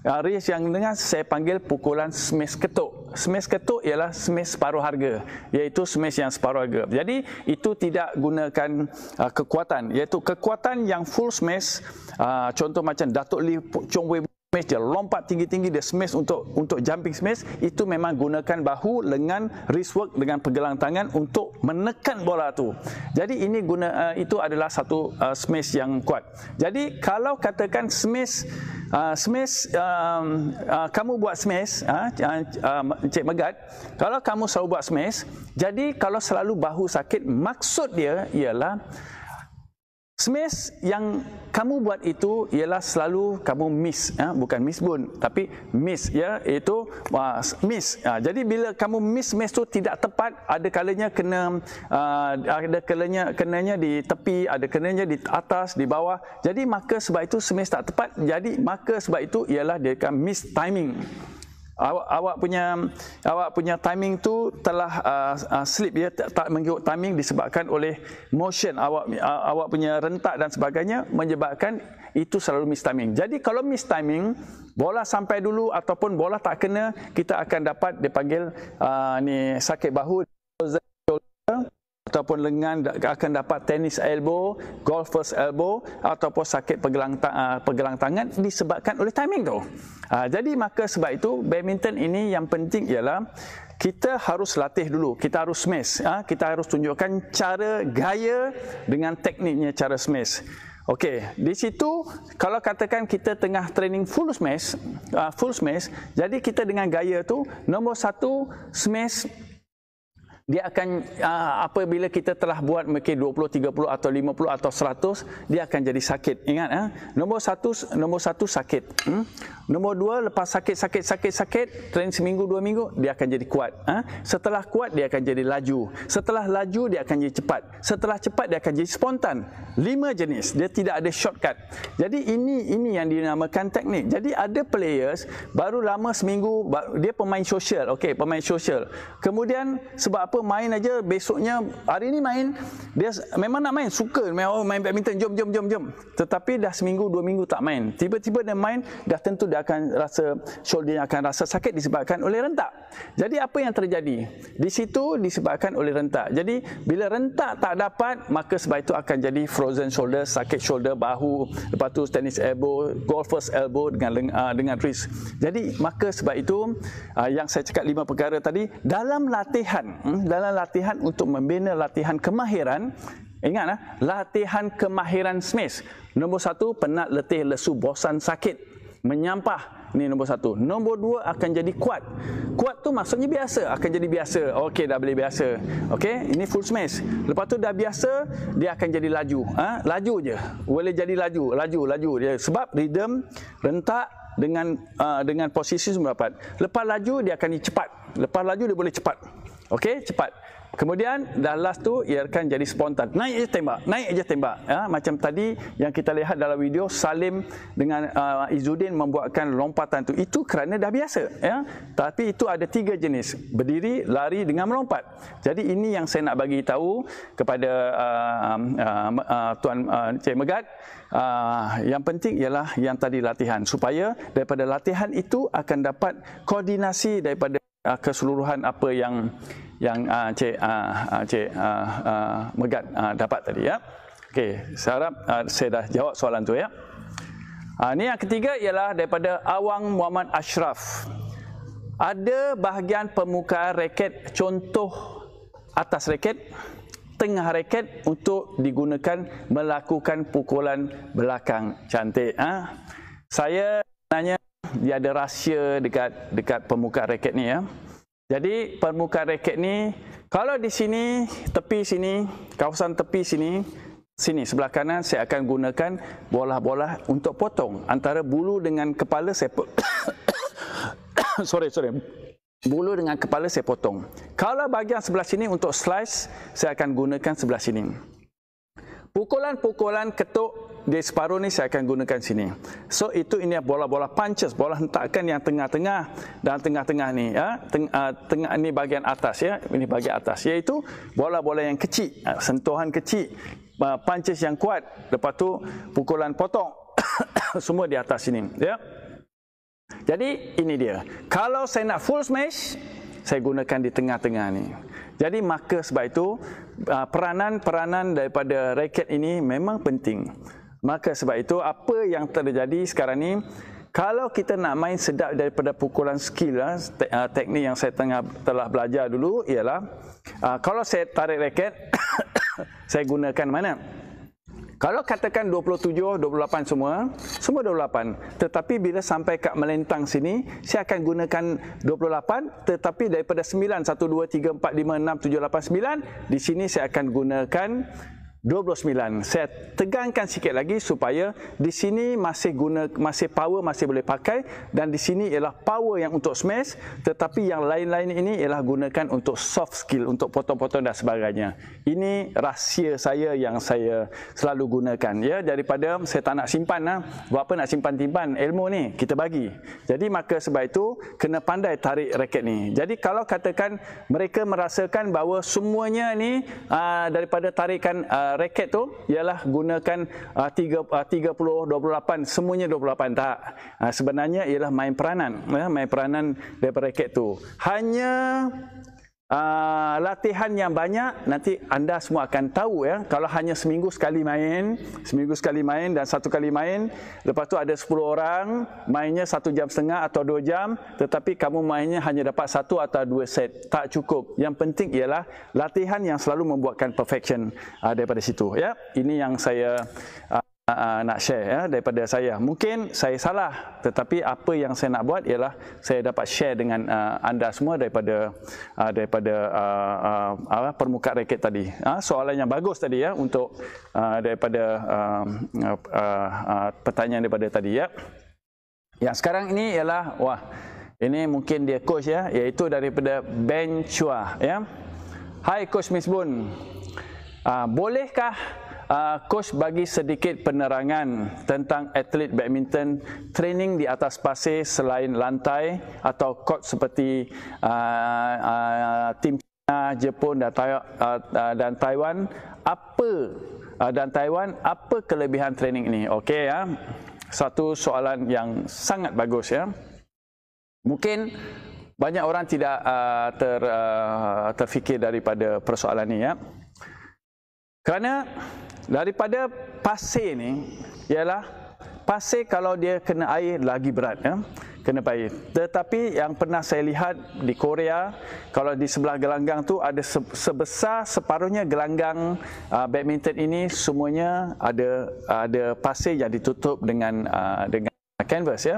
uh, yang dengan saya panggil pukulan smash ketuk. Smash ketuk ialah smash separuh harga, iaitu smash yang separuh harga. Jadi itu tidak gunakan uh, kekuatan, iaitu kekuatan yang full smash, uh, contoh macam Datuk Lee Chong Wei smash dia lompat tinggi-tinggi dia smash untuk untuk jumping smash itu memang gunakan bahu lengan wrist work dengan pergelang tangan untuk menekan bola tu. Jadi ini guna uh, itu adalah satu uh, smash yang kuat. Jadi kalau katakan smash Uh, smash um, uh, kamu buat smash uh, uh, cik megat kalau kamu selalu buat smash jadi kalau selalu bahu sakit maksud dia ialah Smith yang kamu buat itu ialah selalu kamu miss ya bukan miss pun tapi miss ya itu uh, miss ya, jadi bila kamu miss miss tu tidak tepat ada kalanya kena uh, ada kalanya kenanya di tepi ada kenanya di atas di bawah jadi maka sebab itu smith tak tepat jadi maka sebab itu ialah dia akan miss timing awak awak punya awak punya timing tu telah uh, uh, slip ya tak mengikut timing disebabkan oleh motion awak uh, awak punya rentak dan sebagainya menyebabkan itu selalu miss timing. Jadi kalau miss timing bola sampai dulu ataupun bola tak kena kita akan dapat dipanggil uh, ni sakit bahu Zen ataupun lengan akan dapat tenis elbow, golfer's elbow ataupun sakit pergelang, ta- ah, pergelang tangan disebabkan oleh timing tu. Ah, jadi maka sebab itu badminton ini yang penting ialah kita harus latih dulu, kita harus smash, ah, kita harus tunjukkan cara gaya dengan tekniknya cara smash. Okey, di situ kalau katakan kita tengah training full smash, full smash, jadi kita dengan gaya tu nombor satu smash dia akan uh, ah, apabila kita telah buat mungkin 20, 30 atau 50 atau 100 dia akan jadi sakit. Ingat eh? Nombor satu nombor satu sakit. Hmm? Nombor dua lepas sakit sakit sakit sakit train seminggu dua minggu dia akan jadi kuat. Eh? Setelah kuat dia akan jadi laju. Setelah laju dia akan jadi cepat. Setelah cepat dia akan jadi spontan. Lima jenis dia tidak ada shortcut. Jadi ini ini yang dinamakan teknik. Jadi ada players baru lama seminggu dia pemain sosial. Okey pemain sosial. Kemudian sebab apa apa main aja besoknya hari ni main dia memang nak main suka main, oh, main badminton jom jom jom jom tetapi dah seminggu dua minggu tak main tiba-tiba dia main dah tentu dia akan rasa shoulder dia akan rasa sakit disebabkan oleh rentak jadi apa yang terjadi di situ disebabkan oleh rentak jadi bila rentak tak dapat maka sebab itu akan jadi frozen shoulder sakit shoulder bahu lepas tu tennis elbow golfer's elbow dengan uh, dengan wrist jadi maka sebab itu uh, yang saya cakap lima perkara tadi dalam latihan hmm, dalam latihan untuk membina latihan kemahiran ingatlah latihan kemahiran Smith nombor satu penat letih lesu bosan sakit menyampah Ini nombor satu nombor dua akan jadi kuat kuat tu maksudnya biasa akan jadi biasa okey dah boleh biasa okey ini full smash lepas tu dah biasa dia akan jadi laju ah ha? laju je boleh jadi laju laju laju dia sebab rhythm rentak dengan uh, dengan posisi semua dapat. Lepas laju dia akan cepat. Lepas laju dia boleh cepat. Okey, cepat. Kemudian dah last tu ia akan jadi spontan. Naik aja tembak, naik aja tembak. Ya, macam tadi yang kita lihat dalam video Salim dengan uh, Izudin membuatkan lompatan tu. Itu kerana dah biasa, ya. Tapi itu ada tiga jenis, berdiri, lari dengan melompat. Jadi ini yang saya nak bagi tahu kepada uh, um, uh, uh, tuan uh, Cik Megat. Uh, yang penting ialah yang tadi latihan supaya daripada latihan itu akan dapat koordinasi daripada uh, keseluruhan apa yang yang uh, ah, Cik uh, ah, Cik uh, uh, Megat uh, dapat tadi ya. Okey, saya harap uh, saya dah jawab soalan tu ya. Uh, ini yang ketiga ialah daripada Awang Muhammad Ashraf. Ada bahagian permukaan raket contoh atas raket tengah raket untuk digunakan melakukan pukulan belakang cantik ha? saya nanya dia ada rahsia dekat dekat permukaan raket ni ya. Jadi permukaan raket ni kalau di sini tepi sini kawasan tepi sini sini sebelah kanan saya akan gunakan bola-bola untuk potong antara bulu dengan kepala saya po- sorry sorry bulu dengan kepala saya potong. Kalau bahagian sebelah sini untuk slice saya akan gunakan sebelah sini. Pukulan-pukulan ketuk dia separuh ni saya akan gunakan sini. So itu ini bola-bola punches, bola hentakan yang tengah-tengah dan tengah-tengah ni ya, Teng, uh, tengah ni bahagian atas ya, ini bahagian atas iaitu bola-bola yang kecil, uh, sentuhan kecil, uh, punches yang kuat, lepas tu pukulan potong semua di atas sini ya. Jadi ini dia. Kalau saya nak full smash, saya gunakan di tengah-tengah ni. Jadi maka sebab itu peranan-peranan daripada raket ini memang penting. Maka sebab itu apa yang terjadi sekarang ni kalau kita nak main sedap daripada pukulan skill ah, ah, teknik yang saya tengah telah belajar dulu ialah ah, kalau saya tarik raket saya gunakan mana? Kalau katakan 27, 28 semua, semua 28. Tetapi bila sampai kat melentang sini, saya akan gunakan 28 tetapi daripada 9 1 2 3 4 5 6 7 8 9, di sini saya akan gunakan 29. Saya tegangkan sikit lagi supaya di sini masih guna masih power masih boleh pakai dan di sini ialah power yang untuk smash tetapi yang lain-lain ini ialah gunakan untuk soft skill untuk potong-potong dan sebagainya. Ini rahsia saya yang saya selalu gunakan ya daripada saya tak nak simpan lah. Buat apa nak simpan-simpan ilmu ni kita bagi. Jadi maka sebab itu kena pandai tarik raket ni. Jadi kalau katakan mereka merasakan bahawa semuanya ni aa, ah, daripada tarikan aa, ah, Uh, raket tu ialah gunakan uh, 30 uh, 30 28 semuanya 28 tak uh, sebenarnya ialah main peranan uh, main peranan daripada raket tu hanya uh, latihan yang banyak nanti anda semua akan tahu ya kalau hanya seminggu sekali main seminggu sekali main dan satu kali main lepas tu ada 10 orang mainnya satu jam setengah atau dua jam tetapi kamu mainnya hanya dapat satu atau dua set tak cukup yang penting ialah latihan yang selalu membuatkan perfection uh, daripada situ ya ini yang saya uh, uh, nak share ya daripada saya. Mungkin saya salah tetapi apa yang saya nak buat ialah saya dapat share dengan uh, anda semua daripada uh, daripada uh, uh, permukaan raket tadi. Uh, soalan yang bagus tadi ya untuk uh, daripada uh, uh, uh, pertanyaan daripada tadi ya. Yang sekarang ini ialah wah ini mungkin dia coach ya iaitu daripada Ben Chua ya. Hai coach Miss Bun. Uh, bolehkah uh, coach bagi sedikit penerangan tentang atlet badminton training di atas pasir selain lantai atau court seperti uh, uh, tim China, Jepun dan, uh, uh, dan Taiwan apa uh, dan Taiwan apa kelebihan training ini okey ya satu soalan yang sangat bagus ya mungkin banyak orang tidak uh, ter uh, terfikir daripada persoalan ini ya kerana daripada pasir ni ialah pasir kalau dia kena air lagi berat ya kena pergi. Tetapi yang pernah saya lihat di Korea, kalau di sebelah gelanggang tu ada sebesar separuhnya gelanggang uh, badminton ini semuanya ada uh, ada pasir yang ditutup dengan uh, dengan canvas ya.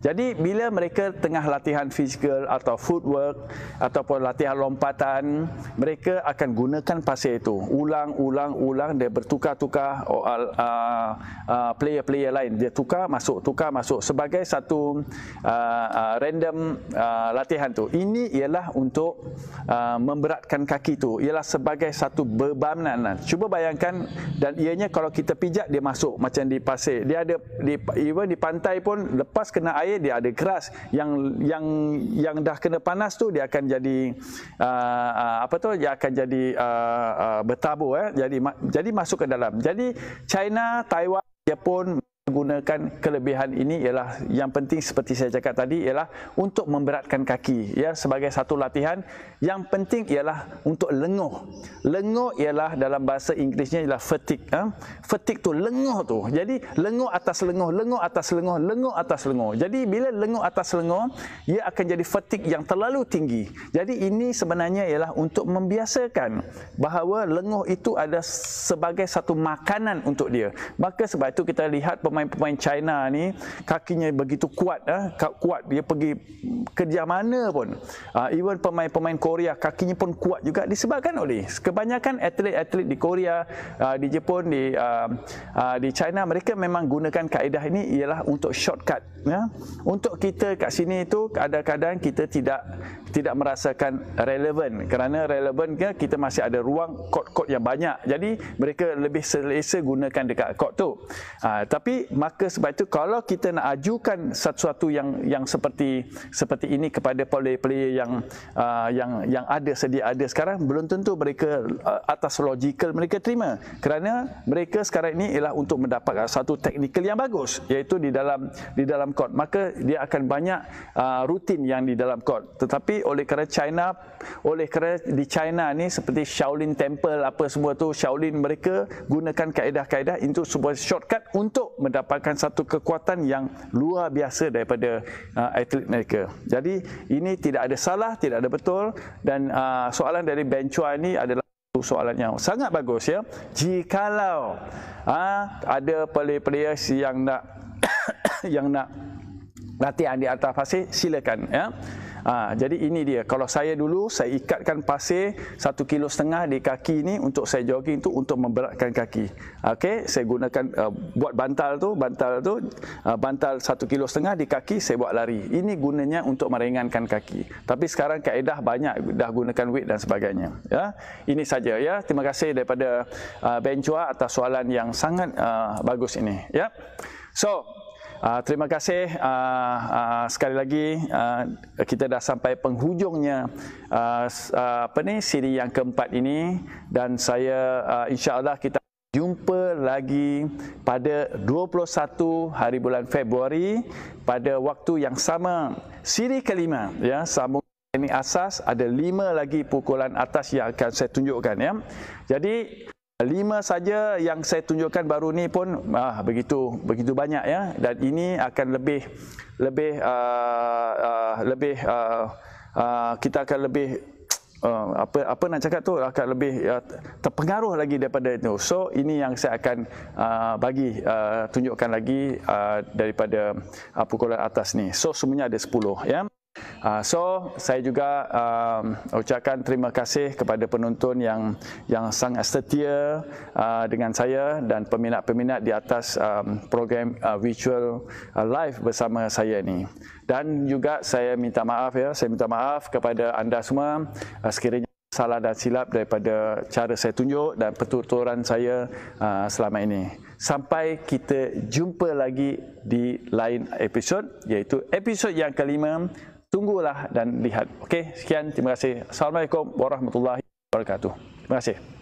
Jadi bila mereka tengah latihan fizikal atau footwork ataupun latihan lompatan, mereka akan gunakan pasir itu. Ulang, ulang, ulang, dia bertukar-tukar uh, uh, lain. Dia tukar, masuk, tukar, masuk sebagai satu uh, uh, random uh, latihan tu. Ini ialah untuk uh, memberatkan kaki tu. Ialah sebagai satu bebanan. Cuba bayangkan dan ianya kalau kita pijak, dia masuk macam di pasir. Dia ada, di, even di pantai pun lepas kena air, air dia ada keras yang yang yang dah kena panas tu dia akan jadi uh, apa tu dia akan jadi uh, uh, bertabur eh jadi ma- jadi masuk ke dalam jadi China Taiwan Jepun menggunakan kelebihan ini ialah yang penting seperti saya cakap tadi ialah untuk memberatkan kaki ya sebagai satu latihan yang penting ialah untuk lenguh lenguh ialah dalam bahasa Inggerisnya ialah fatigue eh? fatigue tu lenguh tu jadi lenguh atas lenguh lenguh atas lenguh lenguh atas lenguh jadi bila lenguh atas lenguh ia akan jadi fatigue yang terlalu tinggi jadi ini sebenarnya ialah untuk membiasakan bahawa lenguh itu ada sebagai satu makanan untuk dia maka sebab itu kita lihat pemain pemain-pemain China ni kakinya begitu kuat eh, kuat dia pergi kerja mana pun uh, even pemain-pemain Korea kakinya pun kuat juga disebabkan oleh kebanyakan atlet-atlet di Korea uh, di Jepun di uh, uh, di China mereka memang gunakan kaedah ini ialah untuk shortcut ya. untuk kita kat sini itu kadang-kadang kita tidak tidak merasakan relevan kerana relevan ke kita masih ada ruang kod-kod yang banyak jadi mereka lebih selesa gunakan dekat kod tu ha, tapi maka sebab itu kalau kita nak ajukan sesuatu yang yang seperti seperti ini kepada player-player yang uh, yang yang ada sedia ada sekarang belum tentu mereka uh, atas logical mereka terima kerana mereka sekarang ini ialah untuk mendapatkan satu technical yang bagus iaitu di dalam di dalam kod maka dia akan banyak uh, rutin yang di dalam kod tetapi oleh kerana China oleh kerana di China ni seperti Shaolin Temple apa semua tu Shaolin mereka gunakan kaedah-kaedah itu sebuah shortcut untuk mendapatkan satu kekuatan yang luar biasa daripada uh, atlet mereka. Jadi ini tidak ada salah, tidak ada betul dan uh, soalan dari Ben Chua ini adalah soalan yang sangat bagus ya. Jikalau uh, ada player-player yang nak yang nak latihan di atas pasir silakan ya. Ha, jadi ini dia. Kalau saya dulu saya ikatkan pasir satu kilo setengah di kaki ini untuk saya jogging itu untuk memberatkan kaki. Okay, saya gunakan uh, buat bantal tu, bantal tu, uh, bantal satu kilo setengah di kaki saya buat lari. Ini gunanya untuk meringankan kaki. Tapi sekarang kaedah banyak dah gunakan weight dan sebagainya. Ya, ini saja. Ya, terima kasih daripada uh, Ben atas soalan yang sangat uh, bagus ini. Ya, so Uh, terima kasih uh, uh, sekali lagi uh, kita dah sampai penghujungnya uh, uh, apa ni siri yang keempat ini dan saya uh, insyaallah kita jumpa lagi pada 21 hari bulan Februari pada waktu yang sama siri kelima ya sambung ini asas ada lima lagi pukulan atas yang akan saya tunjukkan ya jadi Lima saja yang saya tunjukkan baru ni pun ah, begitu begitu banyak ya dan ini akan lebih lebih uh, uh, lebih uh, uh, kita akan lebih uh, apa apa nak cakap tu akan lebih uh, terpengaruh lagi daripada itu. So ini yang saya akan uh, bagi uh, tunjukkan lagi uh, daripada uh, pukulan atas ni. So semuanya ada 10 ya. Uh, so saya juga uh, ucapkan terima kasih kepada penonton yang yang sangat setia uh, dengan saya dan peminat-peminat di atas um, program uh, virtual uh, live bersama saya ini. Dan juga saya minta maaf ya, saya minta maaf kepada anda semua uh, sekiranya salah dan silap daripada cara saya tunjuk dan pertuturan saya uh, selama ini. Sampai kita jumpa lagi di lain episod iaitu episod yang kelima tunggulah dan lihat. Okey, sekian. Terima kasih. Assalamualaikum warahmatullahi wabarakatuh. Terima kasih.